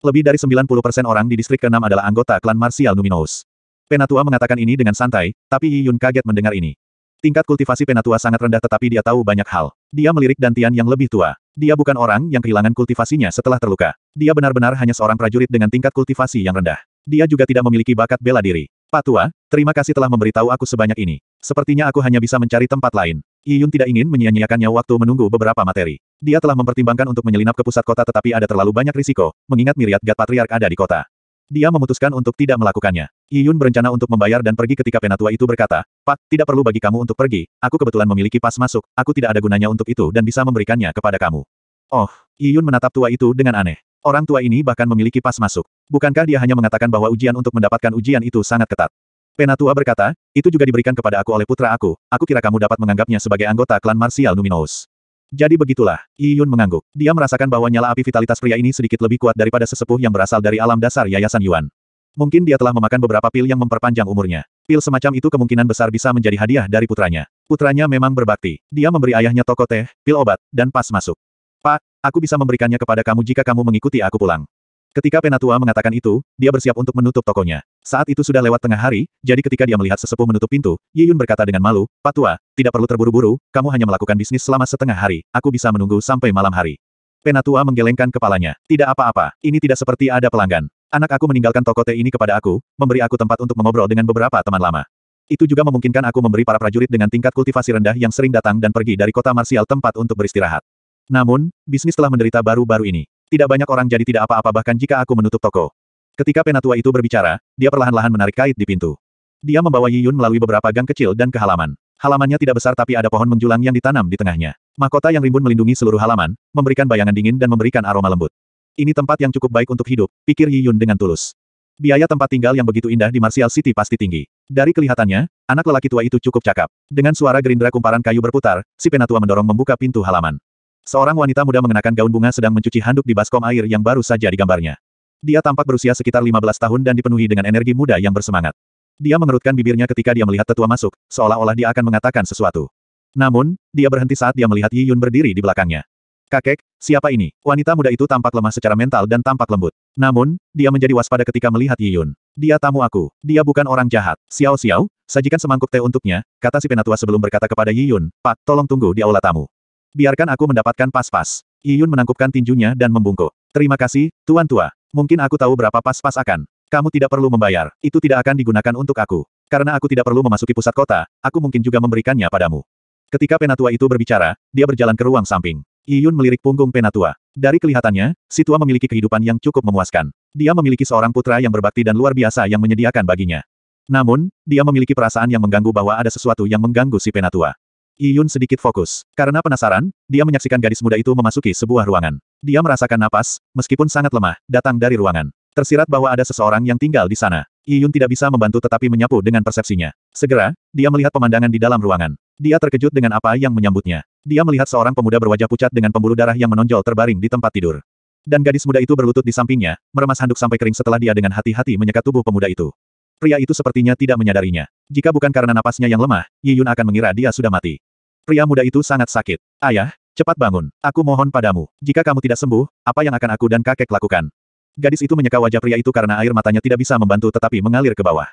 Lebih dari 90% orang di distrik ke adalah anggota klan Martial Numinous. Penatua mengatakan ini dengan santai, tapi Yi Yun kaget mendengar ini. Tingkat kultivasi Penatua sangat rendah tetapi dia tahu banyak hal. Dia melirik Dantian yang lebih tua. Dia bukan orang yang kehilangan kultivasinya setelah terluka. Dia benar-benar hanya seorang prajurit dengan tingkat kultivasi yang rendah. Dia juga tidak memiliki bakat bela diri. Patua, terima kasih telah memberitahu aku sebanyak ini. Sepertinya aku hanya bisa mencari tempat lain. Yiyun tidak ingin menyia-nyiakannya waktu menunggu beberapa materi. Dia telah mempertimbangkan untuk menyelinap ke pusat kota tetapi ada terlalu banyak risiko, mengingat Miriat Gat Patriark ada di kota. Dia memutuskan untuk tidak melakukannya. Yiyun berencana untuk membayar dan pergi ketika penatua itu berkata, Pak, tidak perlu bagi kamu untuk pergi, aku kebetulan memiliki pas masuk, aku tidak ada gunanya untuk itu dan bisa memberikannya kepada kamu. Oh, Yiyun menatap tua itu dengan aneh. Orang tua ini bahkan memiliki pas masuk. Bukankah dia hanya mengatakan bahwa ujian untuk mendapatkan ujian itu sangat ketat? Penatua berkata, itu juga diberikan kepada aku oleh putra aku, aku kira kamu dapat menganggapnya sebagai anggota klan Marsial Numinous. Jadi begitulah, Yi Yun mengangguk. Dia merasakan bahwa nyala api vitalitas pria ini sedikit lebih kuat daripada sesepuh yang berasal dari alam dasar Yayasan Yuan. Mungkin dia telah memakan beberapa pil yang memperpanjang umurnya. Pil semacam itu kemungkinan besar bisa menjadi hadiah dari putranya. Putranya memang berbakti. Dia memberi ayahnya toko teh, pil obat, dan pas masuk. Pak, aku bisa memberikannya kepada kamu jika kamu mengikuti aku pulang. Ketika Penatua mengatakan itu, dia bersiap untuk menutup tokonya. Saat itu sudah lewat tengah hari, jadi ketika dia melihat sesepuh menutup pintu, Yiyun berkata dengan malu, "Patua, tidak perlu terburu-buru, kamu hanya melakukan bisnis selama setengah hari, aku bisa menunggu sampai malam hari. Penatua menggelengkan kepalanya. Tidak apa-apa, ini tidak seperti ada pelanggan. Anak aku meninggalkan toko teh ini kepada aku, memberi aku tempat untuk mengobrol dengan beberapa teman lama. Itu juga memungkinkan aku memberi para prajurit dengan tingkat kultivasi rendah yang sering datang dan pergi dari kota Marsial tempat untuk beristirahat. Namun, bisnis telah menderita baru-baru ini. Tidak banyak orang jadi tidak apa-apa bahkan jika aku menutup toko. Ketika penatua itu berbicara, dia perlahan-lahan menarik kait di pintu. Dia membawa Yi Yun melalui beberapa gang kecil dan ke halaman. Halamannya tidak besar tapi ada pohon menjulang yang ditanam di tengahnya. Mahkota yang rimbun melindungi seluruh halaman, memberikan bayangan dingin dan memberikan aroma lembut. Ini tempat yang cukup baik untuk hidup, pikir Yi Yun dengan tulus. Biaya tempat tinggal yang begitu indah di Martial City pasti tinggi. Dari kelihatannya, anak lelaki tua itu cukup cakap. Dengan suara gerindra kumparan kayu berputar, si penatua mendorong membuka pintu halaman. Seorang wanita muda mengenakan gaun bunga sedang mencuci handuk di baskom air yang baru saja digambarnya. Dia tampak berusia sekitar 15 tahun dan dipenuhi dengan energi muda yang bersemangat. Dia mengerutkan bibirnya ketika dia melihat tetua masuk, seolah-olah dia akan mengatakan sesuatu. Namun, dia berhenti saat dia melihat Yi Yun berdiri di belakangnya. Kakek, siapa ini? Wanita muda itu tampak lemah secara mental dan tampak lembut. Namun, dia menjadi waspada ketika melihat Yi Yun. Dia tamu aku. Dia bukan orang jahat. Xiao Xiao, sajikan semangkuk teh untuknya, kata si penatua sebelum berkata kepada Yi Yun, Pak, tolong tunggu di aula tamu. Biarkan aku mendapatkan pas-pas. Yiyun menangkupkan tinjunya dan membungkuk. Terima kasih, Tuan Tua. Mungkin aku tahu berapa pas-pas akan. Kamu tidak perlu membayar, itu tidak akan digunakan untuk aku. Karena aku tidak perlu memasuki pusat kota, aku mungkin juga memberikannya padamu. Ketika penatua itu berbicara, dia berjalan ke ruang samping. Yiyun melirik punggung penatua. Dari kelihatannya, si tua memiliki kehidupan yang cukup memuaskan. Dia memiliki seorang putra yang berbakti dan luar biasa yang menyediakan baginya. Namun, dia memiliki perasaan yang mengganggu bahwa ada sesuatu yang mengganggu si penatua. Iyun sedikit fokus. Karena penasaran, dia menyaksikan gadis muda itu memasuki sebuah ruangan. Dia merasakan napas, meskipun sangat lemah, datang dari ruangan. Tersirat bahwa ada seseorang yang tinggal di sana. Iyun tidak bisa membantu tetapi menyapu dengan persepsinya. Segera, dia melihat pemandangan di dalam ruangan. Dia terkejut dengan apa yang menyambutnya. Dia melihat seorang pemuda berwajah pucat dengan pembuluh darah yang menonjol terbaring di tempat tidur. Dan gadis muda itu berlutut di sampingnya, meremas handuk sampai kering setelah dia dengan hati-hati menyekat tubuh pemuda itu. Pria itu sepertinya tidak menyadarinya. Jika bukan karena napasnya yang lemah, Yiyun akan mengira dia sudah mati. Pria muda itu sangat sakit. Ayah, cepat bangun. Aku mohon padamu. Jika kamu tidak sembuh, apa yang akan aku dan kakek lakukan? Gadis itu menyeka wajah pria itu karena air matanya tidak bisa membantu tetapi mengalir ke bawah.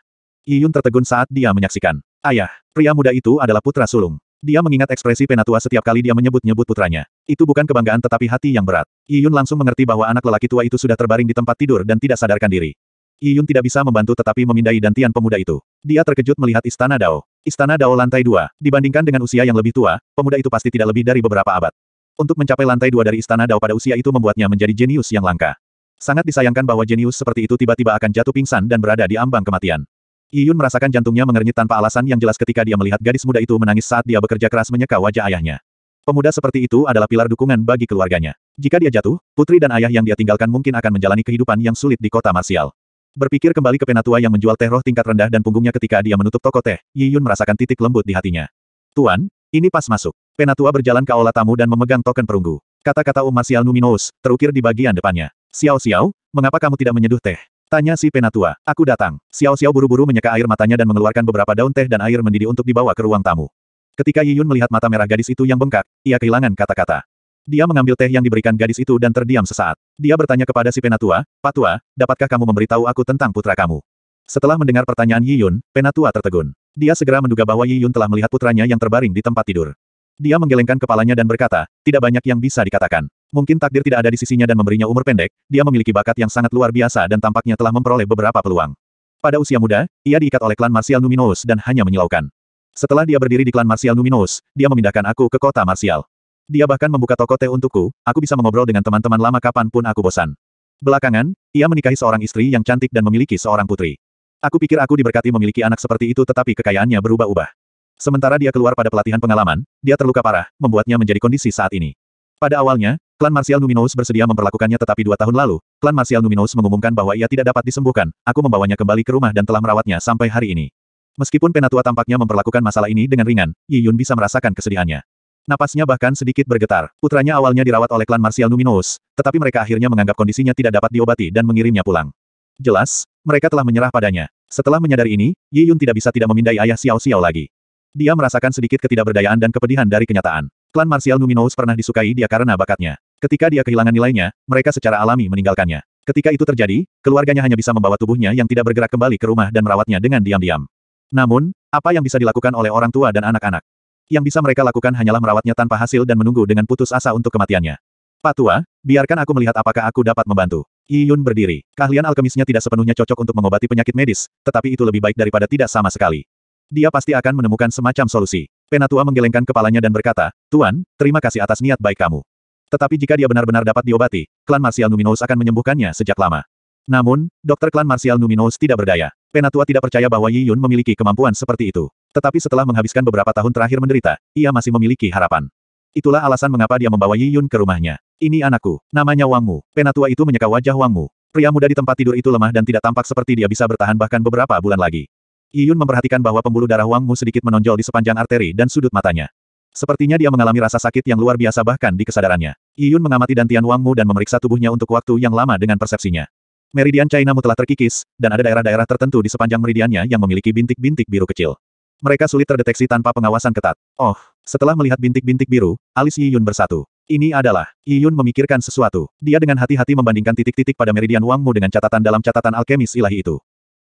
Yiyun tertegun saat dia menyaksikan. Ayah, pria muda itu adalah putra sulung. Dia mengingat ekspresi penatua setiap kali dia menyebut-nyebut putranya. Itu bukan kebanggaan tetapi hati yang berat. Yiyun langsung mengerti bahwa anak lelaki tua itu sudah terbaring di tempat tidur dan tidak sadarkan diri. Yiyun tidak bisa membantu tetapi memindai dantian pemuda itu. Dia terkejut melihat istana Dao. Istana Dao lantai 2, dibandingkan dengan usia yang lebih tua, pemuda itu pasti tidak lebih dari beberapa abad. Untuk mencapai lantai dua dari Istana Dao pada usia itu membuatnya menjadi jenius yang langka. Sangat disayangkan bahwa jenius seperti itu tiba-tiba akan jatuh pingsan dan berada di ambang kematian. Yiyun merasakan jantungnya mengernyit tanpa alasan yang jelas ketika dia melihat gadis muda itu menangis saat dia bekerja keras menyeka wajah ayahnya. Pemuda seperti itu adalah pilar dukungan bagi keluarganya. Jika dia jatuh, putri dan ayah yang dia tinggalkan mungkin akan menjalani kehidupan yang sulit di kota Marsial. Berpikir kembali ke penatua yang menjual teh roh tingkat rendah dan punggungnya ketika dia menutup toko teh, Yi Yun merasakan titik lembut di hatinya. Tuan, ini pas masuk. Penatua berjalan ke aula tamu dan memegang token perunggu. Kata-kata Um Marsial Numinous, terukir di bagian depannya. Xiao Xiao, mengapa kamu tidak menyeduh teh? Tanya si penatua. Aku datang. Xiao Xiao buru-buru menyeka air matanya dan mengeluarkan beberapa daun teh dan air mendidih untuk dibawa ke ruang tamu. Ketika Yi Yun melihat mata merah gadis itu yang bengkak, ia kehilangan kata-kata. Dia mengambil teh yang diberikan gadis itu dan terdiam sesaat. Dia bertanya kepada si Penatua, Patua, dapatkah kamu memberitahu aku tentang putra kamu? Setelah mendengar pertanyaan Yi Yun, Penatua tertegun. Dia segera menduga bahwa Yi Yun telah melihat putranya yang terbaring di tempat tidur. Dia menggelengkan kepalanya dan berkata, tidak banyak yang bisa dikatakan. Mungkin takdir tidak ada di sisinya dan memberinya umur pendek, dia memiliki bakat yang sangat luar biasa dan tampaknya telah memperoleh beberapa peluang. Pada usia muda, ia diikat oleh klan Martial Numinous dan hanya menyilaukan. Setelah dia berdiri di klan Martial Numinous, dia memindahkan aku ke kota Martial. Dia bahkan membuka toko teh untukku, aku bisa mengobrol dengan teman-teman lama kapanpun aku bosan. Belakangan, ia menikahi seorang istri yang cantik dan memiliki seorang putri. Aku pikir aku diberkati memiliki anak seperti itu tetapi kekayaannya berubah-ubah. Sementara dia keluar pada pelatihan pengalaman, dia terluka parah, membuatnya menjadi kondisi saat ini. Pada awalnya, klan Martial Numinous bersedia memperlakukannya tetapi dua tahun lalu, klan Martial Numinous mengumumkan bahwa ia tidak dapat disembuhkan, aku membawanya kembali ke rumah dan telah merawatnya sampai hari ini. Meskipun Penatua tampaknya memperlakukan masalah ini dengan ringan, Yi Yun bisa merasakan kesedihannya. Napasnya bahkan sedikit bergetar. Putranya awalnya dirawat oleh klan Marsial Numinous, tetapi mereka akhirnya menganggap kondisinya tidak dapat diobati dan mengirimnya pulang. Jelas, mereka telah menyerah padanya. Setelah menyadari ini, Yi Yun tidak bisa tidak memindai ayah Xiao Xiao lagi. Dia merasakan sedikit ketidakberdayaan dan kepedihan dari kenyataan. Klan Marsial Numinous pernah disukai dia karena bakatnya. Ketika dia kehilangan nilainya, mereka secara alami meninggalkannya. Ketika itu terjadi, keluarganya hanya bisa membawa tubuhnya yang tidak bergerak kembali ke rumah dan merawatnya dengan diam-diam. Namun, apa yang bisa dilakukan oleh orang tua dan anak-anak? yang bisa mereka lakukan hanyalah merawatnya tanpa hasil dan menunggu dengan putus asa untuk kematiannya. Pak Tua, biarkan aku melihat apakah aku dapat membantu. Iyun berdiri. Keahlian alkemisnya tidak sepenuhnya cocok untuk mengobati penyakit medis, tetapi itu lebih baik daripada tidak sama sekali. Dia pasti akan menemukan semacam solusi. Penatua menggelengkan kepalanya dan berkata, Tuan, terima kasih atas niat baik kamu. Tetapi jika dia benar-benar dapat diobati, klan Martial Numinous akan menyembuhkannya sejak lama. Namun, dokter klan Martial Numinous tidak berdaya. Penatua tidak percaya bahwa Yi Yun memiliki kemampuan seperti itu. Tetapi setelah menghabiskan beberapa tahun terakhir menderita, ia masih memiliki harapan. Itulah alasan mengapa dia membawa Yi Yun ke rumahnya. Ini anakku, namanya Wang Mu. Penatua itu menyeka wajah Wang Mu. Pria muda di tempat tidur itu lemah dan tidak tampak seperti dia bisa bertahan bahkan beberapa bulan lagi. Yi Yun memperhatikan bahwa pembuluh darah Wang Mu sedikit menonjol di sepanjang arteri dan sudut matanya. Sepertinya dia mengalami rasa sakit yang luar biasa bahkan di kesadarannya. Yi Yun mengamati dantian Wang Mu dan memeriksa tubuhnya untuk waktu yang lama dengan persepsinya. Meridian China telah terkikis, dan ada daerah-daerah tertentu di sepanjang meridiannya yang memiliki bintik-bintik biru kecil. Mereka sulit terdeteksi tanpa pengawasan ketat. Oh, setelah melihat bintik-bintik biru, alis Yi Yun bersatu. Ini adalah, Yi Yun memikirkan sesuatu. Dia dengan hati-hati membandingkan titik-titik pada meridian Wangmu dengan catatan dalam catatan alkemis ilahi itu.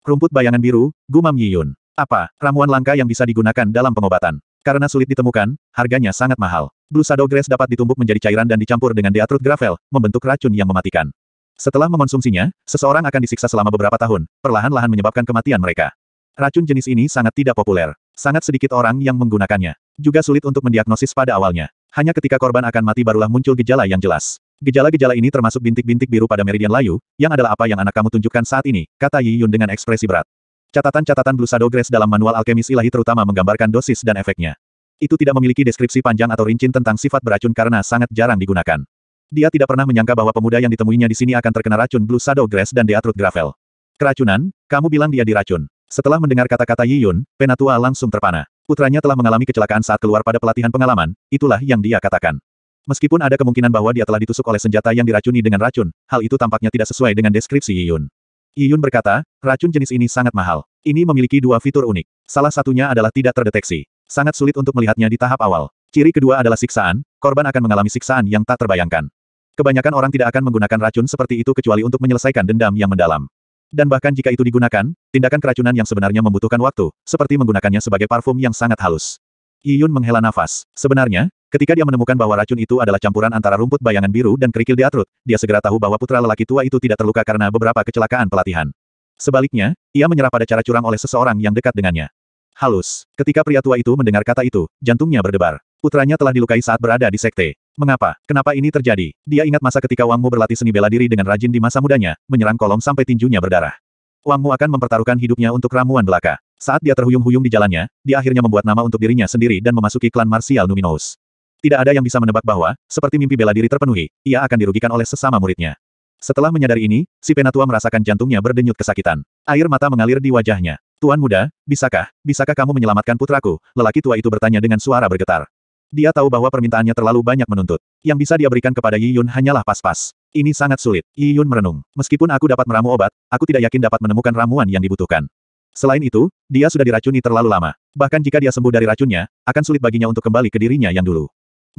Rumput bayangan biru, gumam Yi Yun. Apa, ramuan langka yang bisa digunakan dalam pengobatan? Karena sulit ditemukan, harganya sangat mahal. Blue Shadow Grass dapat ditumbuk menjadi cairan dan dicampur dengan Deatrut Gravel, membentuk racun yang mematikan. Setelah mengonsumsinya, seseorang akan disiksa selama beberapa tahun, perlahan-lahan menyebabkan kematian mereka. Racun jenis ini sangat tidak populer. Sangat sedikit orang yang menggunakannya. Juga sulit untuk mendiagnosis pada awalnya. Hanya ketika korban akan mati barulah muncul gejala yang jelas. Gejala-gejala ini termasuk bintik-bintik biru pada meridian layu, yang adalah apa yang anak kamu tunjukkan saat ini, kata Yi Yun dengan ekspresi berat. Catatan-catatan Shadow Grace dalam manual alkemis ilahi terutama menggambarkan dosis dan efeknya. Itu tidak memiliki deskripsi panjang atau rincin tentang sifat beracun karena sangat jarang digunakan. Dia tidak pernah menyangka bahwa pemuda yang ditemuinya di sini akan terkena racun Blue Shadow Grass dan Deatrut Gravel. Keracunan, kamu bilang dia diracun. Setelah mendengar kata-kata Yi Yun, Penatua langsung terpana. Putranya telah mengalami kecelakaan saat keluar pada pelatihan pengalaman, itulah yang dia katakan. Meskipun ada kemungkinan bahwa dia telah ditusuk oleh senjata yang diracuni dengan racun, hal itu tampaknya tidak sesuai dengan deskripsi Yi Yun. Yi Yun berkata, racun jenis ini sangat mahal. Ini memiliki dua fitur unik. Salah satunya adalah tidak terdeteksi. Sangat sulit untuk melihatnya di tahap awal. Ciri kedua adalah siksaan, korban akan mengalami siksaan yang tak terbayangkan. Kebanyakan orang tidak akan menggunakan racun seperti itu kecuali untuk menyelesaikan dendam yang mendalam. Dan bahkan jika itu digunakan, tindakan keracunan yang sebenarnya membutuhkan waktu, seperti menggunakannya sebagai parfum yang sangat halus. Iyun menghela nafas. Sebenarnya, Ketika dia menemukan bahwa racun itu adalah campuran antara rumput bayangan biru dan kerikil diatrut, dia segera tahu bahwa putra lelaki tua itu tidak terluka karena beberapa kecelakaan pelatihan. Sebaliknya, ia menyerah pada cara curang oleh seseorang yang dekat dengannya. Halus. Ketika pria tua itu mendengar kata itu, jantungnya berdebar. Putranya telah dilukai saat berada di sekte. Mengapa? Kenapa ini terjadi? Dia ingat masa ketika Wang Mu berlatih seni bela diri dengan rajin di masa mudanya, menyerang kolom sampai tinjunya berdarah. Wang Mu akan mempertaruhkan hidupnya untuk ramuan belaka. Saat dia terhuyung-huyung di jalannya, dia akhirnya membuat nama untuk dirinya sendiri dan memasuki klan Martial Numinous. Tidak ada yang bisa menebak bahwa, seperti mimpi bela diri terpenuhi, ia akan dirugikan oleh sesama muridnya. Setelah menyadari ini, si penatua merasakan jantungnya berdenyut kesakitan. Air mata mengalir di wajahnya. Tuan muda, bisakah, bisakah kamu menyelamatkan putraku? Lelaki tua itu bertanya dengan suara bergetar. Dia tahu bahwa permintaannya terlalu banyak menuntut. Yang bisa dia berikan kepada Yi Yun hanyalah pas-pas. Ini sangat sulit. Yi Yun merenung. Meskipun aku dapat meramu obat, aku tidak yakin dapat menemukan ramuan yang dibutuhkan. Selain itu, dia sudah diracuni terlalu lama. Bahkan jika dia sembuh dari racunnya, akan sulit baginya untuk kembali ke dirinya yang dulu.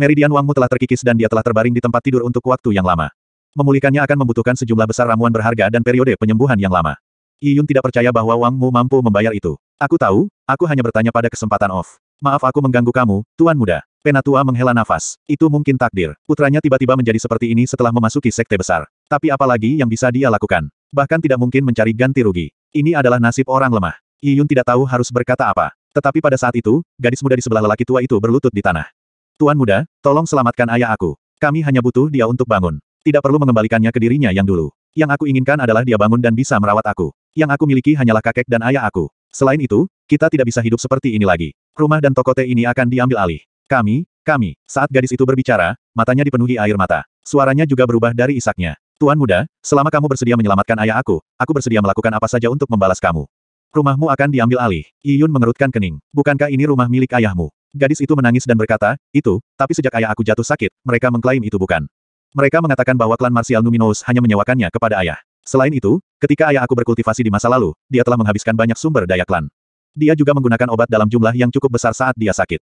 Meridian Wangmu telah terkikis dan dia telah terbaring di tempat tidur untuk waktu yang lama. Memulihkannya akan membutuhkan sejumlah besar ramuan berharga dan periode penyembuhan yang lama. Yi Yun tidak percaya bahwa Wangmu mampu membayar itu. Aku tahu, aku hanya bertanya pada kesempatan off. Maaf aku mengganggu kamu, Tuan Muda. Penatua menghela nafas. Itu mungkin takdir. Putranya tiba-tiba menjadi seperti ini setelah memasuki sekte besar. Tapi apalagi yang bisa dia lakukan? Bahkan tidak mungkin mencari ganti rugi. Ini adalah nasib orang lemah. Yiyun tidak tahu harus berkata apa. Tetapi pada saat itu, gadis muda di sebelah lelaki tua itu berlutut di tanah. Tuan muda, tolong selamatkan ayah aku. Kami hanya butuh dia untuk bangun. Tidak perlu mengembalikannya ke dirinya yang dulu. Yang aku inginkan adalah dia bangun dan bisa merawat aku. Yang aku miliki hanyalah kakek dan ayah aku. Selain itu, kita tidak bisa hidup seperti ini lagi. Rumah dan toko teh ini akan diambil alih. Kami, kami. Saat gadis itu berbicara, matanya dipenuhi air mata. Suaranya juga berubah dari isaknya. Tuan muda, selama kamu bersedia menyelamatkan ayah aku, aku bersedia melakukan apa saja untuk membalas kamu. Rumahmu akan diambil alih. Iyun mengerutkan kening. Bukankah ini rumah milik ayahmu? Gadis itu menangis dan berkata, itu, tapi sejak ayah aku jatuh sakit, mereka mengklaim itu bukan. Mereka mengatakan bahwa klan Martial Numinous hanya menyewakannya kepada ayah. Selain itu, ketika ayah aku berkultivasi di masa lalu, dia telah menghabiskan banyak sumber daya klan. Dia juga menggunakan obat dalam jumlah yang cukup besar saat dia sakit.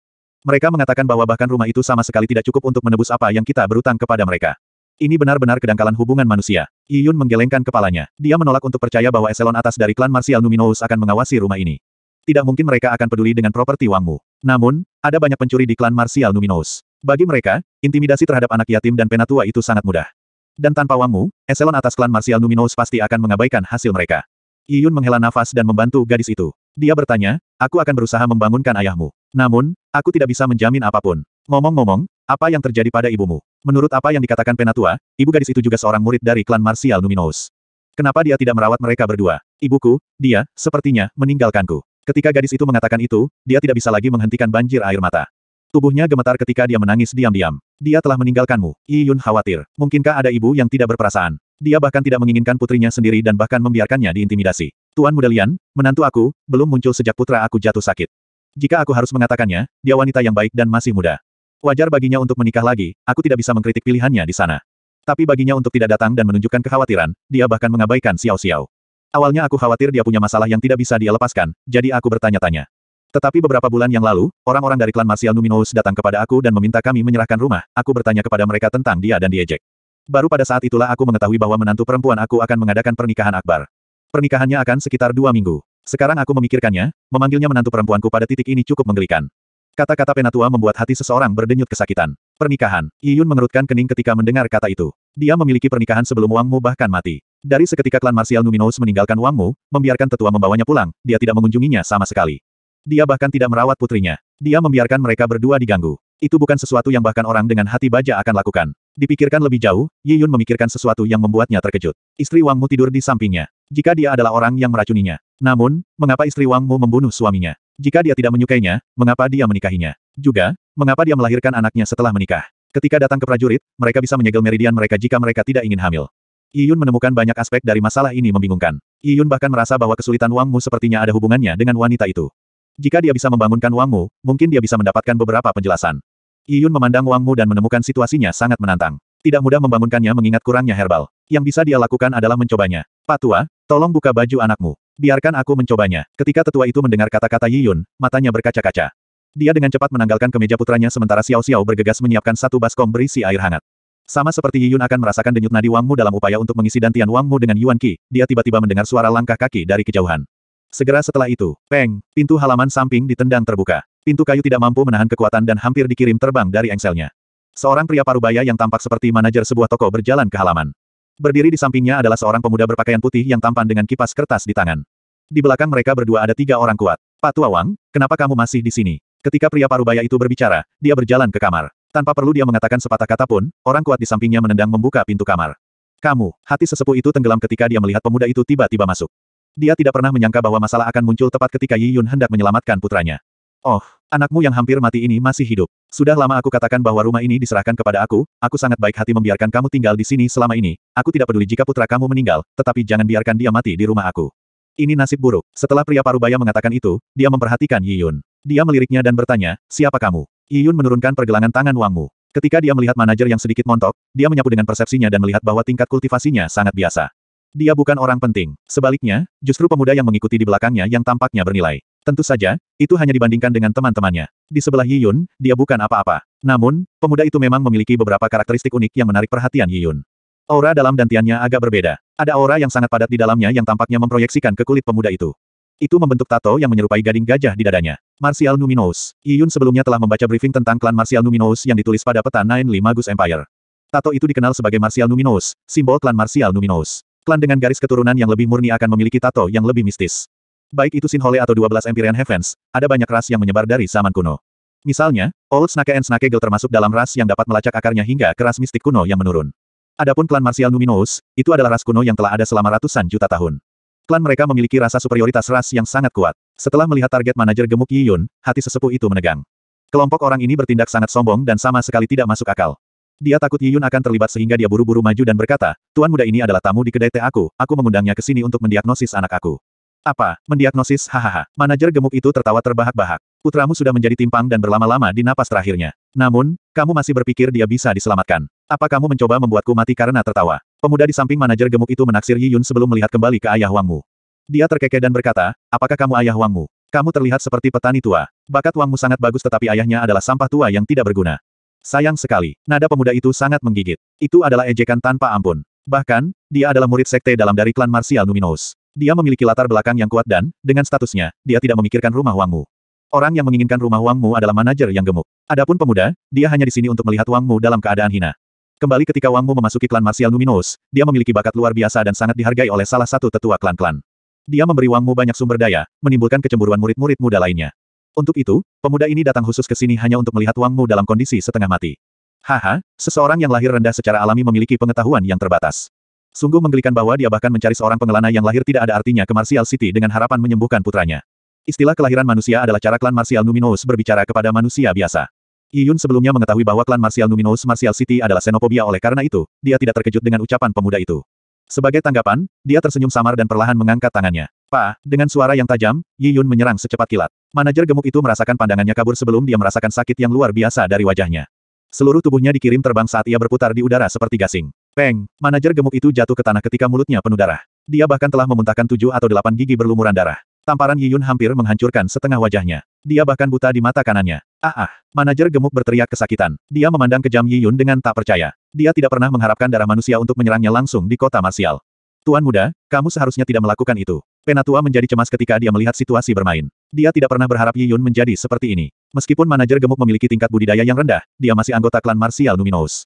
Mereka mengatakan bahwa bahkan rumah itu sama sekali tidak cukup untuk menebus apa yang kita berutang kepada mereka. Ini benar-benar kedangkalan hubungan manusia. Yiyun menggelengkan kepalanya. Dia menolak untuk percaya bahwa eselon atas dari klan Martial Numinous akan mengawasi rumah ini. Tidak mungkin mereka akan peduli dengan properti Wangmu. Namun, ada banyak pencuri di klan Martial Numinous. Bagi mereka, intimidasi terhadap anak yatim dan penatua itu sangat mudah. Dan tanpa Wangmu, eselon atas klan Martial Numinous pasti akan mengabaikan hasil mereka. Yiyun menghela nafas dan membantu gadis itu. Dia bertanya, aku akan berusaha membangunkan ayahmu. Namun, Aku tidak bisa menjamin apapun. Ngomong-ngomong, apa yang terjadi pada ibumu? Menurut apa yang dikatakan Penatua, ibu gadis itu juga seorang murid dari klan Martial Numinous. Kenapa dia tidak merawat mereka berdua? Ibuku, dia, sepertinya, meninggalkanku. Ketika gadis itu mengatakan itu, dia tidak bisa lagi menghentikan banjir air mata. Tubuhnya gemetar ketika dia menangis diam-diam. Dia telah meninggalkanmu. Yi Yun khawatir. Mungkinkah ada ibu yang tidak berperasaan? Dia bahkan tidak menginginkan putrinya sendiri dan bahkan membiarkannya diintimidasi. Tuan Mudalian, menantu aku, belum muncul sejak putra aku jatuh sakit. Jika aku harus mengatakannya, dia wanita yang baik dan masih muda. Wajar baginya untuk menikah lagi, aku tidak bisa mengkritik pilihannya di sana. Tapi baginya untuk tidak datang dan menunjukkan kekhawatiran, dia bahkan mengabaikan Xiao Xiao. Awalnya aku khawatir dia punya masalah yang tidak bisa dia lepaskan, jadi aku bertanya-tanya. Tetapi beberapa bulan yang lalu, orang-orang dari klan Martial Numinous datang kepada aku dan meminta kami menyerahkan rumah, aku bertanya kepada mereka tentang dia dan diejek. Baru pada saat itulah aku mengetahui bahwa menantu perempuan aku akan mengadakan pernikahan akbar. Pernikahannya akan sekitar dua minggu. Sekarang aku memikirkannya, memanggilnya menantu perempuanku pada titik ini cukup menggelikan. Kata-kata penatua membuat hati seseorang berdenyut kesakitan. Pernikahan. Yun mengerutkan kening ketika mendengar kata itu. Dia memiliki pernikahan sebelum Wangmu bahkan mati. Dari seketika klan Martial Numinous meninggalkan Wangmu, membiarkan tetua membawanya pulang, dia tidak mengunjunginya sama sekali. Dia bahkan tidak merawat putrinya. Dia membiarkan mereka berdua diganggu. Itu bukan sesuatu yang bahkan orang dengan hati baja akan lakukan. Dipikirkan lebih jauh, Yi Yun memikirkan sesuatu yang membuatnya terkejut. Istri Wangmu tidur di sampingnya. Jika dia adalah orang yang meracuninya, namun, mengapa istri Wangmu membunuh suaminya? Jika dia tidak menyukainya, mengapa dia menikahinya? Juga, mengapa dia melahirkan anaknya setelah menikah? Ketika datang ke prajurit, mereka bisa menyegel meridian mereka jika mereka tidak ingin hamil. Iyun menemukan banyak aspek dari masalah ini membingungkan. Iyun bahkan merasa bahwa kesulitan Wangmu sepertinya ada hubungannya dengan wanita itu. Jika dia bisa membangunkan Wangmu, mungkin dia bisa mendapatkan beberapa penjelasan. Iyun memandang Wangmu dan menemukan situasinya sangat menantang. Tidak mudah membangunkannya mengingat kurangnya herbal. Yang bisa dia lakukan adalah mencobanya. Patua, tolong buka baju anakmu. Biarkan aku mencobanya. Ketika tetua itu mendengar kata-kata Yiyun, matanya berkaca-kaca. Dia dengan cepat menanggalkan kemeja putranya sementara Xiao Xiao bergegas menyiapkan satu baskom berisi air hangat. Sama seperti Yiyun akan merasakan denyut nadi Wangmu dalam upaya untuk mengisi dantian Wangmu dengan Yuan Qi, dia tiba-tiba mendengar suara langkah kaki dari kejauhan. Segera setelah itu, peng, pintu halaman samping ditendang terbuka. Pintu kayu tidak mampu menahan kekuatan dan hampir dikirim terbang dari engselnya. Seorang pria parubaya yang tampak seperti manajer sebuah toko berjalan ke halaman. Berdiri di sampingnya adalah seorang pemuda berpakaian putih yang tampan dengan kipas kertas di tangan. Di belakang mereka berdua ada tiga orang kuat. Pak Tua Wang, kenapa kamu masih di sini? Ketika pria parubaya itu berbicara, dia berjalan ke kamar. Tanpa perlu dia mengatakan sepatah kata pun, orang kuat di sampingnya menendang membuka pintu kamar. Kamu, hati sesepuh itu tenggelam ketika dia melihat pemuda itu tiba-tiba masuk. Dia tidak pernah menyangka bahwa masalah akan muncul tepat ketika Yi Yun hendak menyelamatkan putranya. Oh, anakmu yang hampir mati ini masih hidup. Sudah lama aku katakan bahwa rumah ini diserahkan kepada aku, aku sangat baik hati membiarkan kamu tinggal di sini selama ini. Aku tidak peduli jika putra kamu meninggal, tetapi jangan biarkan dia mati di rumah aku. Ini nasib buruk. Setelah pria parubaya mengatakan itu, dia memperhatikan Yi Yun. Dia meliriknya dan bertanya, siapa kamu? Yi Yun menurunkan pergelangan tangan Wangmu. Ketika dia melihat manajer yang sedikit montok, dia menyapu dengan persepsinya dan melihat bahwa tingkat kultivasinya sangat biasa. Dia bukan orang penting. Sebaliknya, justru pemuda yang mengikuti di belakangnya yang tampaknya bernilai. Tentu saja, itu hanya dibandingkan dengan teman-temannya. Di sebelah Yi Yun, dia bukan apa-apa. Namun, pemuda itu memang memiliki beberapa karakteristik unik yang menarik perhatian Yi Yun. Aura dalam dantiannya agak berbeda. Ada aura yang sangat padat di dalamnya yang tampaknya memproyeksikan ke kulit pemuda itu. Itu membentuk tato yang menyerupai gading gajah di dadanya. Martial Numinous. Yi Yun sebelumnya telah membaca briefing tentang klan Martial Numinous yang ditulis pada peta 95 Gus Empire. Tato itu dikenal sebagai Martial Numinous, simbol klan Martial Numinous. Klan dengan garis keturunan yang lebih murni akan memiliki tato yang lebih mistis. Baik itu Sinhole atau 12 Empyrean Heavens, ada banyak ras yang menyebar dari zaman kuno. Misalnya, Old Snake and Snake Girl termasuk dalam ras yang dapat melacak akarnya hingga ke ras mistik kuno yang menurun. Adapun klan Martial Numinous, itu adalah ras kuno yang telah ada selama ratusan juta tahun. Klan mereka memiliki rasa superioritas ras yang sangat kuat. Setelah melihat target manajer gemuk Yi Yun, hati sesepuh itu menegang. Kelompok orang ini bertindak sangat sombong dan sama sekali tidak masuk akal. Dia takut Yi Yun akan terlibat sehingga dia buru-buru maju dan berkata, Tuan muda ini adalah tamu di kedai teh aku, aku mengundangnya ke sini untuk mendiagnosis anak aku. Apa? Mendiagnosis, hahaha. Manajer gemuk itu tertawa terbahak-bahak. Putramu sudah menjadi timpang dan berlama-lama di napas terakhirnya. Namun, kamu masih berpikir dia bisa diselamatkan. Apa kamu mencoba membuatku mati karena tertawa? Pemuda di samping manajer gemuk itu menaksir Yi Yun sebelum melihat kembali ke ayah Wangmu. Dia terkekeh dan berkata, apakah kamu ayah Wangmu? Kamu terlihat seperti petani tua. Bakat Wangmu sangat bagus tetapi ayahnya adalah sampah tua yang tidak berguna. Sayang sekali, nada pemuda itu sangat menggigit. Itu adalah ejekan tanpa ampun. Bahkan, dia adalah murid sekte dalam dari klan Martial Numinous. Dia memiliki latar belakang yang kuat dan, dengan statusnya, dia tidak memikirkan rumah Wangmu. Orang yang menginginkan rumah Wangmu adalah manajer yang gemuk. Adapun pemuda, dia hanya di sini untuk melihat Wangmu dalam keadaan hina. Kembali ketika Wangmu memasuki klan Martial Numinous, dia memiliki bakat luar biasa dan sangat dihargai oleh salah satu tetua klan-klan. Dia memberi Wangmu banyak sumber daya, menimbulkan kecemburuan murid-murid muda lainnya. Untuk itu, pemuda ini datang khusus ke sini hanya untuk melihat Wangmu dalam kondisi setengah mati. Haha, seseorang yang lahir rendah secara alami memiliki pengetahuan yang terbatas. Sungguh menggelikan bahwa dia bahkan mencari seorang pengelana yang lahir tidak ada artinya ke Martial City dengan harapan menyembuhkan putranya. Istilah kelahiran manusia adalah cara klan Martial Numinous berbicara kepada manusia biasa. Yiyun sebelumnya mengetahui bahwa klan Martial Numinous Martial City adalah xenophobia oleh karena itu, dia tidak terkejut dengan ucapan pemuda itu. Sebagai tanggapan, dia tersenyum samar dan perlahan mengangkat tangannya. Pa, dengan suara yang tajam, Yun menyerang secepat kilat. Manajer gemuk itu merasakan pandangannya kabur sebelum dia merasakan sakit yang luar biasa dari wajahnya. Seluruh tubuhnya dikirim terbang saat ia berputar di udara seperti gasing. Peng, manajer gemuk itu jatuh ke tanah ketika mulutnya penuh darah. Dia bahkan telah memuntahkan tujuh atau delapan gigi berlumuran darah. Tamparan Yiyun hampir menghancurkan setengah wajahnya. Dia bahkan buta di mata kanannya. Ah ah, manajer gemuk berteriak kesakitan. Dia memandang kejam Yiyun dengan tak percaya. Dia tidak pernah mengharapkan darah manusia untuk menyerangnya langsung di kota marsial. Tuan muda, kamu seharusnya tidak melakukan itu. Penatua menjadi cemas ketika dia melihat situasi bermain. Dia tidak pernah berharap Yiyun menjadi seperti ini. Meskipun manajer gemuk memiliki tingkat budidaya yang rendah, dia masih anggota klan Marsial Numinous.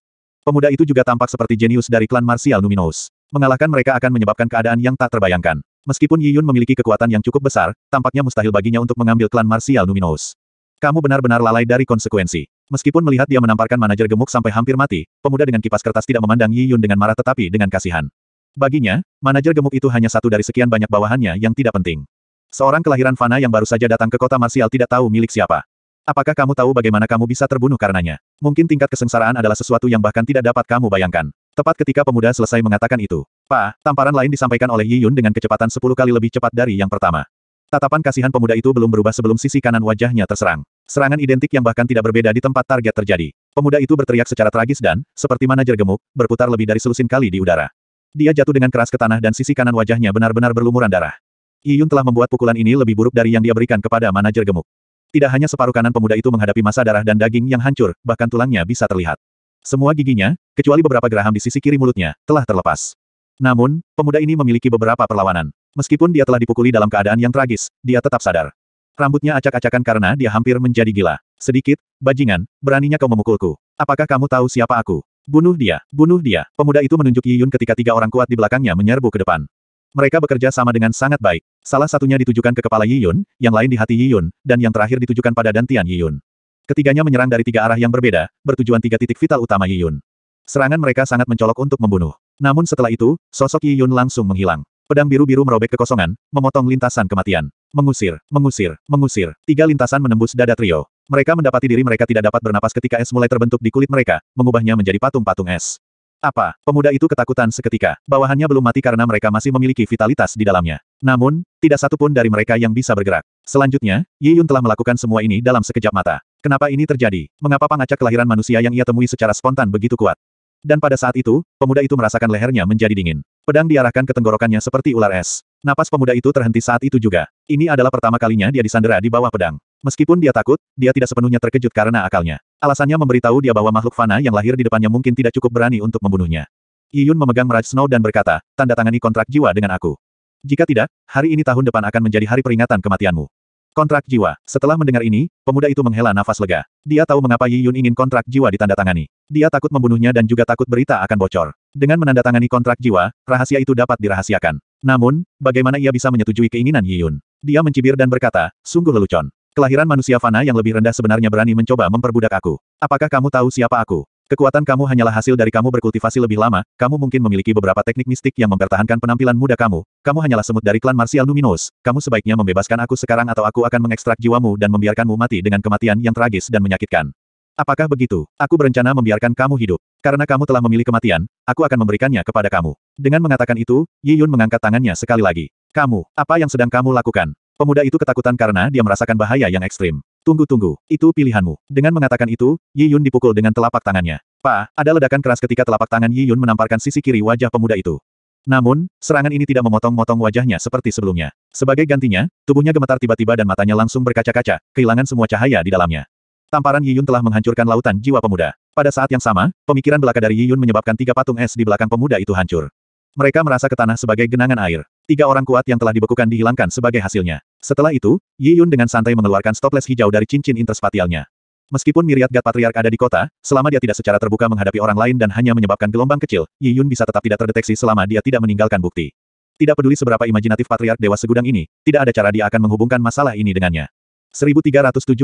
Pemuda itu juga tampak seperti jenius dari klan Martial Numinous. Mengalahkan mereka akan menyebabkan keadaan yang tak terbayangkan. Meskipun Yi Yun memiliki kekuatan yang cukup besar, tampaknya mustahil baginya untuk mengambil klan Martial Numinous. Kamu benar-benar lalai dari konsekuensi. Meskipun melihat dia menamparkan manajer gemuk sampai hampir mati, pemuda dengan kipas kertas tidak memandang Yi Yun dengan marah tetapi dengan kasihan. Baginya, manajer gemuk itu hanya satu dari sekian banyak bawahannya yang tidak penting. Seorang kelahiran fana yang baru saja datang ke kota Martial tidak tahu milik siapa. Apakah kamu tahu bagaimana kamu bisa terbunuh karenanya? Mungkin tingkat kesengsaraan adalah sesuatu yang bahkan tidak dapat kamu bayangkan. Tepat ketika pemuda selesai mengatakan itu, Pa, tamparan lain disampaikan oleh Yi Yun dengan kecepatan 10 kali lebih cepat dari yang pertama. Tatapan kasihan pemuda itu belum berubah sebelum sisi kanan wajahnya terserang. Serangan identik yang bahkan tidak berbeda di tempat target terjadi. Pemuda itu berteriak secara tragis dan, seperti manajer gemuk, berputar lebih dari selusin kali di udara. Dia jatuh dengan keras ke tanah dan sisi kanan wajahnya benar-benar berlumuran darah. Yi Yun telah membuat pukulan ini lebih buruk dari yang dia berikan kepada manajer gemuk. Tidak hanya separuh kanan pemuda itu menghadapi masa darah dan daging yang hancur, bahkan tulangnya bisa terlihat. Semua giginya, kecuali beberapa geraham di sisi kiri mulutnya, telah terlepas. Namun, pemuda ini memiliki beberapa perlawanan. Meskipun dia telah dipukuli dalam keadaan yang tragis, dia tetap sadar. Rambutnya acak-acakan karena dia hampir menjadi gila. Sedikit, bajingan, beraninya kau memukulku. Apakah kamu tahu siapa aku? Bunuh dia, bunuh dia. Pemuda itu menunjuk Yi Yun ketika tiga orang kuat di belakangnya menyerbu ke depan. Mereka bekerja sama dengan sangat baik. Salah satunya ditujukan ke kepala Yiyun, yang lain di hati Yiyun, dan yang terakhir ditujukan pada Dantian Yiyun. Ketiganya menyerang dari tiga arah yang berbeda, bertujuan tiga titik vital utama Yiyun. Serangan mereka sangat mencolok untuk membunuh. Namun setelah itu, sosok Yiyun langsung menghilang. Pedang biru-biru merobek kekosongan, memotong lintasan kematian. Mengusir, mengusir, mengusir. Tiga lintasan menembus dada trio. Mereka mendapati diri mereka tidak dapat bernapas ketika es mulai terbentuk di kulit mereka, mengubahnya menjadi patung-patung es. Apa? Pemuda itu ketakutan seketika. Bawahannya belum mati karena mereka masih memiliki vitalitas di dalamnya. Namun, tidak satupun dari mereka yang bisa bergerak. Selanjutnya, Yi Yun telah melakukan semua ini dalam sekejap mata. Kenapa ini terjadi? Mengapa pangacak kelahiran manusia yang ia temui secara spontan begitu kuat? Dan pada saat itu, pemuda itu merasakan lehernya menjadi dingin. Pedang diarahkan ke tenggorokannya seperti ular es. Napas pemuda itu terhenti saat itu juga. Ini adalah pertama kalinya dia disandera di bawah pedang. Meskipun dia takut, dia tidak sepenuhnya terkejut karena akalnya. Alasannya memberitahu dia bahwa makhluk fana yang lahir di depannya mungkin tidak cukup berani untuk membunuhnya. Yiyun memegang Mirage Snow dan berkata, tanda tangani kontrak jiwa dengan aku. Jika tidak, hari ini tahun depan akan menjadi hari peringatan kematianmu. Kontrak jiwa. Setelah mendengar ini, pemuda itu menghela nafas lega. Dia tahu mengapa Yi Yun ingin kontrak jiwa ditandatangani. Dia takut membunuhnya dan juga takut berita akan bocor. Dengan menandatangani kontrak jiwa, rahasia itu dapat dirahasiakan. Namun, bagaimana ia bisa menyetujui keinginan Yi Yun? Dia mencibir dan berkata, sungguh lelucon. Kelahiran manusia fana yang lebih rendah sebenarnya berani mencoba memperbudak aku. Apakah kamu tahu siapa aku? Kekuatan kamu hanyalah hasil dari kamu berkultivasi lebih lama, kamu mungkin memiliki beberapa teknik mistik yang mempertahankan penampilan muda kamu, kamu hanyalah semut dari klan Marsial Numinos, kamu sebaiknya membebaskan aku sekarang atau aku akan mengekstrak jiwamu dan membiarkanmu mati dengan kematian yang tragis dan menyakitkan. Apakah begitu? Aku berencana membiarkan kamu hidup. Karena kamu telah memilih kematian, aku akan memberikannya kepada kamu. Dengan mengatakan itu, Yi Yun mengangkat tangannya sekali lagi. Kamu, apa yang sedang kamu lakukan? Pemuda itu ketakutan karena dia merasakan bahaya yang ekstrim. Tunggu-tunggu, itu pilihanmu. Dengan mengatakan itu, Yi Yun dipukul dengan telapak tangannya. Pa, ada ledakan keras ketika telapak tangan Yi Yun menamparkan sisi kiri wajah pemuda itu. Namun, serangan ini tidak memotong-motong wajahnya seperti sebelumnya. Sebagai gantinya, tubuhnya gemetar tiba-tiba dan matanya langsung berkaca-kaca, kehilangan semua cahaya di dalamnya. Tamparan Yi Yun telah menghancurkan lautan jiwa pemuda. Pada saat yang sama, pemikiran belaka dari Yi Yun menyebabkan tiga patung es di belakang pemuda itu hancur. Mereka merasa ke tanah sebagai genangan air. Tiga orang kuat yang telah dibekukan dihilangkan sebagai hasilnya. Setelah itu, Yi Yun dengan santai mengeluarkan stopless hijau dari cincin interspatialnya. Meskipun Miriat Gad Patriark ada di kota, selama dia tidak secara terbuka menghadapi orang lain dan hanya menyebabkan gelombang kecil, Yi Yun bisa tetap tidak terdeteksi selama dia tidak meninggalkan bukti. Tidak peduli seberapa imajinatif Patriark Dewa Segudang ini, tidak ada cara dia akan menghubungkan masalah ini dengannya. 1375.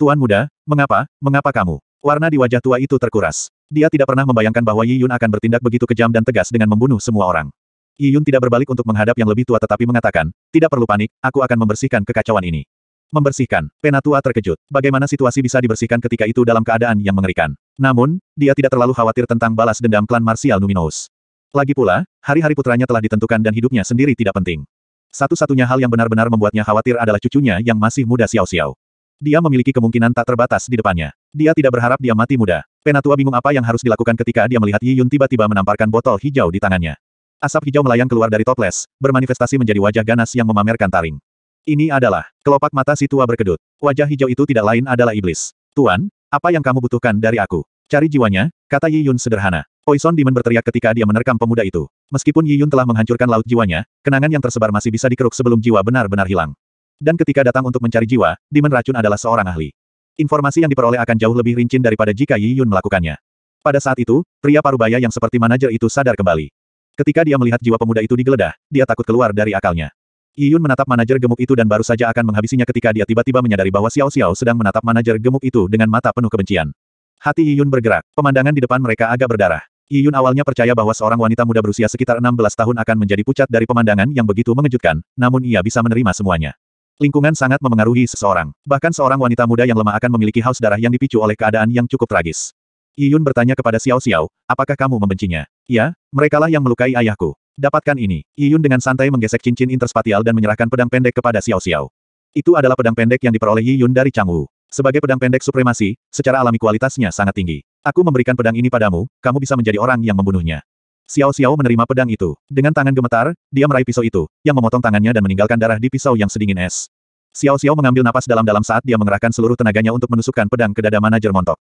Tuan muda, mengapa, mengapa kamu? Warna di wajah tua itu terkuras. Dia tidak pernah membayangkan bahwa Yi Yun akan bertindak begitu kejam dan tegas dengan membunuh semua orang. Yiyun tidak berbalik untuk menghadap yang lebih tua tetapi mengatakan, tidak perlu panik, aku akan membersihkan kekacauan ini. Membersihkan, Penatua terkejut. Bagaimana situasi bisa dibersihkan ketika itu dalam keadaan yang mengerikan. Namun, dia tidak terlalu khawatir tentang balas dendam klan Marsial Numinous. Lagi pula, hari-hari putranya telah ditentukan dan hidupnya sendiri tidak penting. Satu-satunya hal yang benar-benar membuatnya khawatir adalah cucunya yang masih muda Xiao Xiao. Dia memiliki kemungkinan tak terbatas di depannya. Dia tidak berharap dia mati muda. Penatua bingung apa yang harus dilakukan ketika dia melihat Yi Yun tiba-tiba menamparkan botol hijau di tangannya. Asap hijau melayang keluar dari toples, bermanifestasi menjadi wajah ganas yang memamerkan taring. Ini adalah kelopak mata si tua berkedut. Wajah hijau itu tidak lain adalah iblis. Tuan, apa yang kamu butuhkan dari aku? Cari jiwanya, kata Yi Yun sederhana. Poison Demon berteriak ketika dia menerkam pemuda itu. Meskipun Yi Yun telah menghancurkan laut jiwanya, kenangan yang tersebar masih bisa dikeruk sebelum jiwa benar-benar hilang. Dan ketika datang untuk mencari jiwa, Demon racun adalah seorang ahli. Informasi yang diperoleh akan jauh lebih rincin daripada jika Yi Yun melakukannya. Pada saat itu, pria parubaya yang seperti manajer itu sadar kembali. Ketika dia melihat jiwa pemuda itu digeledah, dia takut keluar dari akalnya. Yiyun menatap manajer gemuk itu dan baru saja akan menghabisinya ketika dia tiba-tiba menyadari bahwa Xiao Xiao sedang menatap manajer gemuk itu dengan mata penuh kebencian. Hati Yiyun bergerak, pemandangan di depan mereka agak berdarah. Yiyun awalnya percaya bahwa seorang wanita muda berusia sekitar 16 tahun akan menjadi pucat dari pemandangan yang begitu mengejutkan, namun ia bisa menerima semuanya. Lingkungan sangat memengaruhi seseorang. Bahkan seorang wanita muda yang lemah akan memiliki haus darah yang dipicu oleh keadaan yang cukup tragis. Yun bertanya kepada Xiao Xiao, apakah kamu membencinya? Ya, merekalah yang melukai ayahku. Dapatkan ini. Yun dengan santai menggesek cincin interspatial dan menyerahkan pedang pendek kepada Xiao Xiao. Itu adalah pedang pendek yang diperoleh Yun dari Changwu. Sebagai pedang pendek supremasi, secara alami kualitasnya sangat tinggi. Aku memberikan pedang ini padamu, kamu bisa menjadi orang yang membunuhnya. Xiao Xiao menerima pedang itu. Dengan tangan gemetar, dia meraih pisau itu, yang memotong tangannya dan meninggalkan darah di pisau yang sedingin es. Xiao Xiao mengambil napas dalam-dalam saat dia mengerahkan seluruh tenaganya untuk menusukkan pedang ke dada manajer montok.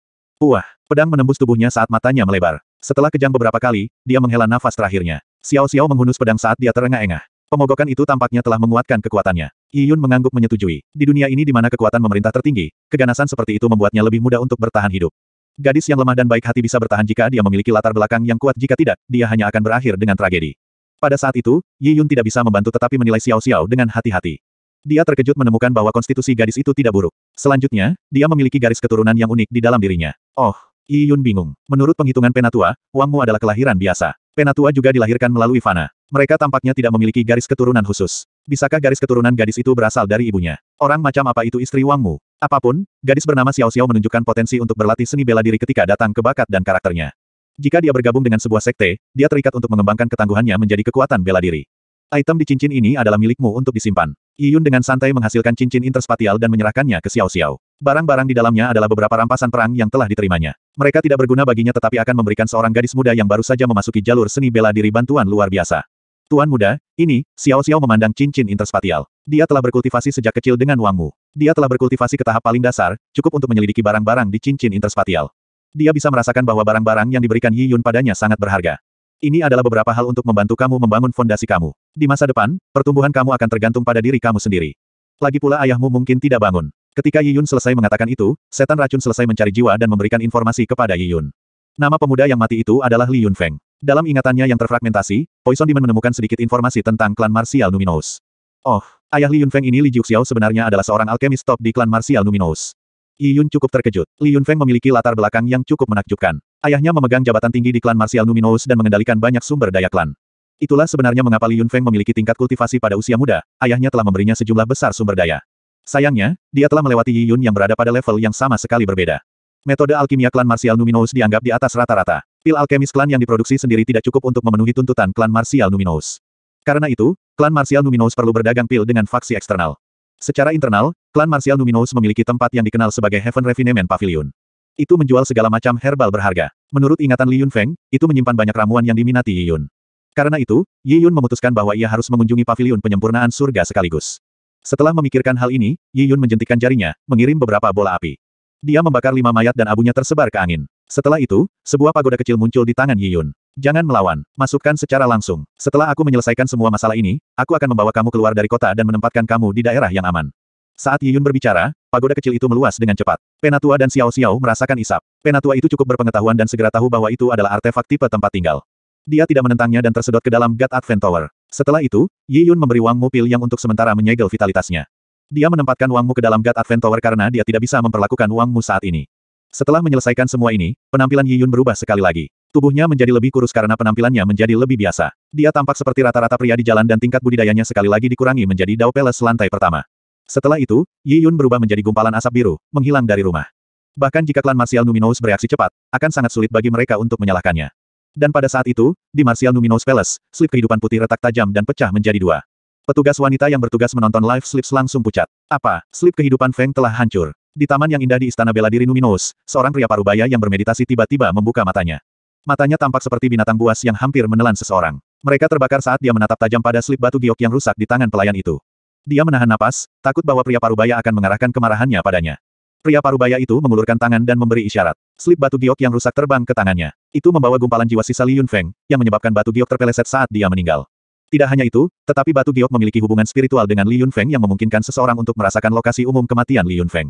Wah, pedang menembus tubuhnya saat matanya melebar. Setelah kejang beberapa kali, dia menghela nafas terakhirnya. Xiao Xiao menghunus pedang saat dia terengah-engah. Pemogokan itu tampaknya telah menguatkan kekuatannya. Yiyun mengangguk menyetujui. Di dunia ini di mana kekuatan memerintah tertinggi, keganasan seperti itu membuatnya lebih mudah untuk bertahan hidup. Gadis yang lemah dan baik hati bisa bertahan jika dia memiliki latar belakang yang kuat jika tidak, dia hanya akan berakhir dengan tragedi. Pada saat itu, Yiyun tidak bisa membantu tetapi menilai Xiao Xiao dengan hati-hati. Dia terkejut menemukan bahwa konstitusi gadis itu tidak buruk. Selanjutnya, dia memiliki garis keturunan yang unik di dalam dirinya. Oh, Yi Yun bingung. Menurut penghitungan Penatua, Wangmu adalah kelahiran biasa. Penatua juga dilahirkan melalui Fana. Mereka tampaknya tidak memiliki garis keturunan khusus. Bisakah garis keturunan gadis itu berasal dari ibunya? Orang macam apa itu istri Wangmu? Apapun, gadis bernama Xiao Xiao menunjukkan potensi untuk berlatih seni bela diri ketika datang ke bakat dan karakternya. Jika dia bergabung dengan sebuah sekte, dia terikat untuk mengembangkan ketangguhannya menjadi kekuatan bela diri. Item di cincin ini adalah milikmu untuk disimpan. Yun dengan santai menghasilkan cincin interspatial dan menyerahkannya ke Xiao Xiao. Barang-barang di dalamnya adalah beberapa rampasan perang yang telah diterimanya. Mereka tidak berguna baginya tetapi akan memberikan seorang gadis muda yang baru saja memasuki jalur seni bela diri bantuan luar biasa. Tuan muda, ini, Xiao Xiao memandang cincin interspatial. Dia telah berkultivasi sejak kecil dengan Wangmu. Dia telah berkultivasi ke tahap paling dasar, cukup untuk menyelidiki barang-barang di cincin interspatial. Dia bisa merasakan bahwa barang-barang yang diberikan Yi Yun padanya sangat berharga. Ini adalah beberapa hal untuk membantu kamu membangun fondasi kamu. Di masa depan, pertumbuhan kamu akan tergantung pada diri kamu sendiri. Lagi pula ayahmu mungkin tidak bangun. Ketika Yi Yun selesai mengatakan itu, setan racun selesai mencari jiwa dan memberikan informasi kepada Yi Yun. Nama pemuda yang mati itu adalah Li Yun Feng. Dalam ingatannya yang terfragmentasi, Poison Demon menemukan sedikit informasi tentang klan Martial Numinous. Oh, ayah Li Yun Feng ini Li Jiuxiao sebenarnya adalah seorang alkemis top di klan Martial Numinous. Yun cukup terkejut. Li Yun Feng memiliki latar belakang yang cukup menakjubkan. Ayahnya memegang jabatan tinggi di klan Martial Numinous dan mengendalikan banyak sumber daya klan. Itulah sebenarnya mengapa Li Yun Feng memiliki tingkat kultivasi pada usia muda, ayahnya telah memberinya sejumlah besar sumber daya. Sayangnya, dia telah melewati Yi Yun yang berada pada level yang sama sekali berbeda. Metode alkimia klan Martial Numinous dianggap di atas rata-rata. Pil alkemis klan yang diproduksi sendiri tidak cukup untuk memenuhi tuntutan klan Martial Numinous. Karena itu, klan Martial Numinous perlu berdagang pil dengan faksi eksternal. Secara internal, klan Martial Numinous memiliki tempat yang dikenal sebagai Heaven Refinement Pavilion. Itu menjual segala macam herbal berharga. Menurut ingatan Li Yunfeng, itu menyimpan banyak ramuan yang diminati Yi Yun. Karena itu, Yi Yun memutuskan bahwa ia harus mengunjungi pavilion penyempurnaan surga sekaligus. Setelah memikirkan hal ini, Yi Yun menjentikan jarinya, mengirim beberapa bola api. Dia membakar lima mayat dan abunya tersebar ke angin. Setelah itu, sebuah pagoda kecil muncul di tangan Yi Yun. Jangan melawan, masukkan secara langsung. Setelah aku menyelesaikan semua masalah ini, aku akan membawa kamu keluar dari kota dan menempatkan kamu di daerah yang aman. Saat Yi Yun berbicara, pagoda kecil itu meluas dengan cepat. Penatua dan Xiao Xiao merasakan isap. Penatua itu cukup berpengetahuan dan segera tahu bahwa itu adalah artefak tipe tempat tinggal. Dia tidak menentangnya dan tersedot ke dalam God Advent Tower. Setelah itu, Yi Yun memberi Wang Mu pil yang untuk sementara menyegel vitalitasnya. Dia menempatkan Wang Mu ke dalam God Advent Tower karena dia tidak bisa memperlakukan Wang Mu saat ini. Setelah menyelesaikan semua ini, penampilan Yi Yun berubah sekali lagi. Tubuhnya menjadi lebih kurus karena penampilannya menjadi lebih biasa. Dia tampak seperti rata-rata pria di jalan dan tingkat budidayanya sekali lagi dikurangi menjadi Dao Palace lantai pertama. Setelah itu, Yi Yun berubah menjadi gumpalan asap biru, menghilang dari rumah. Bahkan jika klan Martial Numinous bereaksi cepat, akan sangat sulit bagi mereka untuk menyalahkannya. Dan pada saat itu, di Martial Numinous Palace, slip kehidupan putih retak tajam dan pecah menjadi dua. Petugas wanita yang bertugas menonton live slips langsung pucat. Apa, slip kehidupan Feng telah hancur. Di taman yang indah di Istana Bela Diri Numinos, seorang pria parubaya yang bermeditasi tiba-tiba membuka matanya. Matanya tampak seperti binatang buas yang hampir menelan seseorang. Mereka terbakar saat dia menatap tajam pada slip batu giok yang rusak di tangan pelayan itu. Dia menahan napas, takut bahwa pria parubaya akan mengarahkan kemarahannya padanya. Pria parubaya itu mengulurkan tangan dan memberi isyarat. Slip batu giok yang rusak terbang ke tangannya. Itu membawa gumpalan jiwa sisa Li Yunfeng, yang menyebabkan batu giok terpeleset saat dia meninggal. Tidak hanya itu, tetapi batu giok memiliki hubungan spiritual dengan Li Yunfeng yang memungkinkan seseorang untuk merasakan lokasi umum kematian Li Yunfeng.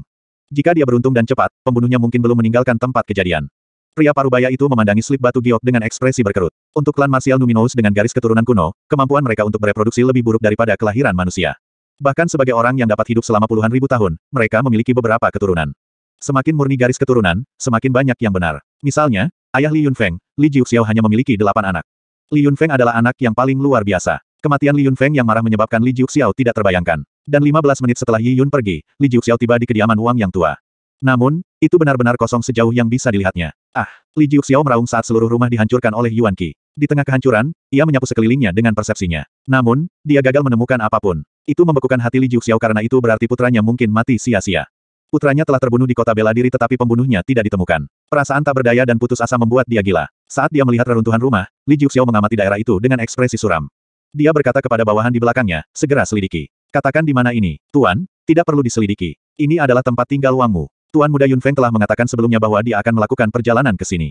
Jika dia beruntung dan cepat, pembunuhnya mungkin belum meninggalkan tempat kejadian. Pria parubaya itu memandangi slip batu giok dengan ekspresi berkerut. Untuk klan martial Numinous dengan garis keturunan kuno, kemampuan mereka untuk bereproduksi lebih buruk daripada kelahiran manusia. Bahkan sebagai orang yang dapat hidup selama puluhan ribu tahun, mereka memiliki beberapa keturunan. Semakin murni garis keturunan, semakin banyak yang benar. Misalnya, ayah Li Yunfeng, Li Jiuxiao hanya memiliki delapan anak. Li Yunfeng adalah anak yang paling luar biasa. Kematian Li Yunfeng yang marah menyebabkan Li Jiuxiao tidak terbayangkan. Dan 15 menit setelah Yi Yun pergi, Li Jiuxiao tiba di kediaman Wang Yang Tua. Namun, itu benar-benar kosong sejauh yang bisa dilihatnya. Ah, Li Jiuxiao meraung saat seluruh rumah dihancurkan oleh Yuan Qi. Di tengah kehancuran, ia menyapu sekelilingnya dengan persepsinya. Namun, dia gagal menemukan apapun. Itu membekukan hati Li Jiuxiao karena itu berarti putranya mungkin mati sia-sia. Putranya telah terbunuh di kota bela diri tetapi pembunuhnya tidak ditemukan. Perasaan tak berdaya dan putus asa membuat dia gila. Saat dia melihat reruntuhan rumah, Li Jiuxiao mengamati daerah itu dengan ekspresi suram. Dia berkata kepada bawahan di belakangnya, segera selidiki. Katakan di mana ini, Tuan, tidak perlu diselidiki. Ini adalah tempat tinggal Wangmu. Tuan muda Yunfeng telah mengatakan sebelumnya bahwa dia akan melakukan perjalanan ke sini.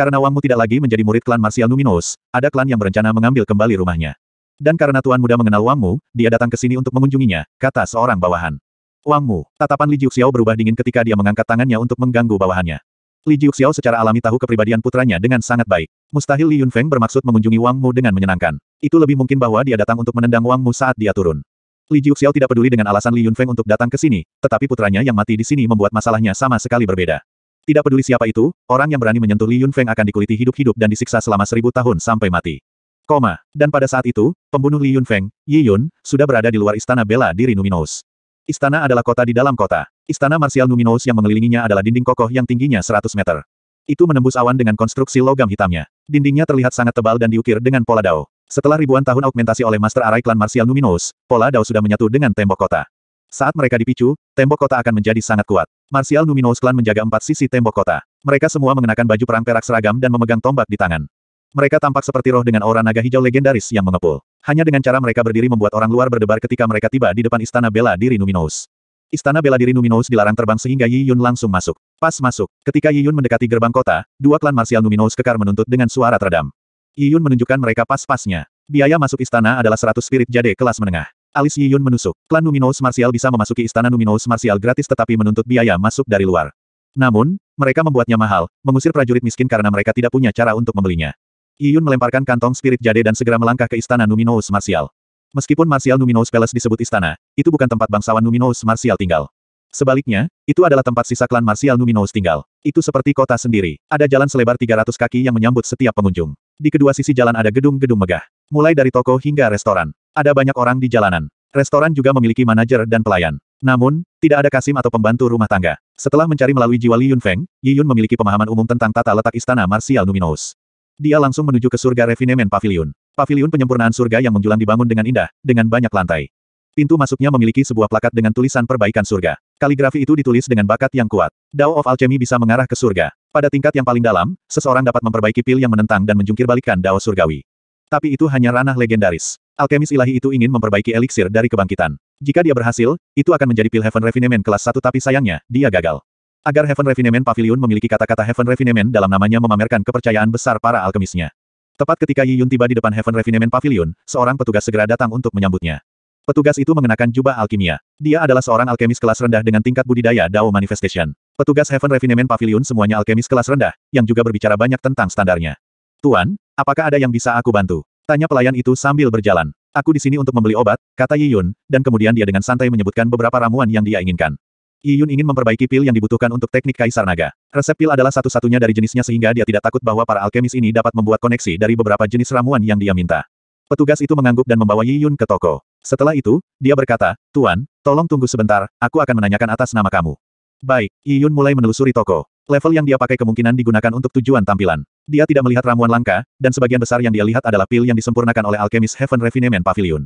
Karena Wangmu tidak lagi menjadi murid klan Martial Numinous, ada klan yang berencana mengambil kembali rumahnya. Dan karena Tuan Muda mengenal Wangmu, dia datang ke sini untuk mengunjunginya, kata seorang bawahan. Wangmu, tatapan Li Jiuxiao berubah dingin ketika dia mengangkat tangannya untuk mengganggu bawahannya. Li Jiuxiao secara alami tahu kepribadian putranya dengan sangat baik. Mustahil Li Yunfeng bermaksud mengunjungi Wangmu dengan menyenangkan. Itu lebih mungkin bahwa dia datang untuk menendang Wangmu saat dia turun. Li Jiuxiao tidak peduli dengan alasan Li Yunfeng untuk datang ke sini, tetapi putranya yang mati di sini membuat masalahnya sama sekali berbeda. Tidak peduli siapa itu, orang yang berani menyentuh Li Yunfeng akan dikuliti hidup-hidup dan disiksa selama seribu tahun sampai mati. Koma. Dan pada saat itu, pembunuh Li Yunfeng, Yi Yun, sudah berada di luar istana bela diri Numinous. Istana adalah kota di dalam kota. Istana marsial Numinous yang mengelilinginya adalah dinding kokoh yang tingginya 100 meter. Itu menembus awan dengan konstruksi logam hitamnya. Dindingnya terlihat sangat tebal dan diukir dengan pola dao. Setelah ribuan tahun augmentasi oleh Master Arai Klan Marsial Numinous, pola dao sudah menyatu dengan tembok kota. Saat mereka dipicu, tembok kota akan menjadi sangat kuat. Martial Numinous Clan menjaga empat sisi tembok kota. Mereka semua mengenakan baju perang perak seragam dan memegang tombak di tangan. Mereka tampak seperti roh dengan aura naga hijau legendaris yang mengepul. Hanya dengan cara mereka berdiri membuat orang luar berdebar ketika mereka tiba di depan istana bela diri Numinous. Istana bela diri Numinous dilarang terbang sehingga Yi Yun langsung masuk. Pas masuk, ketika Yi Yun mendekati gerbang kota, dua klan Martial Numinous kekar menuntut dengan suara teredam. Yi Yun menunjukkan mereka pas-pasnya. Biaya masuk istana adalah 100 spirit jade kelas menengah. Alis Yi Yun menusuk. Klan Numinous Martial bisa memasuki istana Numinous Martial gratis tetapi menuntut biaya masuk dari luar. Namun, mereka membuatnya mahal, mengusir prajurit miskin karena mereka tidak punya cara untuk membelinya. Yi Yun melemparkan kantong spirit jade dan segera melangkah ke istana Numinous Martial. Meskipun Martial Numinous Palace disebut istana, itu bukan tempat bangsawan Numinous Martial tinggal. Sebaliknya, itu adalah tempat sisa klan Martial Numinous tinggal. Itu seperti kota sendiri. Ada jalan selebar 300 kaki yang menyambut setiap pengunjung. Di kedua sisi jalan ada gedung-gedung megah. Mulai dari toko hingga restoran. Ada banyak orang di jalanan. Restoran juga memiliki manajer dan pelayan. Namun, tidak ada Kasim atau pembantu rumah tangga. Setelah mencari melalui jiwa Li Yunfeng, Yi Yun memiliki pemahaman umum tentang tata letak istana Marsial Numinous. Dia langsung menuju ke surga Refinement Pavilion. Pavilion penyempurnaan surga yang menjulang dibangun dengan indah, dengan banyak lantai. Pintu masuknya memiliki sebuah plakat dengan tulisan perbaikan surga. Kaligrafi itu ditulis dengan bakat yang kuat. Dao of Alchemy bisa mengarah ke surga. Pada tingkat yang paling dalam, seseorang dapat memperbaiki pil yang menentang dan menjungkir Dao surgawi. Tapi itu hanya ranah legendaris. Alkemis ilahi itu ingin memperbaiki eliksir dari kebangkitan. Jika dia berhasil, itu akan menjadi pil Heaven Refinement kelas 1 tapi sayangnya, dia gagal. Agar Heaven Refinement Pavilion memiliki kata-kata Heaven Refinement dalam namanya memamerkan kepercayaan besar para alkemisnya. Tepat ketika Yi Yun tiba di depan Heaven Refinement Pavilion, seorang petugas segera datang untuk menyambutnya. Petugas itu mengenakan jubah alkimia. Dia adalah seorang alkemis kelas rendah dengan tingkat budidaya Dao Manifestation. Petugas Heaven Refinement Pavilion semuanya alkemis kelas rendah, yang juga berbicara banyak tentang standarnya. Tuan, apakah ada yang bisa aku bantu? Tanya pelayan itu sambil berjalan. Aku di sini untuk membeli obat, kata Yi Yun, dan kemudian dia dengan santai menyebutkan beberapa ramuan yang dia inginkan. Yi Yun ingin memperbaiki pil yang dibutuhkan untuk teknik kaisar naga. Resep pil adalah satu-satunya dari jenisnya sehingga dia tidak takut bahwa para alkemis ini dapat membuat koneksi dari beberapa jenis ramuan yang dia minta. Petugas itu mengangguk dan membawa Yi Yun ke toko. Setelah itu, dia berkata, Tuan, tolong tunggu sebentar, aku akan menanyakan atas nama kamu. Baik, Yi Yun mulai menelusuri toko. Level yang dia pakai kemungkinan digunakan untuk tujuan tampilan. Dia tidak melihat ramuan langka, dan sebagian besar yang dia lihat adalah pil yang disempurnakan oleh Alchemist Heaven Refinement Pavilion.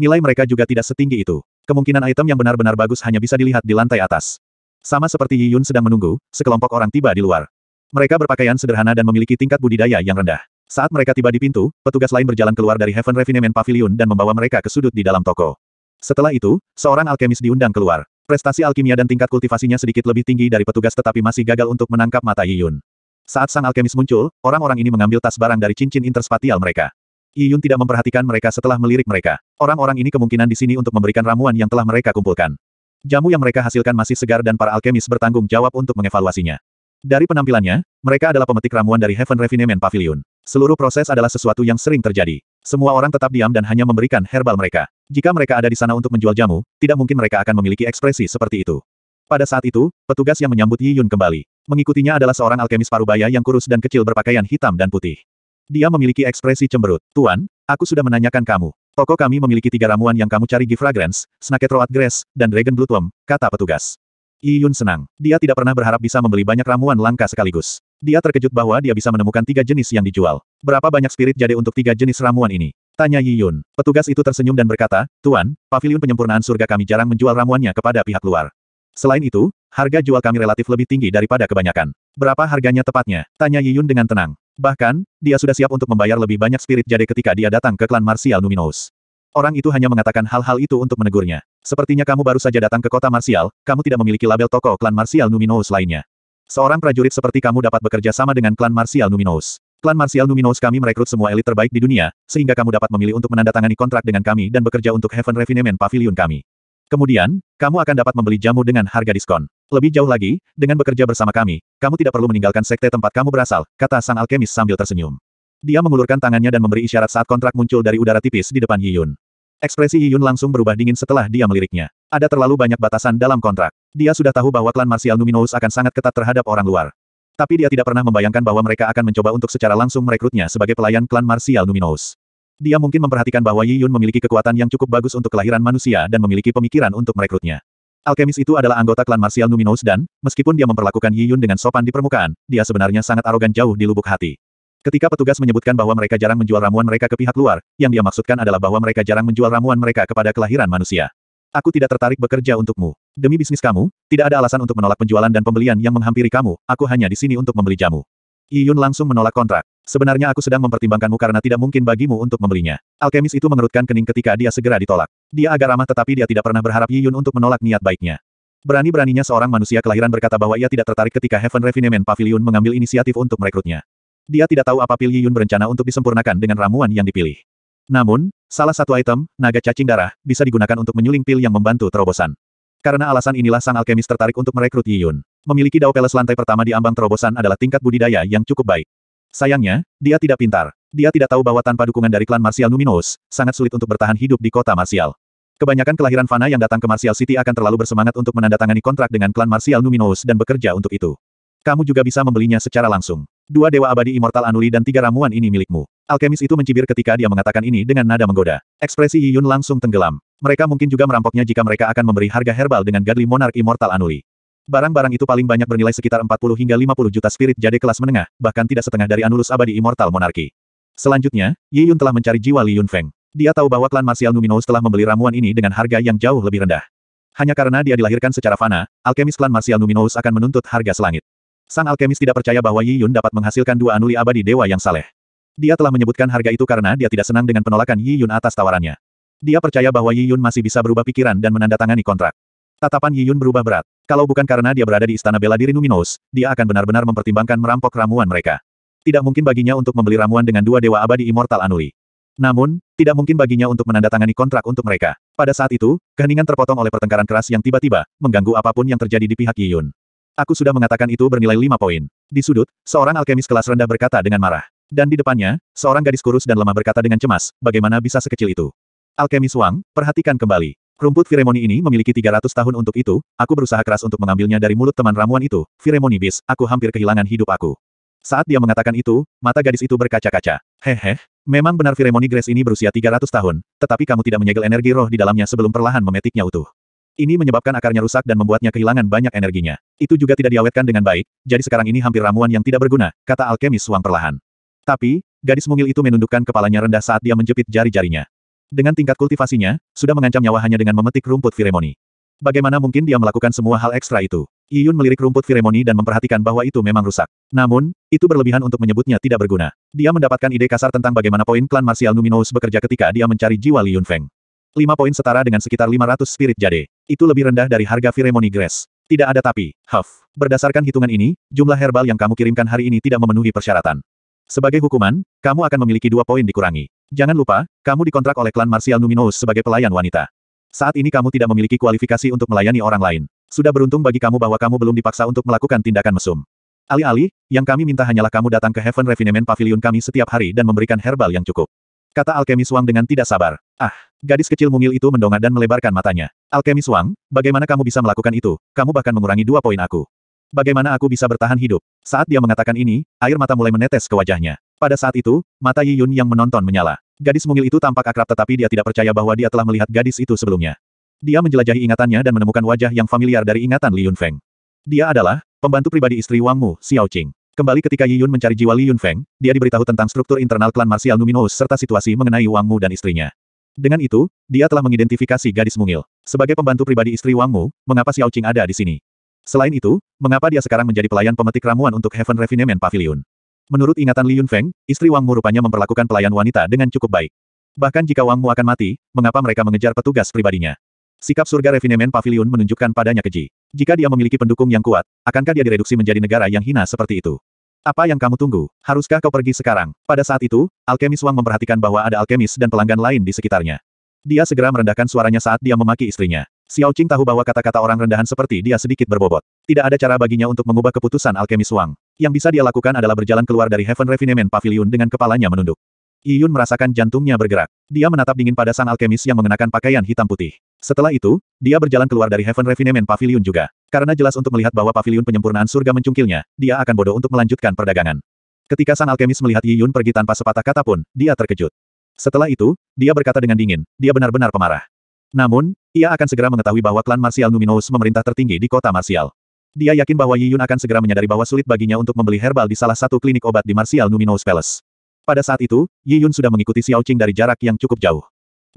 Nilai mereka juga tidak setinggi itu. Kemungkinan item yang benar-benar bagus hanya bisa dilihat di lantai atas. Sama seperti Yi Yun sedang menunggu, sekelompok orang tiba di luar. Mereka berpakaian sederhana dan memiliki tingkat budidaya yang rendah. Saat mereka tiba di pintu, petugas lain berjalan keluar dari Heaven Refinement Pavilion dan membawa mereka ke sudut di dalam toko. Setelah itu, seorang alkemis diundang keluar. Prestasi alkimia dan tingkat kultivasinya sedikit lebih tinggi dari petugas tetapi masih gagal untuk menangkap mata Yun. Saat sang alkemis muncul, orang-orang ini mengambil tas barang dari cincin interspatial mereka. Yi Yun tidak memperhatikan mereka setelah melirik mereka. Orang-orang ini kemungkinan di sini untuk memberikan ramuan yang telah mereka kumpulkan. Jamu yang mereka hasilkan masih segar dan para alkemis bertanggung jawab untuk mengevaluasinya. Dari penampilannya, mereka adalah pemetik ramuan dari Heaven Refinement Pavilion. Seluruh proses adalah sesuatu yang sering terjadi. Semua orang tetap diam dan hanya memberikan herbal mereka. Jika mereka ada di sana untuk menjual jamu, tidak mungkin mereka akan memiliki ekspresi seperti itu. Pada saat itu, petugas yang menyambut Yi Yun kembali. Mengikutinya adalah seorang alkemis parubaya yang kurus dan kecil berpakaian hitam dan putih. Dia memiliki ekspresi cemberut. Tuan, aku sudah menanyakan kamu. Toko kami memiliki tiga ramuan yang kamu cari Gifragrance, Fragrance, Snacket Road Grass, dan Dragon Bloodworm, kata petugas. Yi Yun senang. Dia tidak pernah berharap bisa membeli banyak ramuan langka sekaligus. Dia terkejut bahwa dia bisa menemukan tiga jenis yang dijual. Berapa banyak spirit jadi untuk tiga jenis ramuan ini? Tanya Yi Yun. Petugas itu tersenyum dan berkata, Tuan, pavilion penyempurnaan surga kami jarang menjual ramuannya kepada pihak luar. Selain itu, harga jual kami relatif lebih tinggi daripada kebanyakan. Berapa harganya tepatnya? Tanya Yi Yun dengan tenang. Bahkan, dia sudah siap untuk membayar lebih banyak spirit jade ketika dia datang ke klan Marsial Numinous. Orang itu hanya mengatakan hal-hal itu untuk menegurnya. Sepertinya kamu baru saja datang ke kota Marsial, kamu tidak memiliki label toko klan Marsial Numinous lainnya. Seorang prajurit seperti kamu dapat bekerja sama dengan klan Marsial Numinous. Klan Martial Numinous kami merekrut semua elit terbaik di dunia, sehingga kamu dapat memilih untuk menandatangani kontrak dengan kami dan bekerja untuk Heaven Refinement Pavilion kami. Kemudian, kamu akan dapat membeli jamu dengan harga diskon. Lebih jauh lagi, dengan bekerja bersama kami, kamu tidak perlu meninggalkan sekte tempat kamu berasal, kata sang alkemis sambil tersenyum. Dia mengulurkan tangannya dan memberi isyarat saat kontrak muncul dari udara tipis di depan Yiyun. Ekspresi Yiyun langsung berubah dingin setelah dia meliriknya. Ada terlalu banyak batasan dalam kontrak. Dia sudah tahu bahwa klan Martial Numinous akan sangat ketat terhadap orang luar. Tapi dia tidak pernah membayangkan bahwa mereka akan mencoba untuk secara langsung merekrutnya sebagai pelayan klan Martial Numinous. Dia mungkin memperhatikan bahwa Yi Yun memiliki kekuatan yang cukup bagus untuk kelahiran manusia dan memiliki pemikiran untuk merekrutnya. Alkemis itu adalah anggota klan Martial Numinous dan, meskipun dia memperlakukan Yi Yun dengan sopan di permukaan, dia sebenarnya sangat arogan jauh di lubuk hati. Ketika petugas menyebutkan bahwa mereka jarang menjual ramuan mereka ke pihak luar, yang dia maksudkan adalah bahwa mereka jarang menjual ramuan mereka kepada kelahiran manusia. Aku tidak tertarik bekerja untukmu. Demi bisnis kamu, tidak ada alasan untuk menolak penjualan dan pembelian yang menghampiri kamu, aku hanya di sini untuk membeli jamu. Yi Yun langsung menolak kontrak. Sebenarnya aku sedang mempertimbangkanmu karena tidak mungkin bagimu untuk membelinya. Alkemis itu mengerutkan kening ketika dia segera ditolak. Dia agak ramah tetapi dia tidak pernah berharap Yi Yun untuk menolak niat baiknya. Berani-beraninya seorang manusia kelahiran berkata bahwa ia tidak tertarik ketika Heaven Refinement Pavilion mengambil inisiatif untuk merekrutnya. Dia tidak tahu apa Pil Yi Yun berencana untuk disempurnakan dengan ramuan yang dipilih. Namun, salah satu item, naga cacing darah, bisa digunakan untuk menyuling pil yang membantu terobosan. Karena alasan inilah sang alkemis tertarik untuk merekrut Yi Yun. Memiliki Dao Peles lantai pertama di ambang terobosan adalah tingkat budidaya yang cukup baik. Sayangnya, dia tidak pintar. Dia tidak tahu bahwa tanpa dukungan dari klan Martial Numinous, sangat sulit untuk bertahan hidup di kota Martial. Kebanyakan kelahiran Fana yang datang ke Martial City akan terlalu bersemangat untuk menandatangani kontrak dengan klan Martial Numinous dan bekerja untuk itu. Kamu juga bisa membelinya secara langsung. Dua dewa abadi immortal Anuli dan tiga ramuan ini milikmu. Alkemis itu mencibir ketika dia mengatakan ini dengan nada menggoda. Ekspresi Yi Yun langsung tenggelam. Mereka mungkin juga merampoknya jika mereka akan memberi harga herbal dengan Godly Monarch Immortal Anuli. Barang-barang itu paling banyak bernilai sekitar 40 hingga 50 juta spirit jade kelas menengah, bahkan tidak setengah dari Anulus Abadi Immortal Monarki. Selanjutnya, Yi Yun telah mencari jiwa Li Yun Feng. Dia tahu bahwa klan Martial Numinous telah membeli ramuan ini dengan harga yang jauh lebih rendah. Hanya karena dia dilahirkan secara fana, alkemis klan Martial Numinous akan menuntut harga selangit. Sang alkemis tidak percaya bahwa Yi Yun dapat menghasilkan dua anuli abadi dewa yang saleh. Dia telah menyebutkan harga itu karena dia tidak senang dengan penolakan Yi Yun atas tawarannya. Dia percaya bahwa Yi Yun masih bisa berubah pikiran dan menandatangani kontrak. Tatapan Yi Yun berubah berat. Kalau bukan karena dia berada di istana bela diri Numinos, dia akan benar-benar mempertimbangkan merampok ramuan mereka. Tidak mungkin baginya untuk membeli ramuan dengan dua dewa abadi Immortal Anui. Namun, tidak mungkin baginya untuk menandatangani kontrak untuk mereka. Pada saat itu, keheningan terpotong oleh pertengkaran keras yang tiba-tiba, mengganggu apapun yang terjadi di pihak Yi Yun. Aku sudah mengatakan itu bernilai lima poin. Di sudut, seorang alkemis kelas rendah berkata dengan marah. Dan di depannya, seorang gadis kurus dan lemah berkata dengan cemas, bagaimana bisa sekecil itu? Alkemis Wang, perhatikan kembali. Rumput Firemoni ini memiliki 300 tahun untuk itu, aku berusaha keras untuk mengambilnya dari mulut teman ramuan itu, Firemoni bis, aku hampir kehilangan hidup aku. Saat dia mengatakan itu, mata gadis itu berkaca-kaca. Hehe, memang benar Firemoni Grace ini berusia 300 tahun, tetapi kamu tidak menyegel energi roh di dalamnya sebelum perlahan memetiknya utuh. Ini menyebabkan akarnya rusak dan membuatnya kehilangan banyak energinya. Itu juga tidak diawetkan dengan baik, jadi sekarang ini hampir ramuan yang tidak berguna, kata alkemis Wang perlahan. Tapi, gadis mungil itu menundukkan kepalanya rendah saat dia menjepit jari-jarinya dengan tingkat kultivasinya, sudah mengancam nyawa hanya dengan memetik rumput firemoni. Bagaimana mungkin dia melakukan semua hal ekstra itu? Iyun melirik rumput firemoni dan memperhatikan bahwa itu memang rusak. Namun, itu berlebihan untuk menyebutnya tidak berguna. Dia mendapatkan ide kasar tentang bagaimana poin klan Martial Numinous bekerja ketika dia mencari jiwa Li Feng. Lima poin setara dengan sekitar 500 spirit jade. Itu lebih rendah dari harga firemoni grass. Tidak ada tapi, Huff. Berdasarkan hitungan ini, jumlah herbal yang kamu kirimkan hari ini tidak memenuhi persyaratan. Sebagai hukuman, kamu akan memiliki dua poin dikurangi. Jangan lupa, kamu dikontrak oleh klan Martial Numinous sebagai pelayan wanita. Saat ini kamu tidak memiliki kualifikasi untuk melayani orang lain. Sudah beruntung bagi kamu bahwa kamu belum dipaksa untuk melakukan tindakan mesum. Alih-alih, yang kami minta hanyalah kamu datang ke Heaven Refinement Pavilion kami setiap hari dan memberikan herbal yang cukup. Kata Alkemis Wang dengan tidak sabar. Ah, gadis kecil mungil itu mendongak dan melebarkan matanya. Alkemis Wang, bagaimana kamu bisa melakukan itu? Kamu bahkan mengurangi dua poin aku. Bagaimana aku bisa bertahan hidup? Saat dia mengatakan ini, air mata mulai menetes ke wajahnya. Pada saat itu, mata Yi Yun yang menonton menyala. Gadis mungil itu tampak akrab tetapi dia tidak percaya bahwa dia telah melihat gadis itu sebelumnya. Dia menjelajahi ingatannya dan menemukan wajah yang familiar dari ingatan Li Yun Feng. Dia adalah pembantu pribadi istri Wang Mu, Xiao Qing. Kembali ketika Yi Yun mencari jiwa Li Yun Feng, dia diberitahu tentang struktur internal klan Martial Numinous serta situasi mengenai Wang Mu dan istrinya. Dengan itu, dia telah mengidentifikasi gadis mungil. Sebagai pembantu pribadi istri Wang Mu, mengapa Xiao Qing ada di sini? Selain itu, mengapa dia sekarang menjadi pelayan pemetik ramuan untuk Heaven Refinement Pavilion? Menurut ingatan Li Yunfeng, istri Wang rupanya memperlakukan pelayan wanita dengan cukup baik. Bahkan jika Wangmu akan mati, mengapa mereka mengejar petugas pribadinya? Sikap surga Refinement Pavilion menunjukkan padanya keji. Jika dia memiliki pendukung yang kuat, akankah dia direduksi menjadi negara yang hina seperti itu? Apa yang kamu tunggu? Haruskah kau pergi sekarang? Pada saat itu, alkemis Wang memperhatikan bahwa ada alkemis dan pelanggan lain di sekitarnya. Dia segera merendahkan suaranya saat dia memaki istrinya. Xiao Qing tahu bahwa kata-kata orang rendahan seperti dia sedikit berbobot. Tidak ada cara baginya untuk mengubah keputusan alkemis Wang. Yang bisa dia lakukan adalah berjalan keluar dari Heaven Refinement Pavilion dengan kepalanya menunduk. Yiyun merasakan jantungnya bergerak. Dia menatap dingin pada sang alkemis yang mengenakan pakaian hitam putih. Setelah itu, dia berjalan keluar dari Heaven Refinement Pavilion juga. Karena jelas untuk melihat bahwa pavilion penyempurnaan surga mencungkilnya, dia akan bodoh untuk melanjutkan perdagangan. Ketika sang alkemis melihat Yiyun pergi tanpa sepatah kata pun, dia terkejut. Setelah itu, dia berkata dengan dingin, dia benar-benar pemarah. Namun, ia akan segera mengetahui bahwa klan Marsial Numinous memerintah tertinggi di kota Marsial. Dia yakin bahwa Yi Yun akan segera menyadari bahwa sulit baginya untuk membeli herbal di salah satu klinik obat di Marsial Numinous Palace. Pada saat itu, Yi Yun sudah mengikuti Xiao Qing dari jarak yang cukup jauh.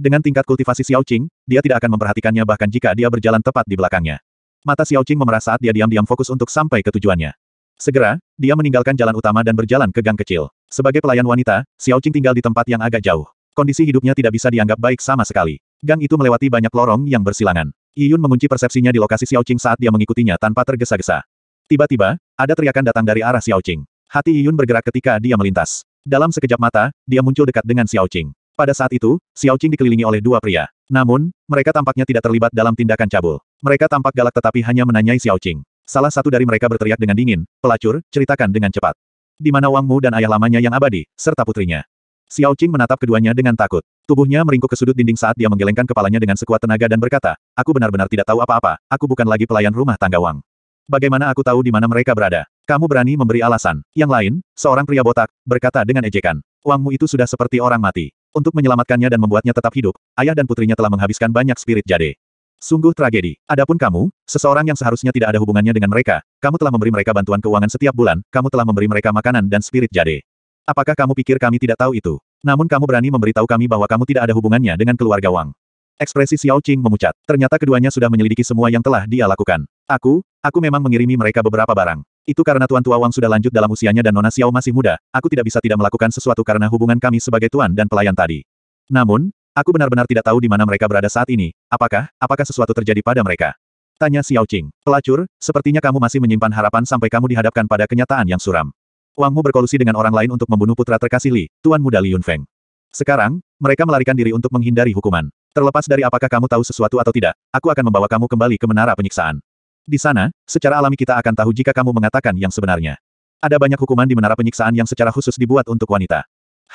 Dengan tingkat kultivasi Xiao Qing, dia tidak akan memperhatikannya bahkan jika dia berjalan tepat di belakangnya. Mata Xiao Qing memerah saat dia diam-diam fokus untuk sampai ke tujuannya. Segera, dia meninggalkan jalan utama dan berjalan ke gang kecil. Sebagai pelayan wanita, Xiao Qing tinggal di tempat yang agak jauh. Kondisi hidupnya tidak bisa dianggap baik sama sekali. Gang itu melewati banyak lorong yang bersilangan. Yiyun mengunci persepsinya di lokasi Xiaoqing saat dia mengikutinya tanpa tergesa-gesa. Tiba-tiba, ada teriakan datang dari arah Xiaoqing. Hati Yiyun bergerak ketika dia melintas. Dalam sekejap mata, dia muncul dekat dengan Xiaoqing. Pada saat itu, Xiaoqing dikelilingi oleh dua pria. Namun, mereka tampaknya tidak terlibat dalam tindakan cabul. Mereka tampak galak tetapi hanya menanyai Xiaoqing. Salah satu dari mereka berteriak dengan dingin, pelacur, ceritakan dengan cepat. Di mana Wang Mu dan ayah lamanya yang abadi, serta putrinya. Xiao Qing menatap keduanya dengan takut. Tubuhnya meringkuk ke sudut dinding saat dia menggelengkan kepalanya dengan sekuat tenaga dan berkata, Aku benar-benar tidak tahu apa-apa, aku bukan lagi pelayan rumah tangga Wang. Bagaimana aku tahu di mana mereka berada? Kamu berani memberi alasan. Yang lain, seorang pria botak, berkata dengan ejekan. Wangmu itu sudah seperti orang mati. Untuk menyelamatkannya dan membuatnya tetap hidup, ayah dan putrinya telah menghabiskan banyak spirit jade. Sungguh tragedi. Adapun kamu, seseorang yang seharusnya tidak ada hubungannya dengan mereka, kamu telah memberi mereka bantuan keuangan setiap bulan, kamu telah memberi mereka makanan dan spirit jade. Apakah kamu pikir kami tidak tahu itu? Namun kamu berani memberitahu kami bahwa kamu tidak ada hubungannya dengan keluarga Wang. Ekspresi Xiao Qing memucat. Ternyata keduanya sudah menyelidiki semua yang telah dia lakukan. Aku, aku memang mengirimi mereka beberapa barang. Itu karena Tuan Tua Wang sudah lanjut dalam usianya dan Nona Xiao masih muda, aku tidak bisa tidak melakukan sesuatu karena hubungan kami sebagai tuan dan pelayan tadi. Namun, aku benar-benar tidak tahu di mana mereka berada saat ini, apakah, apakah sesuatu terjadi pada mereka? Tanya Xiao Qing. Pelacur, sepertinya kamu masih menyimpan harapan sampai kamu dihadapkan pada kenyataan yang suram. Wang Mu berkolusi dengan orang lain untuk membunuh putra terkasih Li, Tuan Muda Li Yunfeng. Sekarang, mereka melarikan diri untuk menghindari hukuman. Terlepas dari apakah kamu tahu sesuatu atau tidak, aku akan membawa kamu kembali ke menara penyiksaan. Di sana, secara alami kita akan tahu jika kamu mengatakan yang sebenarnya. Ada banyak hukuman di menara penyiksaan yang secara khusus dibuat untuk wanita.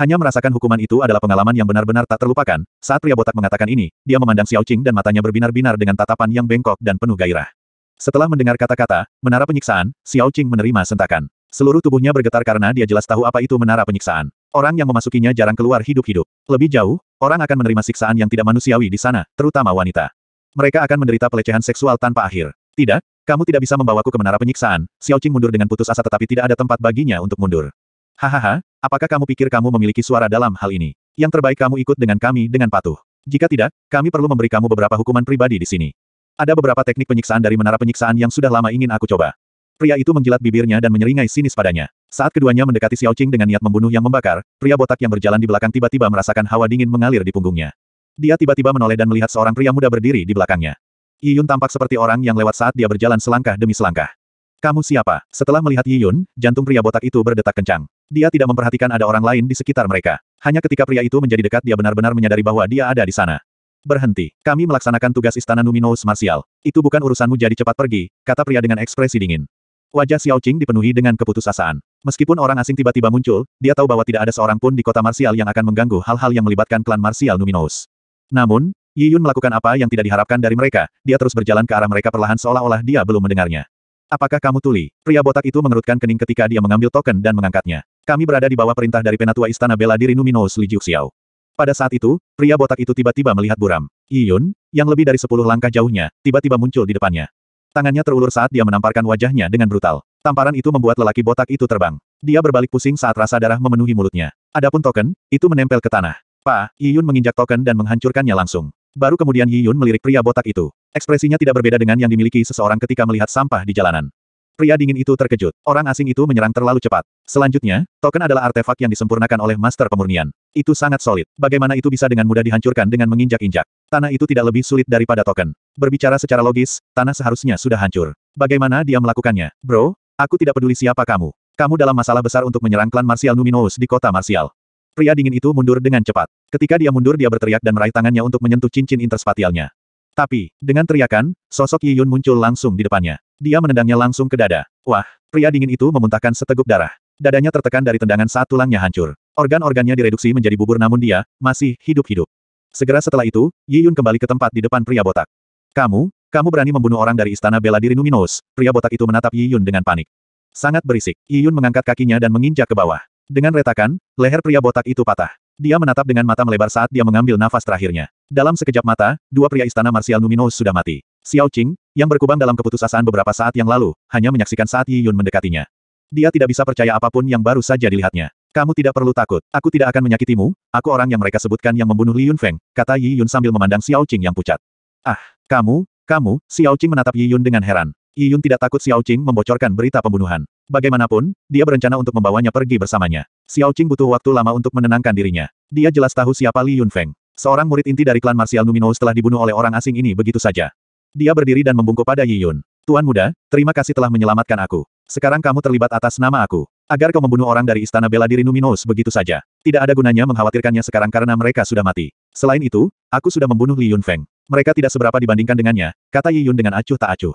Hanya merasakan hukuman itu adalah pengalaman yang benar-benar tak terlupakan. Saat pria botak mengatakan ini, dia memandang Xiao Qing dan matanya berbinar-binar dengan tatapan yang bengkok dan penuh gairah. Setelah mendengar kata-kata, menara penyiksaan, Xiao Qing menerima sentakan. Seluruh tubuhnya bergetar karena dia jelas tahu apa itu menara penyiksaan. Orang yang memasukinya jarang keluar hidup-hidup. Lebih jauh, orang akan menerima siksaan yang tidak manusiawi di sana, terutama wanita. Mereka akan menderita pelecehan seksual tanpa akhir. Tidak, kamu tidak bisa membawaku ke menara penyiksaan. Xiao Qing mundur dengan putus asa tetapi tidak ada tempat baginya untuk mundur. Hahaha, apakah kamu pikir kamu memiliki suara dalam hal ini? Yang terbaik kamu ikut dengan kami dengan patuh. Jika tidak, kami perlu memberi kamu beberapa hukuman pribadi di sini. Ada beberapa teknik penyiksaan dari menara penyiksaan yang sudah lama ingin aku coba. Pria itu menjilat bibirnya dan menyeringai sinis padanya. Saat keduanya mendekati Xiao Qing dengan niat membunuh yang membakar, pria botak yang berjalan di belakang tiba-tiba merasakan hawa dingin mengalir di punggungnya. Dia tiba-tiba menoleh dan melihat seorang pria muda berdiri di belakangnya. Yi Yun tampak seperti orang yang lewat saat dia berjalan selangkah demi selangkah. Kamu siapa? Setelah melihat Yi Yun, jantung pria botak itu berdetak kencang. Dia tidak memperhatikan ada orang lain di sekitar mereka. Hanya ketika pria itu menjadi dekat dia benar-benar menyadari bahwa dia ada di sana. Berhenti. Kami melaksanakan tugas istana Numinous Martial. Itu bukan urusanmu jadi cepat pergi, kata pria dengan ekspresi dingin. Wajah Xiao Qing dipenuhi dengan keputusasaan. Meskipun orang asing tiba-tiba muncul, dia tahu bahwa tidak ada seorang pun di kota Marsial yang akan mengganggu hal-hal yang melibatkan klan Marsial Numinous. Namun, Yi Yun melakukan apa yang tidak diharapkan dari mereka, dia terus berjalan ke arah mereka perlahan seolah-olah dia belum mendengarnya. Apakah kamu tuli? Pria botak itu mengerutkan kening ketika dia mengambil token dan mengangkatnya. Kami berada di bawah perintah dari penatua istana bela diri Numinous Li Jiuxiao. Pada saat itu, pria botak itu tiba-tiba melihat buram. Yi Yun, yang lebih dari sepuluh langkah jauhnya, tiba-tiba muncul di depannya. Tangannya terulur saat dia menamparkan wajahnya dengan brutal. Tamparan itu membuat lelaki botak itu terbang. Dia berbalik pusing saat rasa darah memenuhi mulutnya. Adapun token, itu menempel ke tanah. Pa, Yiyun menginjak token dan menghancurkannya langsung. Baru kemudian Yiyun melirik pria botak itu. Ekspresinya tidak berbeda dengan yang dimiliki seseorang ketika melihat sampah di jalanan. Pria dingin itu terkejut. Orang asing itu menyerang terlalu cepat. Selanjutnya, token adalah artefak yang disempurnakan oleh master pemurnian. Itu sangat solid. Bagaimana itu bisa dengan mudah dihancurkan dengan menginjak-injak? Tanah itu tidak lebih sulit daripada token. Berbicara secara logis, tanah seharusnya sudah hancur. Bagaimana dia melakukannya? Bro, aku tidak peduli siapa kamu. Kamu dalam masalah besar untuk menyerang klan Martial Numinous di kota Martial. Pria dingin itu mundur dengan cepat. Ketika dia mundur dia berteriak dan meraih tangannya untuk menyentuh cincin interspatialnya. Tapi, dengan teriakan, sosok Yiyun muncul langsung di depannya. Dia menendangnya langsung ke dada. Wah, pria dingin itu memuntahkan seteguk darah. Dadanya tertekan dari tendangan saat tulangnya hancur. Organ-organnya direduksi menjadi bubur namun dia, masih hidup-hidup. Segera setelah itu, Yiyun kembali ke tempat di depan pria botak. Kamu, kamu berani membunuh orang dari istana bela diri Numinous? pria botak itu menatap Yiyun dengan panik. Sangat berisik, Yiyun mengangkat kakinya dan menginjak ke bawah. Dengan retakan, leher pria botak itu patah. Dia menatap dengan mata melebar saat dia mengambil nafas terakhirnya. Dalam sekejap mata, dua pria istana Marsial numinous sudah mati. Xiao Qing, yang berkubang dalam keputusasaan beberapa saat yang lalu, hanya menyaksikan saat Yi Yun mendekatinya. Dia tidak bisa percaya apapun yang baru saja dilihatnya. Kamu tidak perlu takut, aku tidak akan menyakitimu, aku orang yang mereka sebutkan yang membunuh Li Yunfeng, kata Yi Yun sambil memandang Xiao Qing yang pucat. Ah, kamu, kamu, Xiao Qing menatap Yi Yun dengan heran. Yi Yun tidak takut Xiao Qing membocorkan berita pembunuhan. Bagaimanapun, dia berencana untuk membawanya pergi bersamanya. Xiao Qing butuh waktu lama untuk menenangkan dirinya. Dia jelas tahu siapa Li Yunfeng. Seorang murid inti dari klan Martial Numinous telah dibunuh oleh orang asing ini begitu saja. Dia berdiri dan membungkuk pada Yi Yun. Tuan muda, terima kasih telah menyelamatkan aku. Sekarang kamu terlibat atas nama aku. Agar kau membunuh orang dari istana bela diri Numinous begitu saja. Tidak ada gunanya mengkhawatirkannya sekarang karena mereka sudah mati. Selain itu, aku sudah membunuh Li Yun Feng. Mereka tidak seberapa dibandingkan dengannya, kata Yi Yun dengan acuh tak acuh.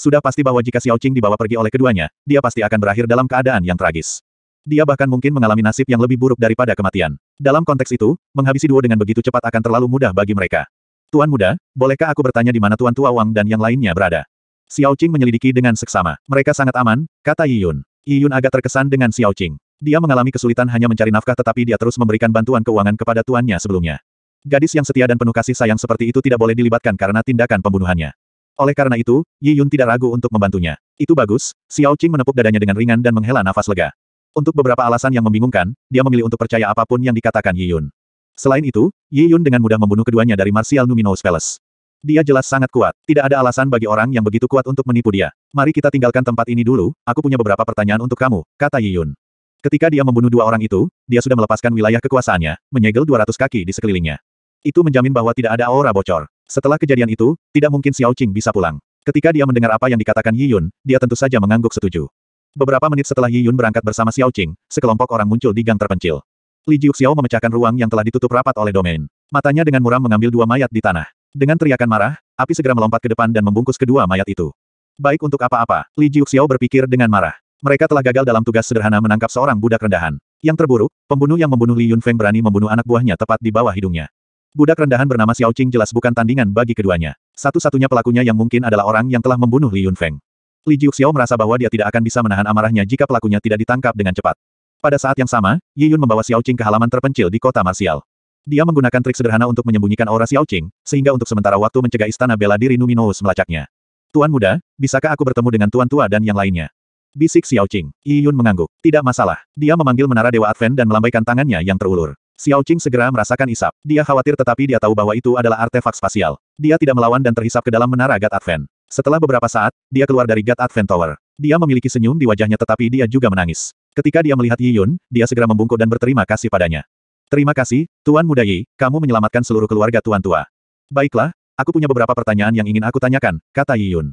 Sudah pasti bahwa jika Xiao Qing dibawa pergi oleh keduanya, dia pasti akan berakhir dalam keadaan yang tragis. Dia bahkan mungkin mengalami nasib yang lebih buruk daripada kematian. Dalam konteks itu, menghabisi duo dengan begitu cepat akan terlalu mudah bagi mereka. Tuan muda, bolehkah aku bertanya di mana Tuan Tua Wang dan yang lainnya berada? Xiao Qing menyelidiki dengan seksama. Mereka sangat aman, kata Yi Yun. Yi Yun agak terkesan dengan Xiao Qing. Dia mengalami kesulitan hanya mencari nafkah tetapi dia terus memberikan bantuan keuangan kepada tuannya sebelumnya. Gadis yang setia dan penuh kasih sayang seperti itu tidak boleh dilibatkan karena tindakan pembunuhannya. Oleh karena itu, Yi Yun tidak ragu untuk membantunya. Itu bagus, Xiao Qing menepuk dadanya dengan ringan dan menghela nafas lega. Untuk beberapa alasan yang membingungkan, dia memilih untuk percaya apapun yang dikatakan Yi Yun. Selain itu, Yi Yun dengan mudah membunuh keduanya dari Martial Numinous Palace. Dia jelas sangat kuat. Tidak ada alasan bagi orang yang begitu kuat untuk menipu dia. Mari kita tinggalkan tempat ini dulu, aku punya beberapa pertanyaan untuk kamu, kata Yi Yun. Ketika dia membunuh dua orang itu, dia sudah melepaskan wilayah kekuasaannya, menyegel 200 kaki di sekelilingnya. Itu menjamin bahwa tidak ada aura bocor. Setelah kejadian itu, tidak mungkin Xiao Qing bisa pulang. Ketika dia mendengar apa yang dikatakan Yi Yun, dia tentu saja mengangguk setuju. Beberapa menit setelah Yi Yun berangkat bersama Xiao Qing, sekelompok orang muncul di gang terpencil. Li Xiao memecahkan ruang yang telah ditutup rapat oleh domain. Matanya dengan muram mengambil dua mayat di tanah. Dengan teriakan marah, api segera melompat ke depan dan membungkus kedua mayat itu. Baik untuk apa-apa, Li Xiao berpikir dengan marah. Mereka telah gagal dalam tugas sederhana menangkap seorang budak rendahan. Yang terburuk, pembunuh yang membunuh Li Yun Feng berani membunuh anak buahnya tepat di bawah hidungnya. Budak rendahan bernama Xiao Qing jelas bukan tandingan bagi keduanya. Satu-satunya pelakunya yang mungkin adalah orang yang telah membunuh Li Yun Feng. Li Jiuxiao merasa bahwa dia tidak akan bisa menahan amarahnya jika pelakunya tidak ditangkap dengan cepat. Pada saat yang sama, Yi Yun membawa Xiao Qing ke halaman terpencil di kota marsial. Dia menggunakan trik sederhana untuk menyembunyikan aura Xiao Qing, sehingga untuk sementara waktu mencegah istana bela diri Numinous melacaknya. Tuan muda, bisakah aku bertemu dengan tuan tua dan yang lainnya? Bisik Xiao Qing. Yi Yun mengangguk. Tidak masalah. Dia memanggil menara Dewa Advent dan melambaikan tangannya yang terulur. Xiao Qing segera merasakan isap. Dia khawatir tetapi dia tahu bahwa itu adalah artefak spasial. Dia tidak melawan dan terhisap ke dalam menara God Advent. Setelah beberapa saat, dia keluar dari God Advent Tower. Dia memiliki senyum di wajahnya tetapi dia juga menangis. Ketika dia melihat Yi Yun, dia segera membungkuk dan berterima kasih padanya. Terima kasih, Tuan Muda Yi, kamu menyelamatkan seluruh keluarga Tuan Tua. Baiklah, aku punya beberapa pertanyaan yang ingin aku tanyakan, kata Yi Yun.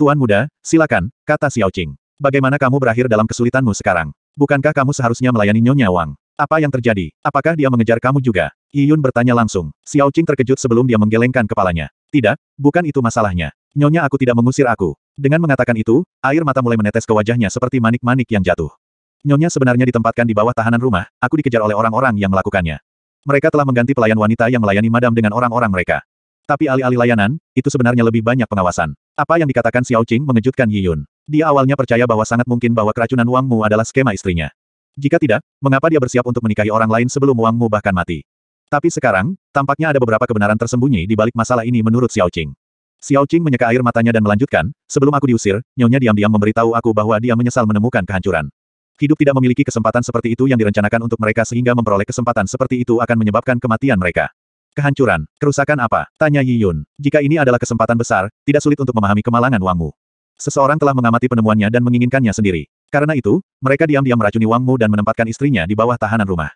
Tuan Muda, silakan, kata Xiao Qing. Bagaimana kamu berakhir dalam kesulitanmu sekarang? Bukankah kamu seharusnya melayani Nyonya Wang? Apa yang terjadi? Apakah dia mengejar kamu juga? Yi Yun bertanya langsung. Xiao Qing terkejut sebelum dia menggelengkan kepalanya. Tidak, bukan itu masalahnya. Nyonya aku tidak mengusir aku. Dengan mengatakan itu, air mata mulai menetes ke wajahnya seperti manik-manik yang jatuh. Nyonya sebenarnya ditempatkan di bawah tahanan rumah, aku dikejar oleh orang-orang yang melakukannya. Mereka telah mengganti pelayan wanita yang melayani madam dengan orang-orang mereka. Tapi alih-alih layanan, itu sebenarnya lebih banyak pengawasan. Apa yang dikatakan Xiao Qing mengejutkan Yi Yun. Dia awalnya percaya bahwa sangat mungkin bahwa keracunan Wang Mu adalah skema istrinya. Jika tidak, mengapa dia bersiap untuk menikahi orang lain sebelum Wang Mu bahkan mati? Tapi sekarang, tampaknya ada beberapa kebenaran tersembunyi di balik masalah ini menurut Xiao Qing. Xiao Qing menyeka air matanya dan melanjutkan, sebelum aku diusir, nyonya diam-diam memberitahu aku bahwa dia menyesal menemukan kehancuran. Hidup tidak memiliki kesempatan seperti itu yang direncanakan untuk mereka sehingga memperoleh kesempatan seperti itu akan menyebabkan kematian mereka. Kehancuran, kerusakan apa? Tanya Yi Yun. Jika ini adalah kesempatan besar, tidak sulit untuk memahami kemalangan Wangmu. Seseorang telah mengamati penemuannya dan menginginkannya sendiri. Karena itu, mereka diam-diam meracuni Wangmu dan menempatkan istrinya di bawah tahanan rumah.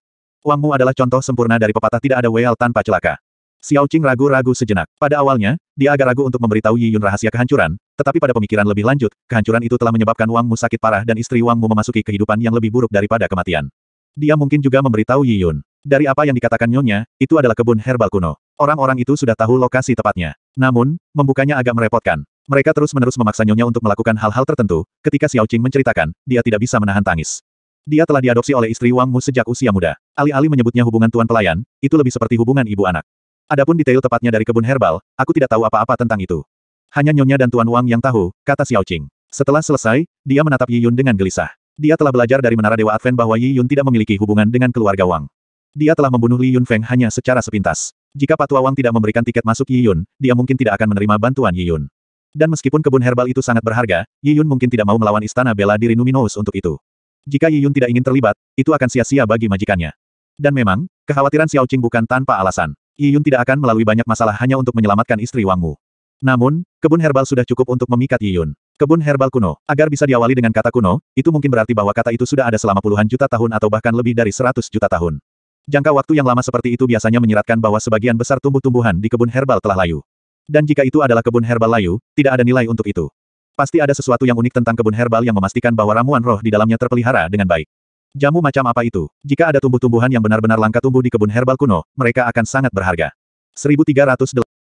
Wang adalah contoh sempurna dari pepatah tidak ada weal tanpa celaka. Xiao Qing ragu-ragu sejenak. Pada awalnya, dia agak ragu untuk memberitahu Yi Yun rahasia kehancuran, tetapi pada pemikiran lebih lanjut, kehancuran itu telah menyebabkan Wang Mu sakit parah dan istri Wang Mu memasuki kehidupan yang lebih buruk daripada kematian. Dia mungkin juga memberitahu Yi Yun. Dari apa yang dikatakan Nyonya, itu adalah kebun herbal kuno. Orang-orang itu sudah tahu lokasi tepatnya. Namun, membukanya agak merepotkan. Mereka terus-menerus memaksa Nyonya untuk melakukan hal-hal tertentu. Ketika Xiao Qing menceritakan, dia tidak bisa menahan tangis. Dia telah diadopsi oleh istri Wang Mu sejak usia muda. Ali-ali menyebutnya hubungan tuan pelayan, itu lebih seperti hubungan ibu anak. Adapun detail tepatnya dari kebun herbal, aku tidak tahu apa-apa tentang itu. Hanya Nyonya dan Tuan Wang yang tahu, kata Xiao Qing. Setelah selesai, dia menatap Yi Yun dengan gelisah. Dia telah belajar dari Menara Dewa Advent bahwa Yi Yun tidak memiliki hubungan dengan keluarga Wang. Dia telah membunuh Li Yun Feng hanya secara sepintas. Jika Patua Wang tidak memberikan tiket masuk Yi Yun, dia mungkin tidak akan menerima bantuan Yi Yun. Dan meskipun kebun herbal itu sangat berharga, Yi Yun mungkin tidak mau melawan istana bela diri Numinous untuk itu. Jika Yi Yun tidak ingin terlibat, itu akan sia-sia bagi majikannya. Dan memang, kekhawatiran Xiao Qing bukan tanpa alasan. Yi Yun tidak akan melalui banyak masalah hanya untuk menyelamatkan istri Wang Wu. Namun, kebun herbal sudah cukup untuk memikat Yi Yun. Kebun herbal kuno, agar bisa diawali dengan kata kuno, itu mungkin berarti bahwa kata itu sudah ada selama puluhan juta tahun atau bahkan lebih dari seratus juta tahun. Jangka waktu yang lama seperti itu biasanya menyiratkan bahwa sebagian besar tumbuh-tumbuhan di kebun herbal telah layu. Dan jika itu adalah kebun herbal layu, tidak ada nilai untuk itu. Pasti ada sesuatu yang unik tentang kebun herbal yang memastikan bahwa ramuan roh di dalamnya terpelihara dengan baik. Jamu macam apa itu? Jika ada tumbuh-tumbuhan yang benar-benar langka tumbuh di kebun herbal kuno, mereka akan sangat berharga. 1308